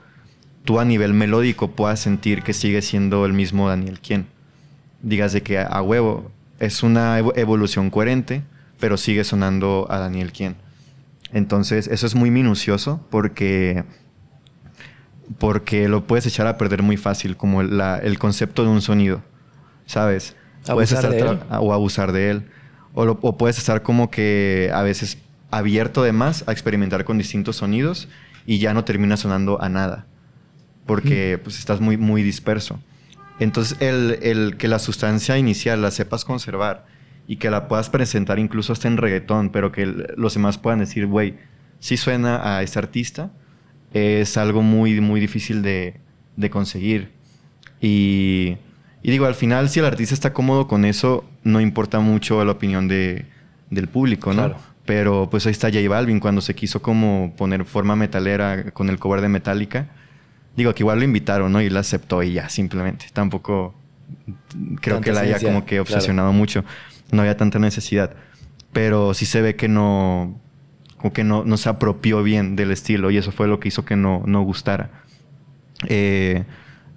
tú a nivel melódico puedas sentir que sigue siendo el mismo Daniel Quien. Digas que a huevo, es una evolución coherente, pero sigue sonando a Daniel Quien. Entonces, eso es muy minucioso porque, porque lo puedes echar a perder muy fácil, como el, concepto de un sonido, ¿sabes? O abusar de él. O, puedes estar como que a veces abierto de más a experimentar con distintos sonidos y ya no termina sonando a nada porque pues estás muy, muy disperso. Entonces, el, el, que la sustancia inicial la sepas conservar y que la puedas presentar incluso hasta en reggaetón, pero que los demás puedan decir, güey, sí suena a este artista, es algo muy, muy difícil de, conseguir. Y, y, digo, al final, si el artista está cómodo con eso, no importa mucho la opinión de, del público, ¿no? Pero pues ahí está J Balvin cuando se quiso como poner forma metalera con el cover de Metallica Digo que igual lo invitaron, ¿no? Y la aceptó y ya, simplemente. Tampoco creo que la haya como que obsesionado mucho. No había tanta necesidad. Pero sí se ve que no. que no, no se apropió bien del estilo. Y eso fue lo que hizo que no, no gustara. Eh,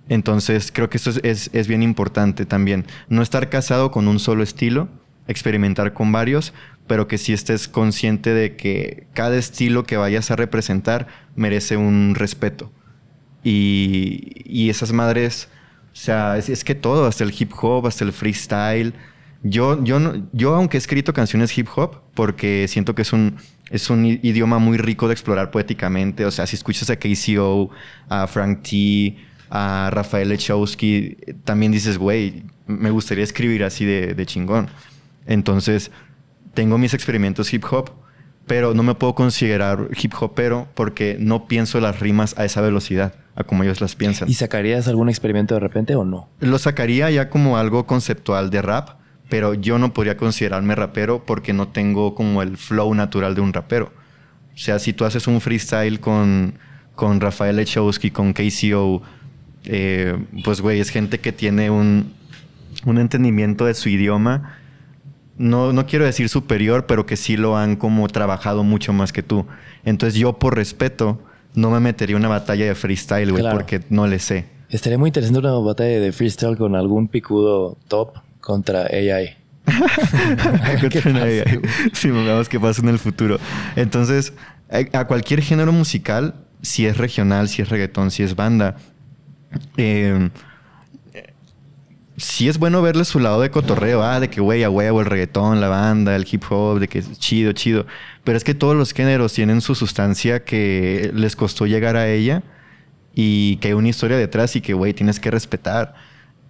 entonces, creo que esto es, es, bien importante también. No estar casado con un solo estilo, experimentar con varios, pero que sí estés consciente de que cada estilo que vayas a representar merece un respeto. Y, esas madres, o sea, es, que todo, hasta el hip hop, hasta el freestyle. Yo, yo, yo aunque he escrito canciones hip hop, porque siento que es un, es un idioma muy rico de explorar poéticamente. O sea, si escuchas a KCO, a Frank T., a Rafael Lechowski, también dices, güey, me gustaría escribir así de chingón. Entonces, tengo mis experimentos hip hop, pero no me puedo considerar hip hopero porque no pienso las rimas a esa velocidad, a como ellos las piensan. ¿Y sacarías algún experimento de repente o no? Lo sacaría ya como algo conceptual de rap, pero yo no podría considerarme rapero porque no tengo como el flow natural de un rapero. O sea, si tú haces un freestyle con, Rafael Echowski, con KCO, eh, pues güey, es gente que tiene un entendimiento de su idioma no, no quiero decir superior, pero que sí lo han como trabajado mucho más que tú. Entonces yo por respeto no me metería una batalla de freestyle, güey, porque no le sé. Estaría muy interesante una batalla de freestyle con algún picudo top contra AI. contra no AI. Sí, qué pasa en el futuro. Entonces, a cualquier género musical, si es regional, si es reggaetón, si es banda, em, sí es bueno verle su lado de cotorreo, ah, de que güey, a huevo, el reggaetón, la banda, el hip hop, de que es chido, chido. Pero es que todos los géneros tienen su sustancia que les costó llegar a ella y que hay una historia detrás y que, güey, tienes que respetar.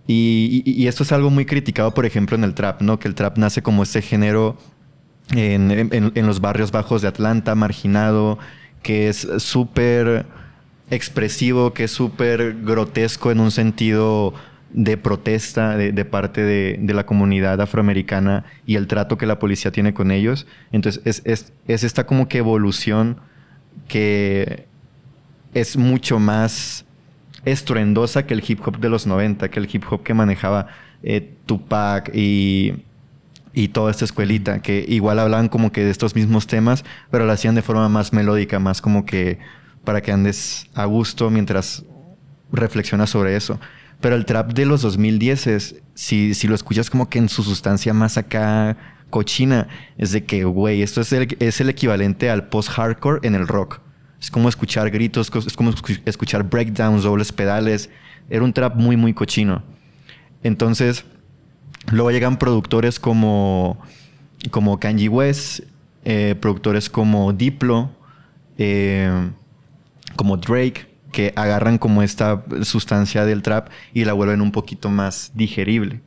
Y, esto es algo muy criticado, por ejemplo, en el trap, ¿no? Que el trap nace como este género en, en los barrios bajos de Atlanta, marginado, que es súper expresivo, que es súper grotesco en un sentido de protesta de, parte de, la comunidad afroamericana y el trato que la policía tiene con ellos. Entonces es, esta como que evolución que es mucho más estruendosa que el hip hop de los 90, que el hip hop que manejaba eh, Tupac y, toda esta escuelita, que igual hablaban como que de estos mismos temas, pero lo hacían de forma más melódica, más como que para que andes a gusto mientras reflexionas sobre eso. Pero el trap de los 2010 es, si, lo escuchas como que en su sustancia más acá cochina, es de que, güey, esto es el, equivalente al post-hardcore en el rock. Es como escuchar gritos, es como escuchar breakdowns, dobles pedales. Era un trap muy, muy cochino. Entonces, luego llegan productores como, como Kanye West, eh, productores como Diplo, eh, como Drake, que agarran como esta sustancia del trap y la vuelven un poquito más digerible.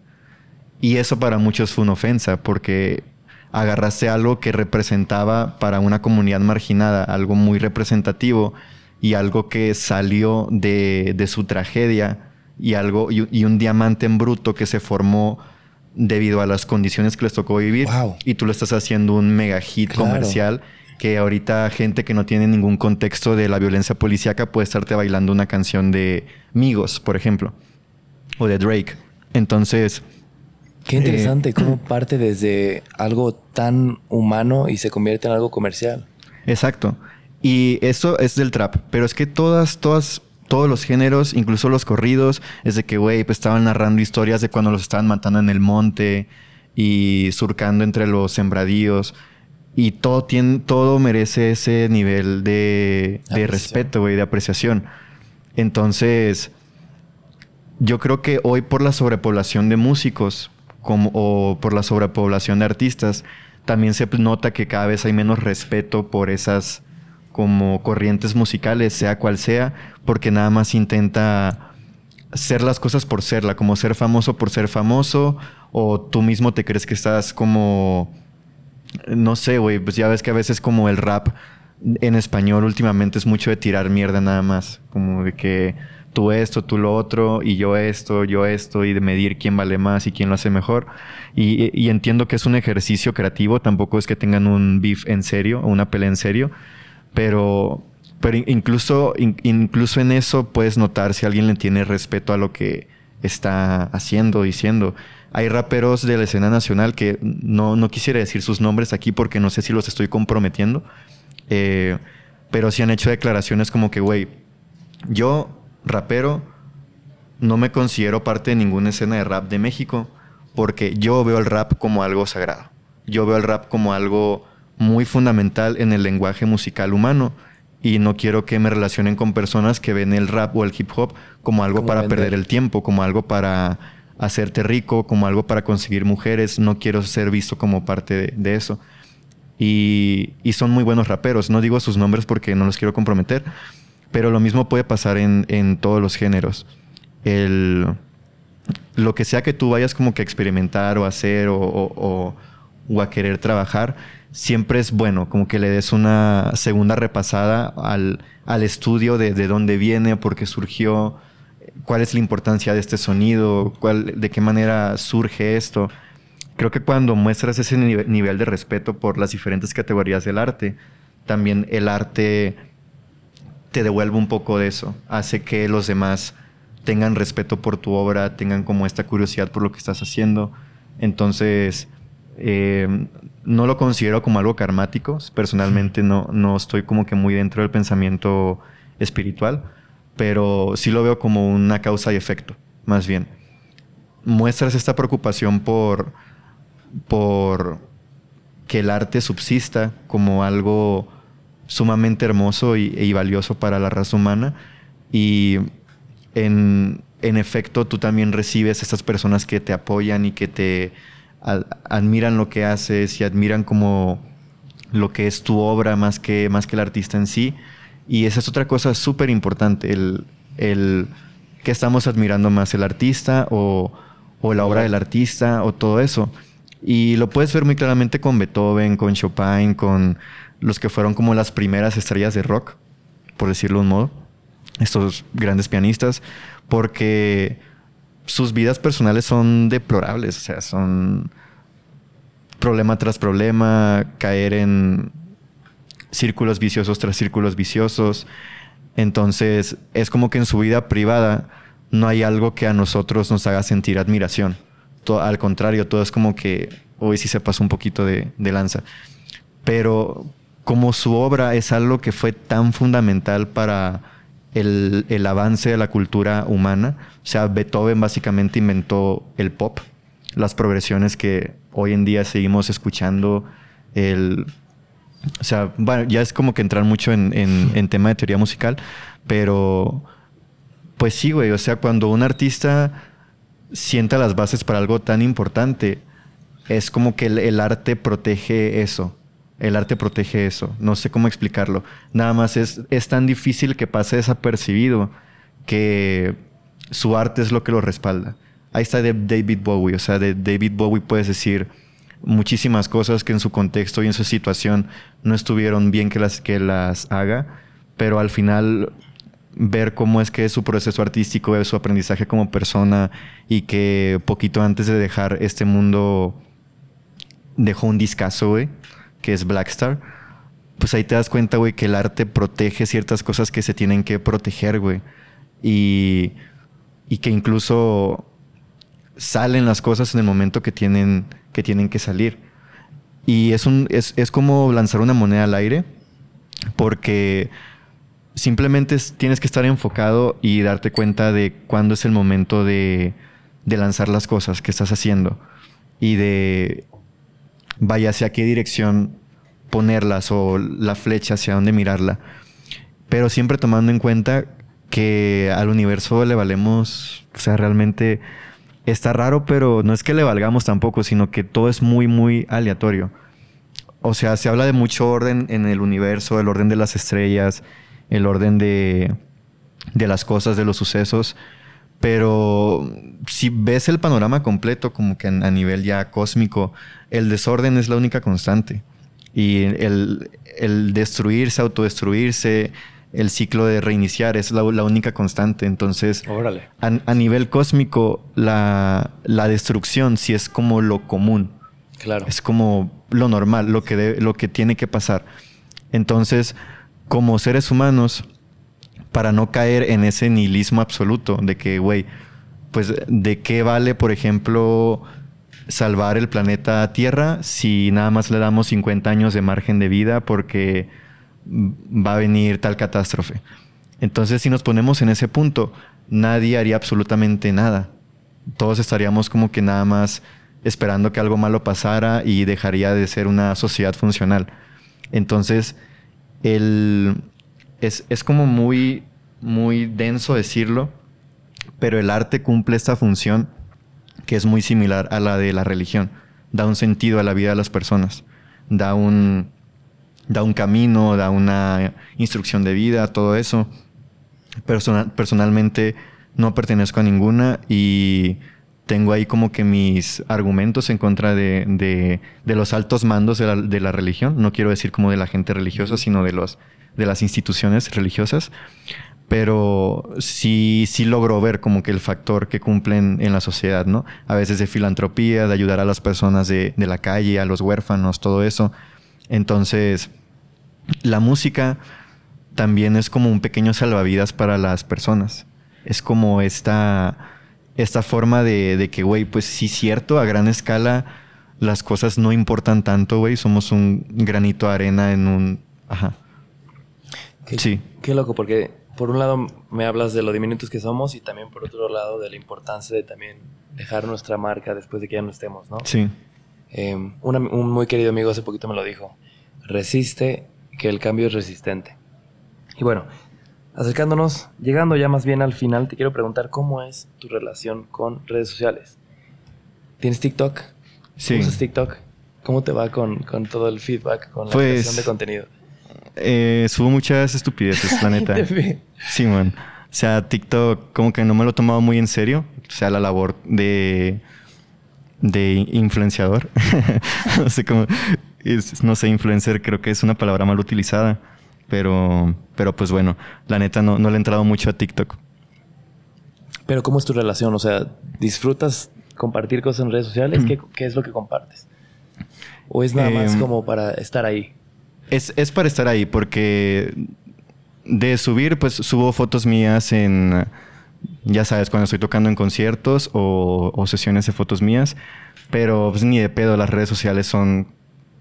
Y eso para muchos fue una ofensa, porque agarraste algo que representaba para una comunidad marginada, algo muy representativo y algo que salió de, su tragedia y, algo, y, un diamante en bruto que se formó debido a las condiciones que les tocó vivir. Y tú lo estás haciendo un mega hit comercial que ahorita gente que no tiene ningún contexto de la violencia policíaca puede estarte bailando una canción de Migos, por ejemplo, o de Drake. Entonces... Qué eh, interesante cómo parte desde algo tan humano y se convierte en algo comercial. Exacto. Y eso es del trap, pero es que todas, todas, todos los géneros, incluso los corridos, es de que, güey, pues estaban narrando historias de cuando los estaban matando en el monte y surcando entre los sembradíos. Y todo, tiene, todo merece ese nivel de, respeto, y de apreciación. Entonces, yo creo que hoy por la sobrepoblación de músicos como, o por la sobrepoblación de artistas, también se nota que cada vez hay menos respeto por esas como corrientes musicales, sea cual sea, porque nada más intenta ser las cosas por serla, como ser famoso por ser famoso, o tú mismo te crees que estás como no sé, güey, pues ya ves que a veces como el rap en español últimamente es mucho de tirar mierda nada más, como de que tú esto, tú lo otro, y yo esto, yo esto, y de medir quién vale más y quién lo hace mejor. Y, entiendo que es un ejercicio creativo, tampoco es que tengan un beef en serio o una pelea en serio, pero, pero incluso, incluso en eso puedes notar si alguien le tiene respeto a lo que está haciendo, diciendo. Hay raperos de la escena nacional que no, quisiera decir sus nombres aquí porque no sé si los estoy comprometiendo, eh, pero sí han hecho declaraciones como que, güey, yo, rapero, no me considero parte de ninguna escena de rap de México porque yo veo el rap como algo sagrado. Yo veo el rap como algo muy fundamental en el lenguaje musical humano y no quiero que me relacionen con personas que ven el rap o el hip hop como algo para perder el tiempo, como algo para hacerte rico, como algo para conseguir mujeres, no quiero ser visto como parte de, eso. Y, y, son muy buenos raperos, no digo sus nombres porque no los quiero comprometer, pero lo mismo puede pasar en, en todos los géneros. El, lo que sea que tú vayas como que a experimentar o hacer o, o, a querer trabajar, siempre es bueno como que le des una segunda repasada al, al estudio de, de dónde viene, por qué surgió, cuál es la importancia de este sonido, cuál, de qué manera surge esto. Creo que cuando muestras ese nivel de respeto por las diferentes categorías del arte, también el arte te devuelve un poco de eso, hace que los demás tengan respeto por tu obra, tengan como esta curiosidad por lo que estás haciendo. Entonces, em, no lo considero como algo karmático, personalmente no, no estoy como que muy dentro del pensamiento espiritual, pero sí lo veo como una causa y efecto, más bien. Muestras esta preocupación por, por que el arte subsista como algo sumamente hermoso y, e valioso para la raza humana y en, en, efecto tú también recibes estas personas que te apoyan y que te admiran lo que haces y admiran como lo que es tu obra más que, más que el artista en sí y esa es otra cosa súper importante, el, que estamos admirando más, el artista o, o la obra del artista o todo eso. Y lo puedes ver muy claramente con Beethoven, con Chopin, con los que fueron como las primeras estrellas de rock, por decirlo de un modo, estos grandes pianistas, porque sus vidas personales son deplorables, o sea, son problema tras problema, caer en círculos viciosos tras círculos viciosos. Entonces, es como que en su vida privada no hay algo que a nosotros nos haga sentir admiración. al contrario, todo es como que hoy sí se pasó un poquito de, lanza. Pero como su obra es algo que fue tan fundamental para el, avance de la cultura humana, o sea, Beethoven básicamente inventó el pop, las progresiones que hoy en día seguimos escuchando, el o sea, bueno, ya es como que entrar mucho en, tema de teoría musical, pero pues sí, güey, o sea, cuando un artista sienta las bases para algo tan importante, es como que el, arte protege eso. El arte protege eso. No sé cómo explicarlo. Nada más es, tan difícil que pase desapercibido que su arte es lo que lo respalda. Ahí está de David Bowie. O sea, de David Bowie puedes decir, muchísimas cosas que en su contexto y en su situación no estuvieron bien que las, que las haga, pero al final ver cómo es que es su proceso artístico, es su aprendizaje como persona y que poquito antes de dejar este mundo dejó un discazo, güey, que es Blackstar. Pues ahí te das cuenta, güey, que el arte protege ciertas cosas que se tienen que proteger, güey. Y, y que incluso salen las cosas en el momento que tienen que tienen que salir. Y es, un, es, como lanzar una moneda al aire, porque simplemente tienes que estar enfocado y darte cuenta de cuándo es el momento de, de lanzar las cosas que estás haciendo y de vaya hacia qué dirección ponerlas o la flecha hacia dónde mirarla. Pero siempre tomando en cuenta que al universo le valemos, o sea, realmente está raro, pero no es que le valgamos tampoco, sino que todo es muy, muy aleatorio. O sea, se habla de mucho orden en el universo, el orden de las estrellas, el orden de, las cosas, de los sucesos, pero si ves el panorama completo, como que a nivel ya cósmico, el desorden es la única constante. Y el, el destruirse, autodestruirse, el ciclo de reiniciar es la, única constante. Entonces, A, nivel cósmico, la, destrucción sí es como lo común. Claro. Es como lo normal, lo que, lo que tiene que pasar. Entonces, como seres humanos, para no caer en ese nihilismo absoluto de que, güey, pues, ¿de qué vale, por ejemplo, salvar el planeta Tierra si nada más le damos 50 años de margen de vida porque va a venir tal catástrofe. Entonces, si nos ponemos en ese punto, nadie haría absolutamente nada. Todos estaríamos como que nada más esperando que algo malo pasara y dejaría de ser una sociedad funcional. Entonces, el, es, es como muy, muy denso decirlo, pero el arte cumple esta función que es muy similar a la de la religión. Da un sentido a la vida de las personas, da un, da un camino, da una instrucción de vida, todo eso. Personal, personalmente no pertenezco a ninguna y tengo ahí como que mis argumentos en contra de, de, los altos mandos de la, religión. No quiero decir como de la gente religiosa, sino de, los, de las instituciones religiosas. Pero sí, sí logro ver como que el factor que cumplen en la sociedad, ¿no? A veces de filantropía, de ayudar a las personas de la calle, a los huérfanos, todo eso. Entonces, la música también es como un pequeño salvavidas para las personas. Es como esta, esta forma de, que, güey, pues sí, cierto, a gran escala las cosas no importan tanto, güey. Somos un granito de arena en un. Ajá. sí. Qué loco, porque por un lado me hablas de lo diminutos que somos y también por otro lado de la importancia de también dejar nuestra marca después de que ya no estemos, ¿no? Sí. Em, un, muy querido amigo hace poquito me lo dijo. Resiste, que el cambio es resistente. Y bueno, acercándonos, llegando ya más bien al final, te quiero preguntar cómo es tu relación con redes sociales. ¿Tienes TikTok? Sí. ¿Usas TikTok? ¿Cómo te va con, todo el feedback, con la pues, creación de contenido? Eh, subo muchas estupideces, la neta. sí, man. O sea, TikTok como que no me lo he tomado muy en serio. O sea, la labor de de influenciador. no sé cómo. no sé, influencer creo que es una palabra mal utilizada. Pero, pero pues bueno, la neta no, no le he entrado mucho a TikTok. Pero ¿cómo es tu relación? O sea, ¿disfrutas compartir cosas en redes sociales? ¿Qué, es lo que compartes? ¿O es nada más em, como para estar ahí? Es, es para estar ahí, porque de subir, pues subo fotos mías en ya sabes, cuando estoy tocando en conciertos o, sesiones de fotos mías, pero pues, ni de pedo, las redes sociales son,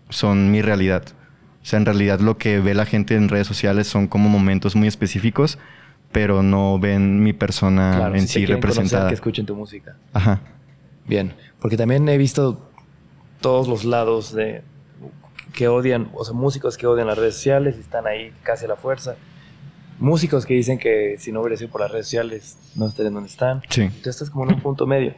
son mi realidad. O sea, en realidad lo que ve la gente en redes sociales son como momentos muy específicos, pero no ven mi persona claro, en si sí te representada. que escuchen tu música. Ajá. Bien, porque también he visto todos los lados de que odian, o sea, músicos que odian las redes sociales y están ahí casi a la fuerza músicos que dicen que si no hubiera sido por las redes sociales no estarían donde están. Sí. estás como en un punto medio.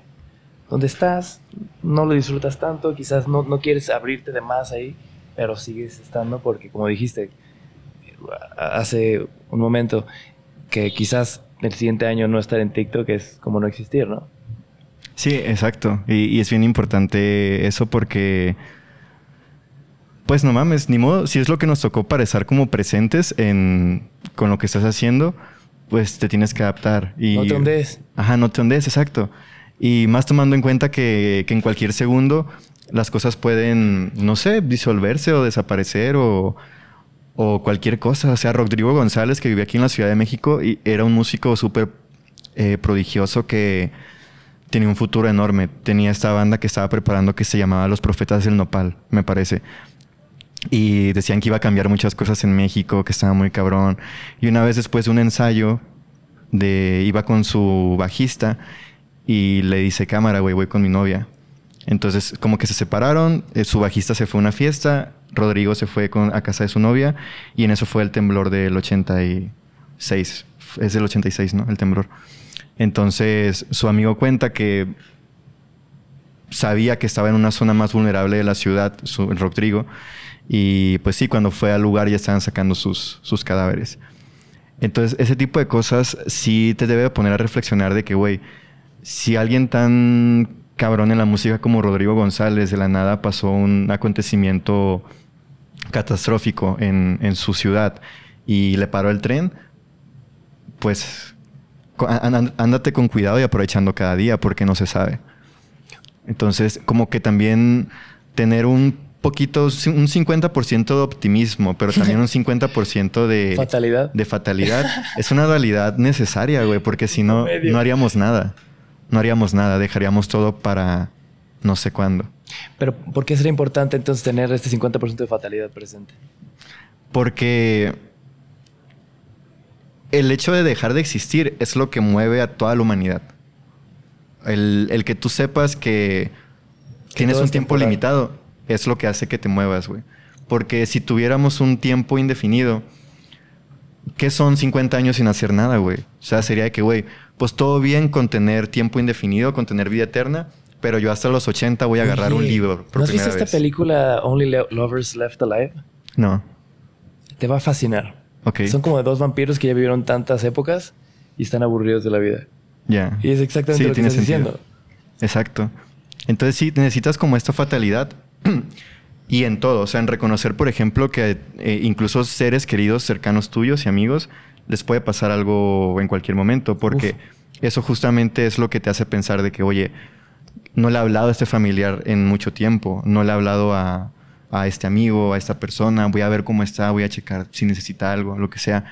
Donde estás, no lo disfrutas tanto, quizás no, quieres abrirte de más ahí, pero sigues estando porque, como dijiste hace un momento, que quizás el siguiente año no estar en TikTok es como no existir, ¿no? Sí, exacto. y es bien importante eso porque pues no mames, ni modo, si es lo que nos tocó para estar como presentes en, con lo que estás haciendo, pues te tienes que adaptar. Y, no te Ajá, no te hundes, exacto. Y más tomando en cuenta que, en cualquier segundo las cosas pueden, no sé, disolverse o desaparecer o, o cualquier cosa. O sea, Rodrigo González, que vivía aquí en la Ciudad de México, y era un músico súper eh, prodigioso que tenía un futuro enorme. Tenía esta banda que estaba preparando que se llamaba Los Profetas del Nopal, me parece y decían que iba a cambiar muchas cosas en México, que estaba muy cabrón. Y una vez después de un ensayo, de, iba con su bajista y le dice, cámara, güey, voy con mi novia. Entonces, como que se separaron, eh, su bajista se fue a una fiesta, Rodrigo se fue con, a casa de su novia y en eso fue el temblor del 86. Es del 86, ¿no? El temblor. Entonces, su amigo cuenta que sabía que estaba en una zona más vulnerable de la ciudad, su, Rodrigo, y pues sí, cuando fue al lugar ya estaban sacando sus, cadáveres. Entonces, ese tipo de cosas sí te debe poner a reflexionar de que, güey, si alguien tan cabrón en la música como Rodrigo González de la nada pasó un acontecimiento catastrófico en, en su ciudad y le paró el tren, pues ándate con cuidado y aprovechando cada día porque no se sabe. Entonces, como que también tener un poquito, un 50% de optimismo, pero también un 50% de fatalidad. De fatalidad. Es una dualidad necesaria, güey, porque si no, no, haríamos nada. No haríamos nada, dejaríamos todo para no sé cuándo. Pero ¿por qué sería importante entonces tener este 50% de fatalidad presente? Porque el hecho de dejar de existir es lo que mueve a toda la humanidad. El, que tú sepas que, tienes un tiempo limitado es lo que hace que te muevas, güey. Porque si tuviéramos un tiempo indefinido, ¿qué son 50 años sin hacer nada, güey? O sea, sería que, güey, pues todo bien con tener tiempo indefinido, con tener vida eterna, pero yo hasta los 80 voy a agarrar un libro. Por ¿No has visto esta película Only Lovers Left Alive? No. Te va a fascinar. Son como dos vampiros que ya vivieron tantas épocas y están aburridos de la vida. Ya. Y es exactamente lo que estás diciendo. Exacto. Entonces sí, necesitas como esta fatalidad y en todo, o sea, en reconocer, por ejemplo, que eh, incluso seres queridos, cercanos tuyos y amigos, les puede pasar algo en cualquier momento, porque eso justamente es lo que te hace pensar de que, oye, no le he hablado a este familiar en mucho tiempo, no le he hablado a, a este amigo, a esta persona, voy a ver cómo está, voy a checar si necesita algo, lo que sea.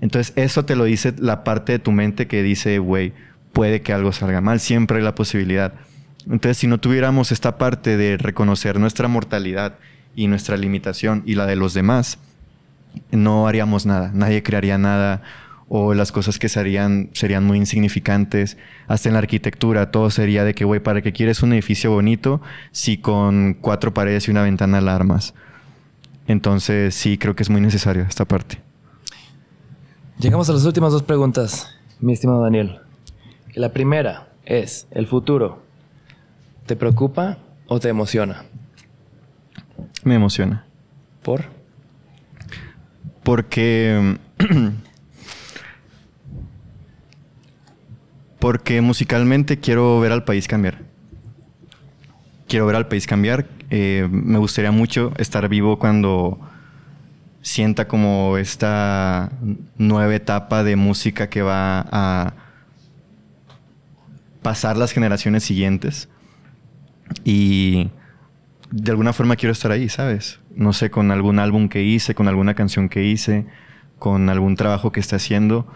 Entonces, eso te lo dice la parte de tu mente que dice, güey, puede que algo salga mal, siempre hay la posibilidad. Entonces, si no tuviéramos esta parte de reconocer nuestra mortalidad y nuestra limitación y la de los demás, no haríamos nada, nadie crearía nada o las cosas que se harían serían muy insignificantes. Hasta en la arquitectura todo sería de que, güey, ¿para qué quieres un edificio bonito si con cuatro paredes y una ventana alarmas? Entonces sí, creo que es muy necesario esta parte. Llegamos a las últimas dos preguntas, mi estimado Daniel. La primera es, ¿el futuro ¿Te preocupa o te emociona? Me emociona. ¿Por? Porque... porque musicalmente quiero ver al país cambiar. Quiero ver al país cambiar. Eh, me gustaría mucho estar vivo cuando sienta como esta nueva etapa de música que va a pasar las generaciones siguientes y de alguna forma quiero estar ahí, ¿sabes? No sé, con algún álbum que hice, con alguna canción que hice, con algún trabajo que esté haciendo.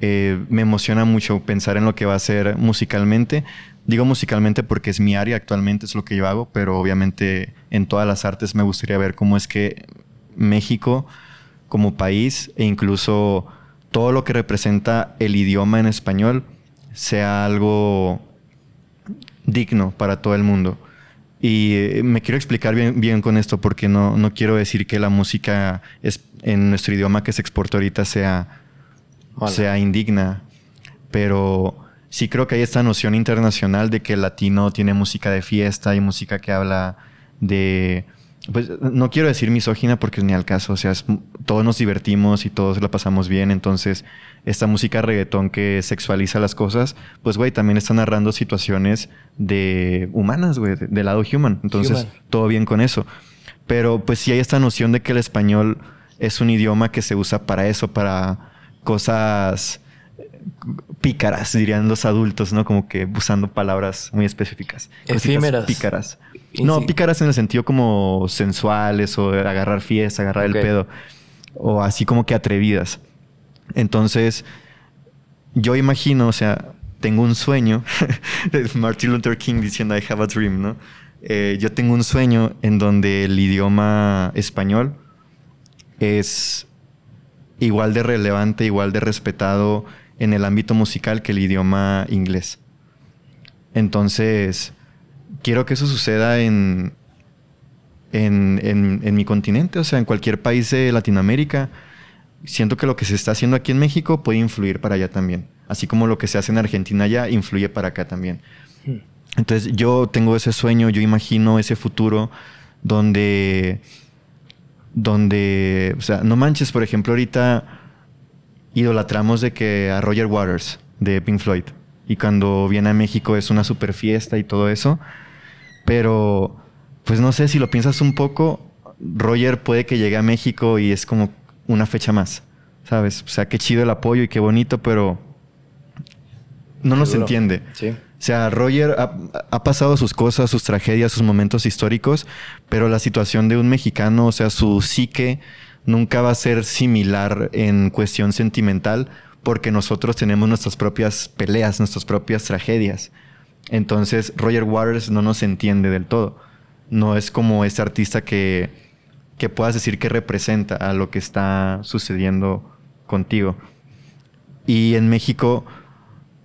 Eh, me emociona mucho pensar en lo que va a ser musicalmente. Digo musicalmente porque es mi área actualmente, es lo que yo hago, pero obviamente en todas las artes me gustaría ver cómo es que México como país e incluso todo lo que representa el idioma en español sea algo digno para todo el mundo. Y eh, me quiero explicar bien, con esto porque no, no, quiero decir que la música en nuestro idioma que se exporta ahorita sea, sea indigna, pero sí creo que hay esta noción internacional de que el latino tiene música de fiesta y música que habla de pues no quiero decir misógina porque ni al caso, o sea, todos nos divertimos y todos la pasamos bien, entonces esta música reggaetón que sexualiza las cosas, pues güey, también está narrando situaciones de humanas, güey, del de lado human, entonces todo bien con eso. Pero pues sí hay esta noción de que el español es un idioma que se usa para eso, para cosas eh, pícaras, dirían los adultos, ¿no? Como que usando palabras muy específicas. Efímeras. Pícaras. No, pícaras en el sentido como sensuales o agarrar fiesta, agarrar el pedo. O así como que atrevidas. Entonces, yo imagino, o sea, tengo un sueño. Martin Luther King diciendo I have a dream, ¿no? Eh, yo tengo un sueño en donde el idioma español es igual de relevante, igual de respetado en el ámbito musical que el idioma inglés. Entonces, quiero que eso suceda en, en, en, mi continente, o sea, en cualquier país de Latinoamérica. Siento que lo que se está haciendo aquí en México puede influir para allá también, así como lo que se hace en Argentina ya influye para acá también. Hmm. Entonces yo tengo ese sueño, yo imagino ese futuro donde, donde, o sea, no manches, por ejemplo, ahorita idolatramos de que a Roger Waters de Pink Floyd y cuando viene a México es una super fiesta y todo eso. Pero, pues no sé, si lo piensas un poco, Roger puede que llegue a México y es como una fecha más, ¿sabes? O sea, qué chido el apoyo y qué bonito, pero no nos entiende. O sea, Roger ha, ha, pasado sus cosas, sus tragedias, sus momentos históricos, pero la situación de un mexicano, o sea, su psique nunca va a ser similar en cuestión sentimental porque nosotros tenemos nuestras propias peleas, nuestras propias tragedias. Entonces Roger Waters no nos entiende del todo. No es como ese artista que, que puedas decir que representa a lo que está sucediendo contigo. Y en México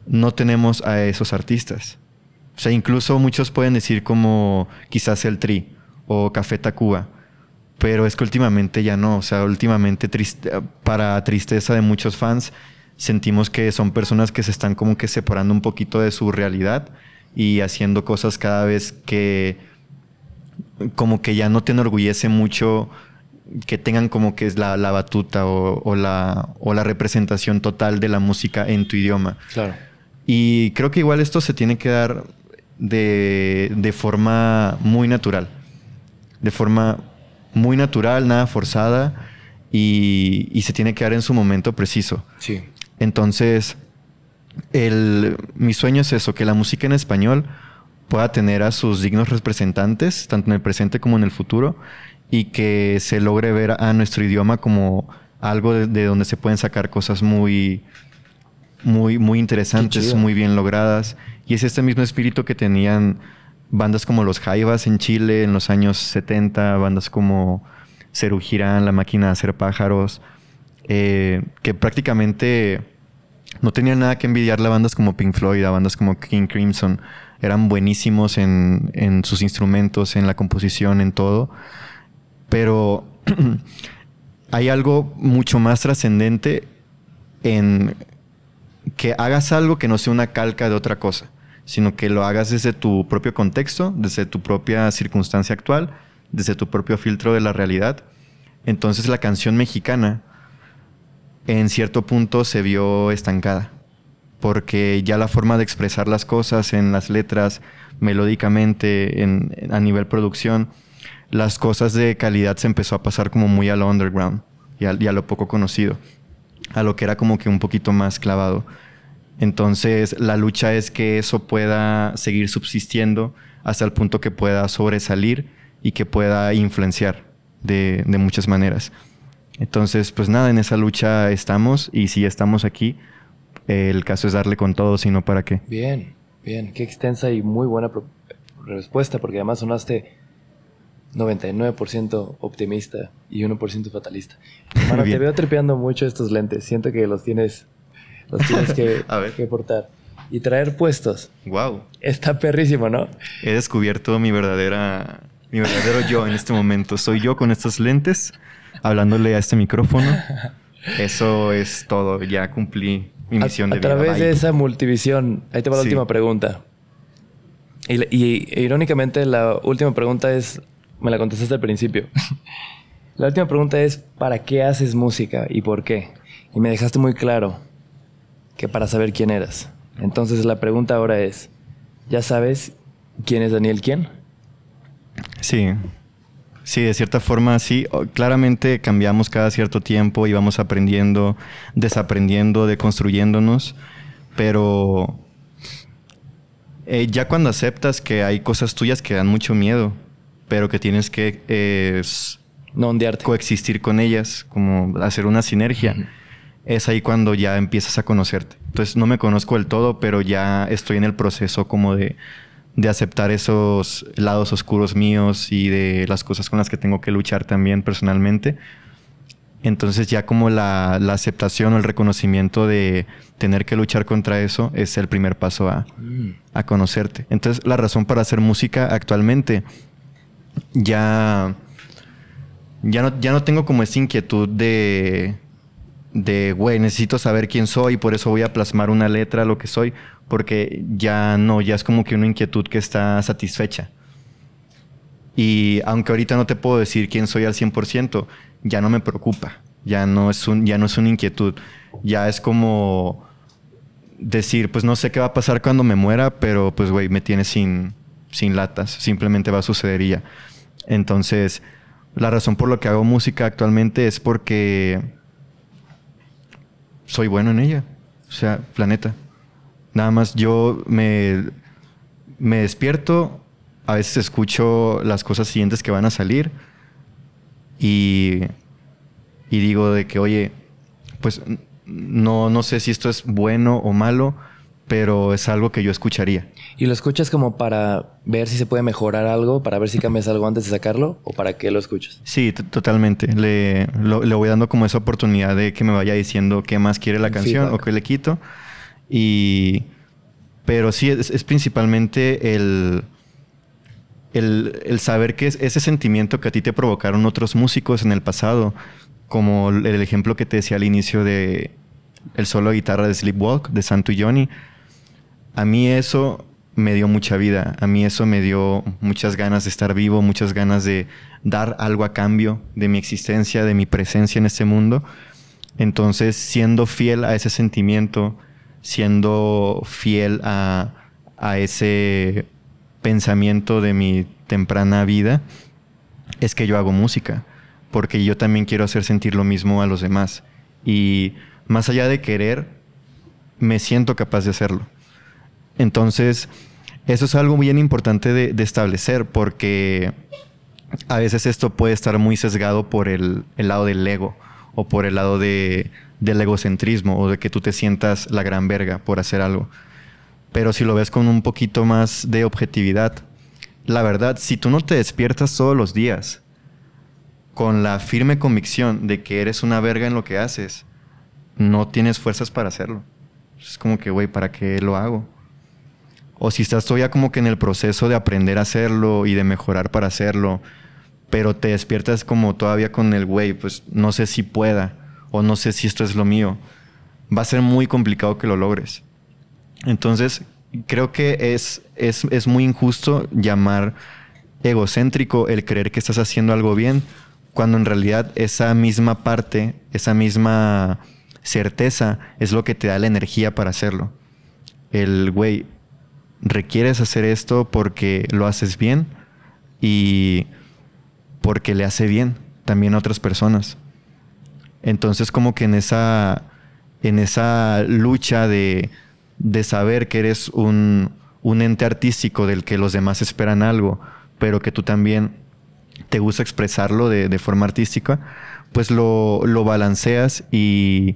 no tenemos a esos artistas. O sea, incluso muchos pueden decir como quizás el Tri o Café Tacuba, pero es que últimamente ya no. O sea, últimamente para tristeza de muchos fans sentimos que son personas que se están como que separando un poquito de su realidad y haciendo cosas cada vez que como que ya no te enorgullece mucho que tengan como que es la, la batuta o, la, o la representación total de la música en tu idioma. Claro. Y creo que igual esto se tiene que dar de, de forma muy natural. De forma muy natural, nada forzada y, y se tiene que dar en su momento preciso. Sí. Entonces, el, mi sueño es eso, que la música en español pueda tener a sus dignos representantes, tanto en el presente como en el futuro, y que se logre ver a nuestro idioma como algo de, donde se pueden sacar cosas muy, muy, muy interesantes, muy bien logradas. Y es este mismo espíritu que tenían bandas como los Jaivas en Chile en los años 70, bandas como Cerujirán, La Máquina de Hacer Pájaros, eh, que prácticamente no tenía nada que envidiarle a bandas como Pink Floyd, a bandas como King Crimson. Eran buenísimos en, en sus instrumentos, en la composición, en todo. Pero hay algo mucho más trascendente en que hagas algo que no sea una calca de otra cosa, sino que lo hagas desde tu propio contexto, desde tu propia circunstancia actual, desde tu propio filtro de la realidad. Entonces la canción mexicana en cierto punto se vio estancada, porque ya la forma de expresar las cosas en las letras, melódicamente, a nivel producción, las cosas de calidad se empezó a pasar como muy a lo underground y a, lo poco conocido, a lo que era como que un poquito más clavado. Entonces, la lucha es que eso pueda seguir subsistiendo hasta el punto que pueda sobresalir y que pueda influenciar de muchas maneras. Entonces, pues nada, en esa lucha estamos y si estamos aquí, el caso es darle con todo, sino para qué. Bien, bien, qué extensa y muy buena respuesta, porque además sonaste 99% optimista y 1% fatalista. Bueno, te veo trepeando mucho estos lentes, siento que los tienes, los tienes que, que portar. Y traer puestos. Wow. Está perrísimo, ¿no? He descubierto mi verdadera mi verdadero yo en este momento. Soy yo con estos lentes hablándole a este micrófono. Eso es todo. Ya cumplí mi misión de vida. A través de esa multivisión, ahí te va la última pregunta. y, e irónicamente, la última pregunta es. Me la contestaste al principio. la última pregunta es: ¿para qué haces música y por qué? Y me dejaste muy claro que para saber quién eras. Entonces, la pregunta ahora es: ¿ya sabes quién es Daniel quién? Sí, Sí, de cierta forma sí. Claramente cambiamos cada cierto tiempo y vamos aprendiendo, desaprendiendo, deconstruyéndonos, pero eh, ya cuando aceptas que hay cosas tuyas que dan mucho miedo, pero que tienes que eh, coexistir con ellas, como hacer una sinergia. Es ahí cuando ya empiezas a conocerte. Entonces no me conozco del todo, pero ya estoy en el proceso como de de aceptar esos lados oscuros míos y de las cosas con las que tengo que luchar también personalmente. Entonces ya como la, aceptación o el reconocimiento de tener que luchar contra eso es el primer paso mm. a, conocerte. Entonces la razón para hacer música actualmente ya, ya, no, ya no tengo como esa inquietud de de, güey, necesito saber quién soy, por eso voy a plasmar una letra, lo que soy, porque ya no, ya es como que una inquietud que está satisfecha. Y aunque ahorita no te puedo decir quién soy al 100%, ya no me preocupa, ya no es, un, ya no es una inquietud, ya es como decir, pues no sé qué va a pasar cuando me muera, pero pues, güey, me tiene sin, sin latas, simplemente va a suceder y ya. Entonces, la razón por la que hago música actualmente es porque soy bueno en ella. O sea, planeta. Nada más yo me, me despierto, a veces escucho las cosas siguientes que van a salir y, y digo de que, oye, pues no, no sé si esto es bueno o malo, pero es algo que yo escucharía. ¿Y lo escuchas como para ver si se puede mejorar algo, para ver si cambias algo antes de sacarlo o para qué lo escuchas? Sí, totalmente. Le, le, voy dando como esa oportunidad de que me vaya diciendo qué más quiere la canción o qué le quito. Y... Pero sí, es, principalmente el, el, el, saber que ese sentimiento que a ti te provocaron otros músicos en el pasado, como el, ejemplo que te decía al inicio de el solo de guitarra de Sleepwalk de Santo y Johnny. A mí eso me dio mucha vida. A mí eso me dio muchas ganas de estar vivo, muchas ganas de dar algo a cambio de mi existencia, de mi presencia en este mundo. Entonces, siendo fiel a ese sentimiento, siendo fiel a, a ese pensamiento de mi temprana vida, es que yo hago música, porque yo también quiero hacer sentir lo mismo a los demás. Y más allá de querer, me siento capaz de hacerlo. Entonces, eso es algo bien importante de, establecer porque a veces esto puede estar muy sesgado por el, lado del ego o por el lado del egocentrismo o de que tú te sientas la gran verga por hacer algo. Pero si lo ves con un poquito más de objetividad, la verdad, si tú no te despiertas todos los días con la firme convicción de que eres una verga en lo que haces, no tienes fuerzas para hacerlo. Es como que, güey, ¿para qué lo hago? o si estás todavía como que en el proceso de aprender a hacerlo y de mejorar para hacerlo, pero te despiertas como todavía con el güey, pues no sé si pueda o no sé si esto es lo mío, va a ser muy complicado que lo logres. Entonces, creo que es, es, muy injusto llamar egocéntrico el creer que estás haciendo algo bien, cuando en realidad esa misma parte, esa misma certeza es lo que te da la energía para hacerlo. El güey, requieres hacer esto porque lo haces bien y porque le hace bien también a otras personas. Entonces como que en esa, en esa lucha de, de saber que eres un, ente artístico del que los demás esperan algo, pero que tú también te gusta expresarlo de, forma artística, pues lo, lo balanceas y,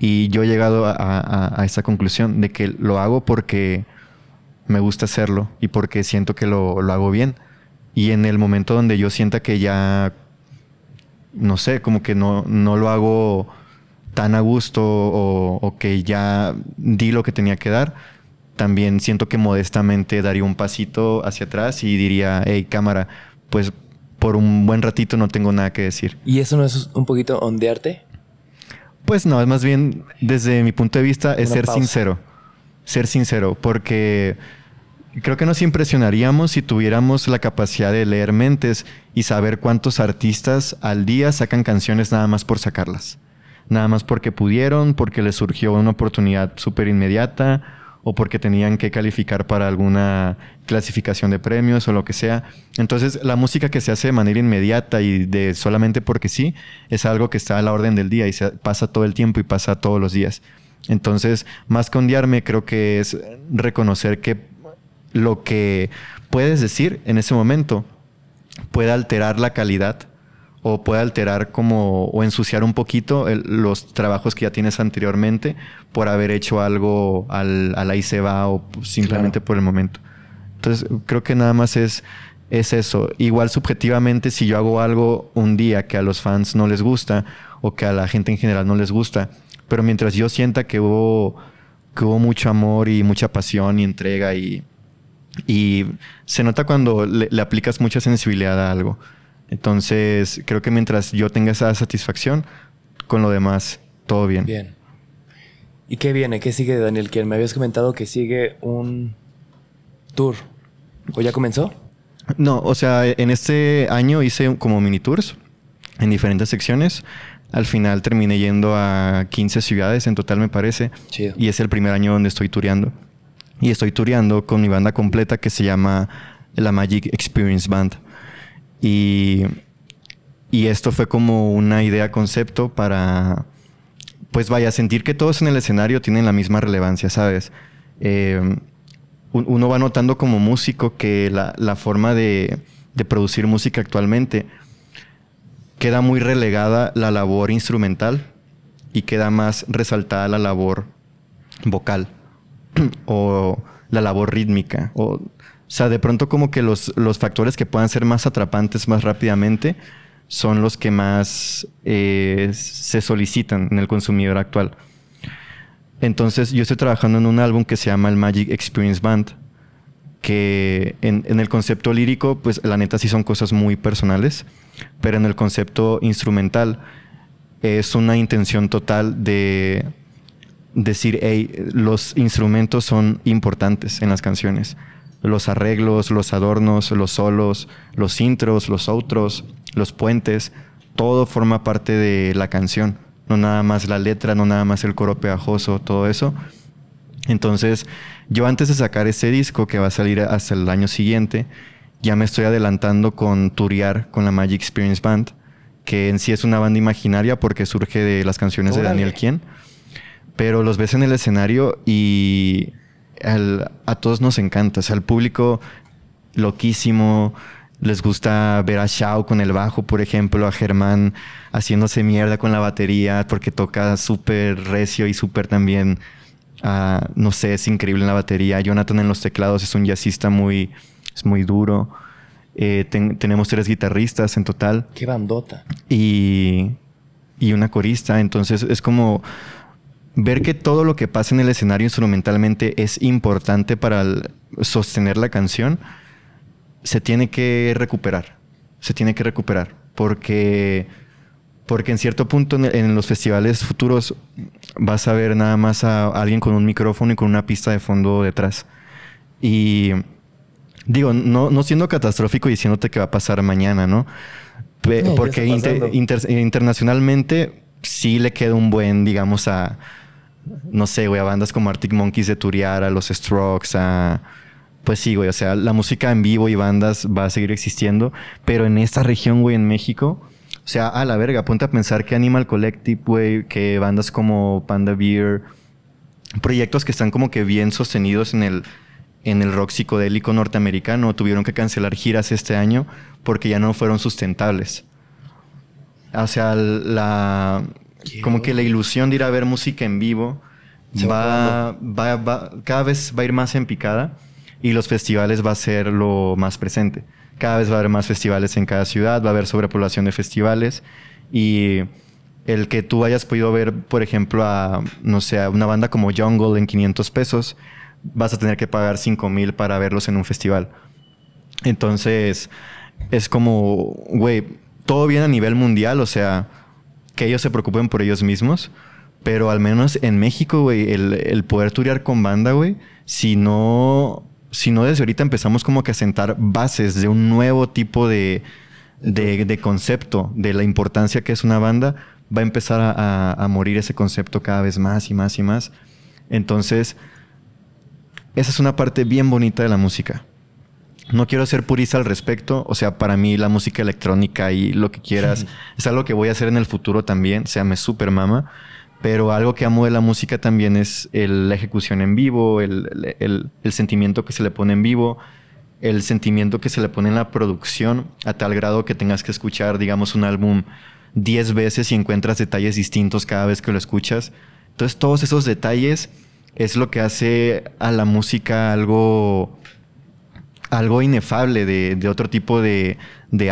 y, yo he llegado a, esa conclusión de que lo hago porque me gusta hacerlo y porque siento que lo, hago bien. Y en el momento donde yo sienta que ya, no sé, como que no, no lo hago tan a gusto o, que ya di lo que tenía que dar, también siento que modestamente daría un pasito hacia atrás y diría, hey cámara, pues por un buen ratito no tengo nada que decir. ¿Y eso no es un poquito ondearte? Pues no, es más bien, desde mi punto de vista, es ser sincero ser sincero, porque creo que nos impresionaríamos si tuviéramos la capacidad de leer mentes y saber cuántos artistas al día sacan canciones nada más por sacarlas. Nada más porque pudieron, porque les surgió una oportunidad súper inmediata o porque tenían que calificar para alguna clasificación de premios o lo que sea. Entonces, la música que se hace de manera inmediata y de solamente porque sí, es algo que está a la orden del día y se pasa todo el tiempo y pasa todos los días. Entonces, más que ondearme, creo que es reconocer que lo que puedes decir en ese momento puede alterar la calidad o puede alterar como o ensuciar un poquito los trabajos que ya tienes anteriormente por haber hecho algo al, la ahí se va o simplemente por el momento. Entonces creo que nada más es, es eso. Igual subjetivamente si yo hago algo un día que a los fans no les gusta o que a la gente en general no les gusta, pero mientras yo sienta que hubo, que mucho amor y mucha pasión y entrega y, se nota cuando le, aplicas mucha sensibilidad a algo. Entonces, creo que mientras yo tenga esa satisfacción, con lo demás, todo bien. Bien. ¿Y qué viene? ¿Qué sigue Daniel quien Me habías comentado que sigue un tour. ¿O ya comenzó? No, o sea, en este año hice como mini tours en diferentes secciones. Al final terminé yendo a 15 ciudades en total, me parece. Y es el primer año donde estoy tureando. Y estoy tureando con mi banda completa que se llama la Magic Experience Band. Y, esto fue como una idea concepto para, pues vaya, sentir que todos en el escenario tienen la misma relevancia, ¿sabes? Eh, uno va notando como músico que la, forma de, de producir música actualmente queda muy relegada la labor instrumental y queda más resaltada la labor vocal o la labor rítmica. O, sea, de pronto como que los, factores que puedan ser más atrapantes más rápidamente son los que más eh, se solicitan en el consumidor actual. Entonces yo estoy trabajando en un álbum que se llama el Magic Experience Band, que en, el concepto lírico, pues la neta sí son cosas muy personales, pero en el concepto instrumental es una intención total de decir, hey, los instrumentos son importantes en las canciones. Los arreglos, los adornos, los solos, los intros, los outros, los puentes, todo forma parte de la canción. No nada más la letra, no nada más el coro pegajoso, todo eso entonces, yo antes de sacar ese disco que va a salir hasta el año siguiente, ya me estoy adelantando con Turiar, con la Magic Experience Band, que en sí es una banda imaginaria porque surge de las canciones de Daniel Kien. Pero los ves en el escenario y a todos nos encanta. O sea, al público loquísimo, les gusta ver a Shao con el bajo, por ejemplo, a Germán haciéndose mierda con la batería porque toca súper recio y súper también Ah, no sé, es increíble en la batería. Jonathan en los teclados es un jazzista muy, es muy duro. Eh, tenemos tres guitarristas en total. Qué bandota. Y, una corista. Entonces es como ver que todo lo que pasa en el escenario instrumentalmente es importante para sostener la canción. Se tiene que recuperar. Se tiene que recuperar. Porque porque en cierto punto en, los festivales futuros vas a ver nada más a alguien con un micrófono y con una pista de fondo detrás. Y digo, no, no siendo catastrófico y diciéndote que va a pasar mañana, ¿no? porque internacionalmente sí le queda un buen, digamos, a, no sé, güey, a bandas como Arctic Monkeys de Turiara, a los Strokes, a... Pues sí, güey, o sea, la música en vivo y bandas va a seguir existiendo, pero en esta región, güey, en México, o sea, a la verga, ponte a pensar que Animal Collective, que bandas como Panda Beer, proyectos que están como que bien sostenidos en el, en el rock psicodélico norteamericano, tuvieron que cancelar giras este año porque ya no fueron sustentables. O sea, la, como que la ilusión de ir a ver música en vivo va, va, cada vez va a ir más en picada y los festivales va a ser lo más presente. Cada vez va a haber más festivales en cada ciudad, va a haber sobrepoblación de festivales y el que tú hayas podido ver, por ejemplo, a, no sé, una banda como Jungle en 500 pesos, vas a tener que pagar 5 mil para verlos en un festival. Entonces, es como, güey, todo bien a nivel mundial, o sea, que ellos se preocupen por ellos mismos, pero al menos en México, güey, el, el poder turear con banda, güey, si no si no desde ahorita empezamos como que a sentar bases de un nuevo tipo de, concepto, de la importancia que es una banda, va a empezar a, morir ese concepto cada vez más y más y más. Entonces, esa es una parte bien bonita de la música. No quiero ser purista al respecto, o sea, para mí la música electrónica y lo que quieras es algo que voy a hacer en el futuro también, o sea, super mama pero algo que amo de la música también es la ejecución en vivo, el, sentimiento que se le pone en vivo, el sentimiento que se le pone en la producción, a tal grado que tengas que escuchar, digamos, un álbum 10 veces y encuentras detalles distintos cada vez que lo escuchas. Entonces todos esos detalles es lo que hace a la música algo, algo inefable de, otro tipo de,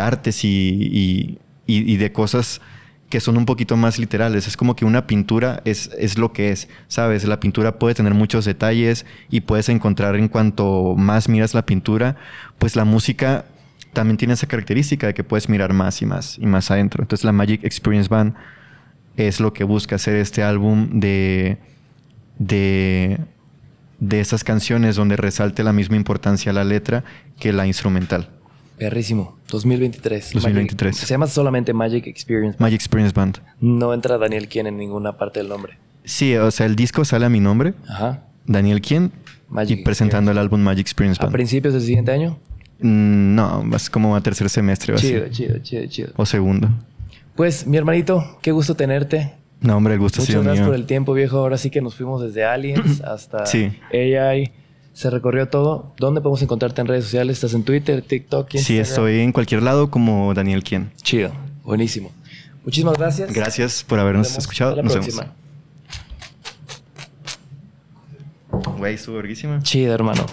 artes y de cosas que son un poquito más literales. Es como que una pintura es, es lo que es, ¿sabes? La pintura puede tener muchos detalles y puedes encontrar en cuanto más miras la pintura, pues la música también tiene esa característica de que puedes mirar más y más y más adentro. Entonces la Magic Experience Band es lo que busca hacer este álbum de, de, de esas canciones donde resalte la misma importancia la letra que la instrumental. Perrísimo. 2023. 2023. se llama solamente Magic Experience Magic Experience Band. No entra Daniel Quien en ninguna parte del nombre. Sí, o sea, el disco sale a mi nombre. Ajá. Daniel Quien. Magic y presentando el álbum Magic Experience Band. ¿A principios del siguiente año? Mm, no, más como a tercer semestre. Chido, chido, chido, chido. O segundo. Pues, mi hermanito, qué gusto tenerte. No, hombre, el gusto Muchas ha sido gracias por el tiempo, viejo. Ahora sí que nos fuimos desde Aliens hasta AI se recorrió todo. ¿Dónde podemos encontrarte en redes sociales? ¿Estás en Twitter, TikTok? Sí, estoy en cualquier lado como Daniel Quien. Chido, buenísimo. Muchísimas gracias. Gracias por habernos escuchado. Nos vemos. Güey, estuvo Chido, hermano.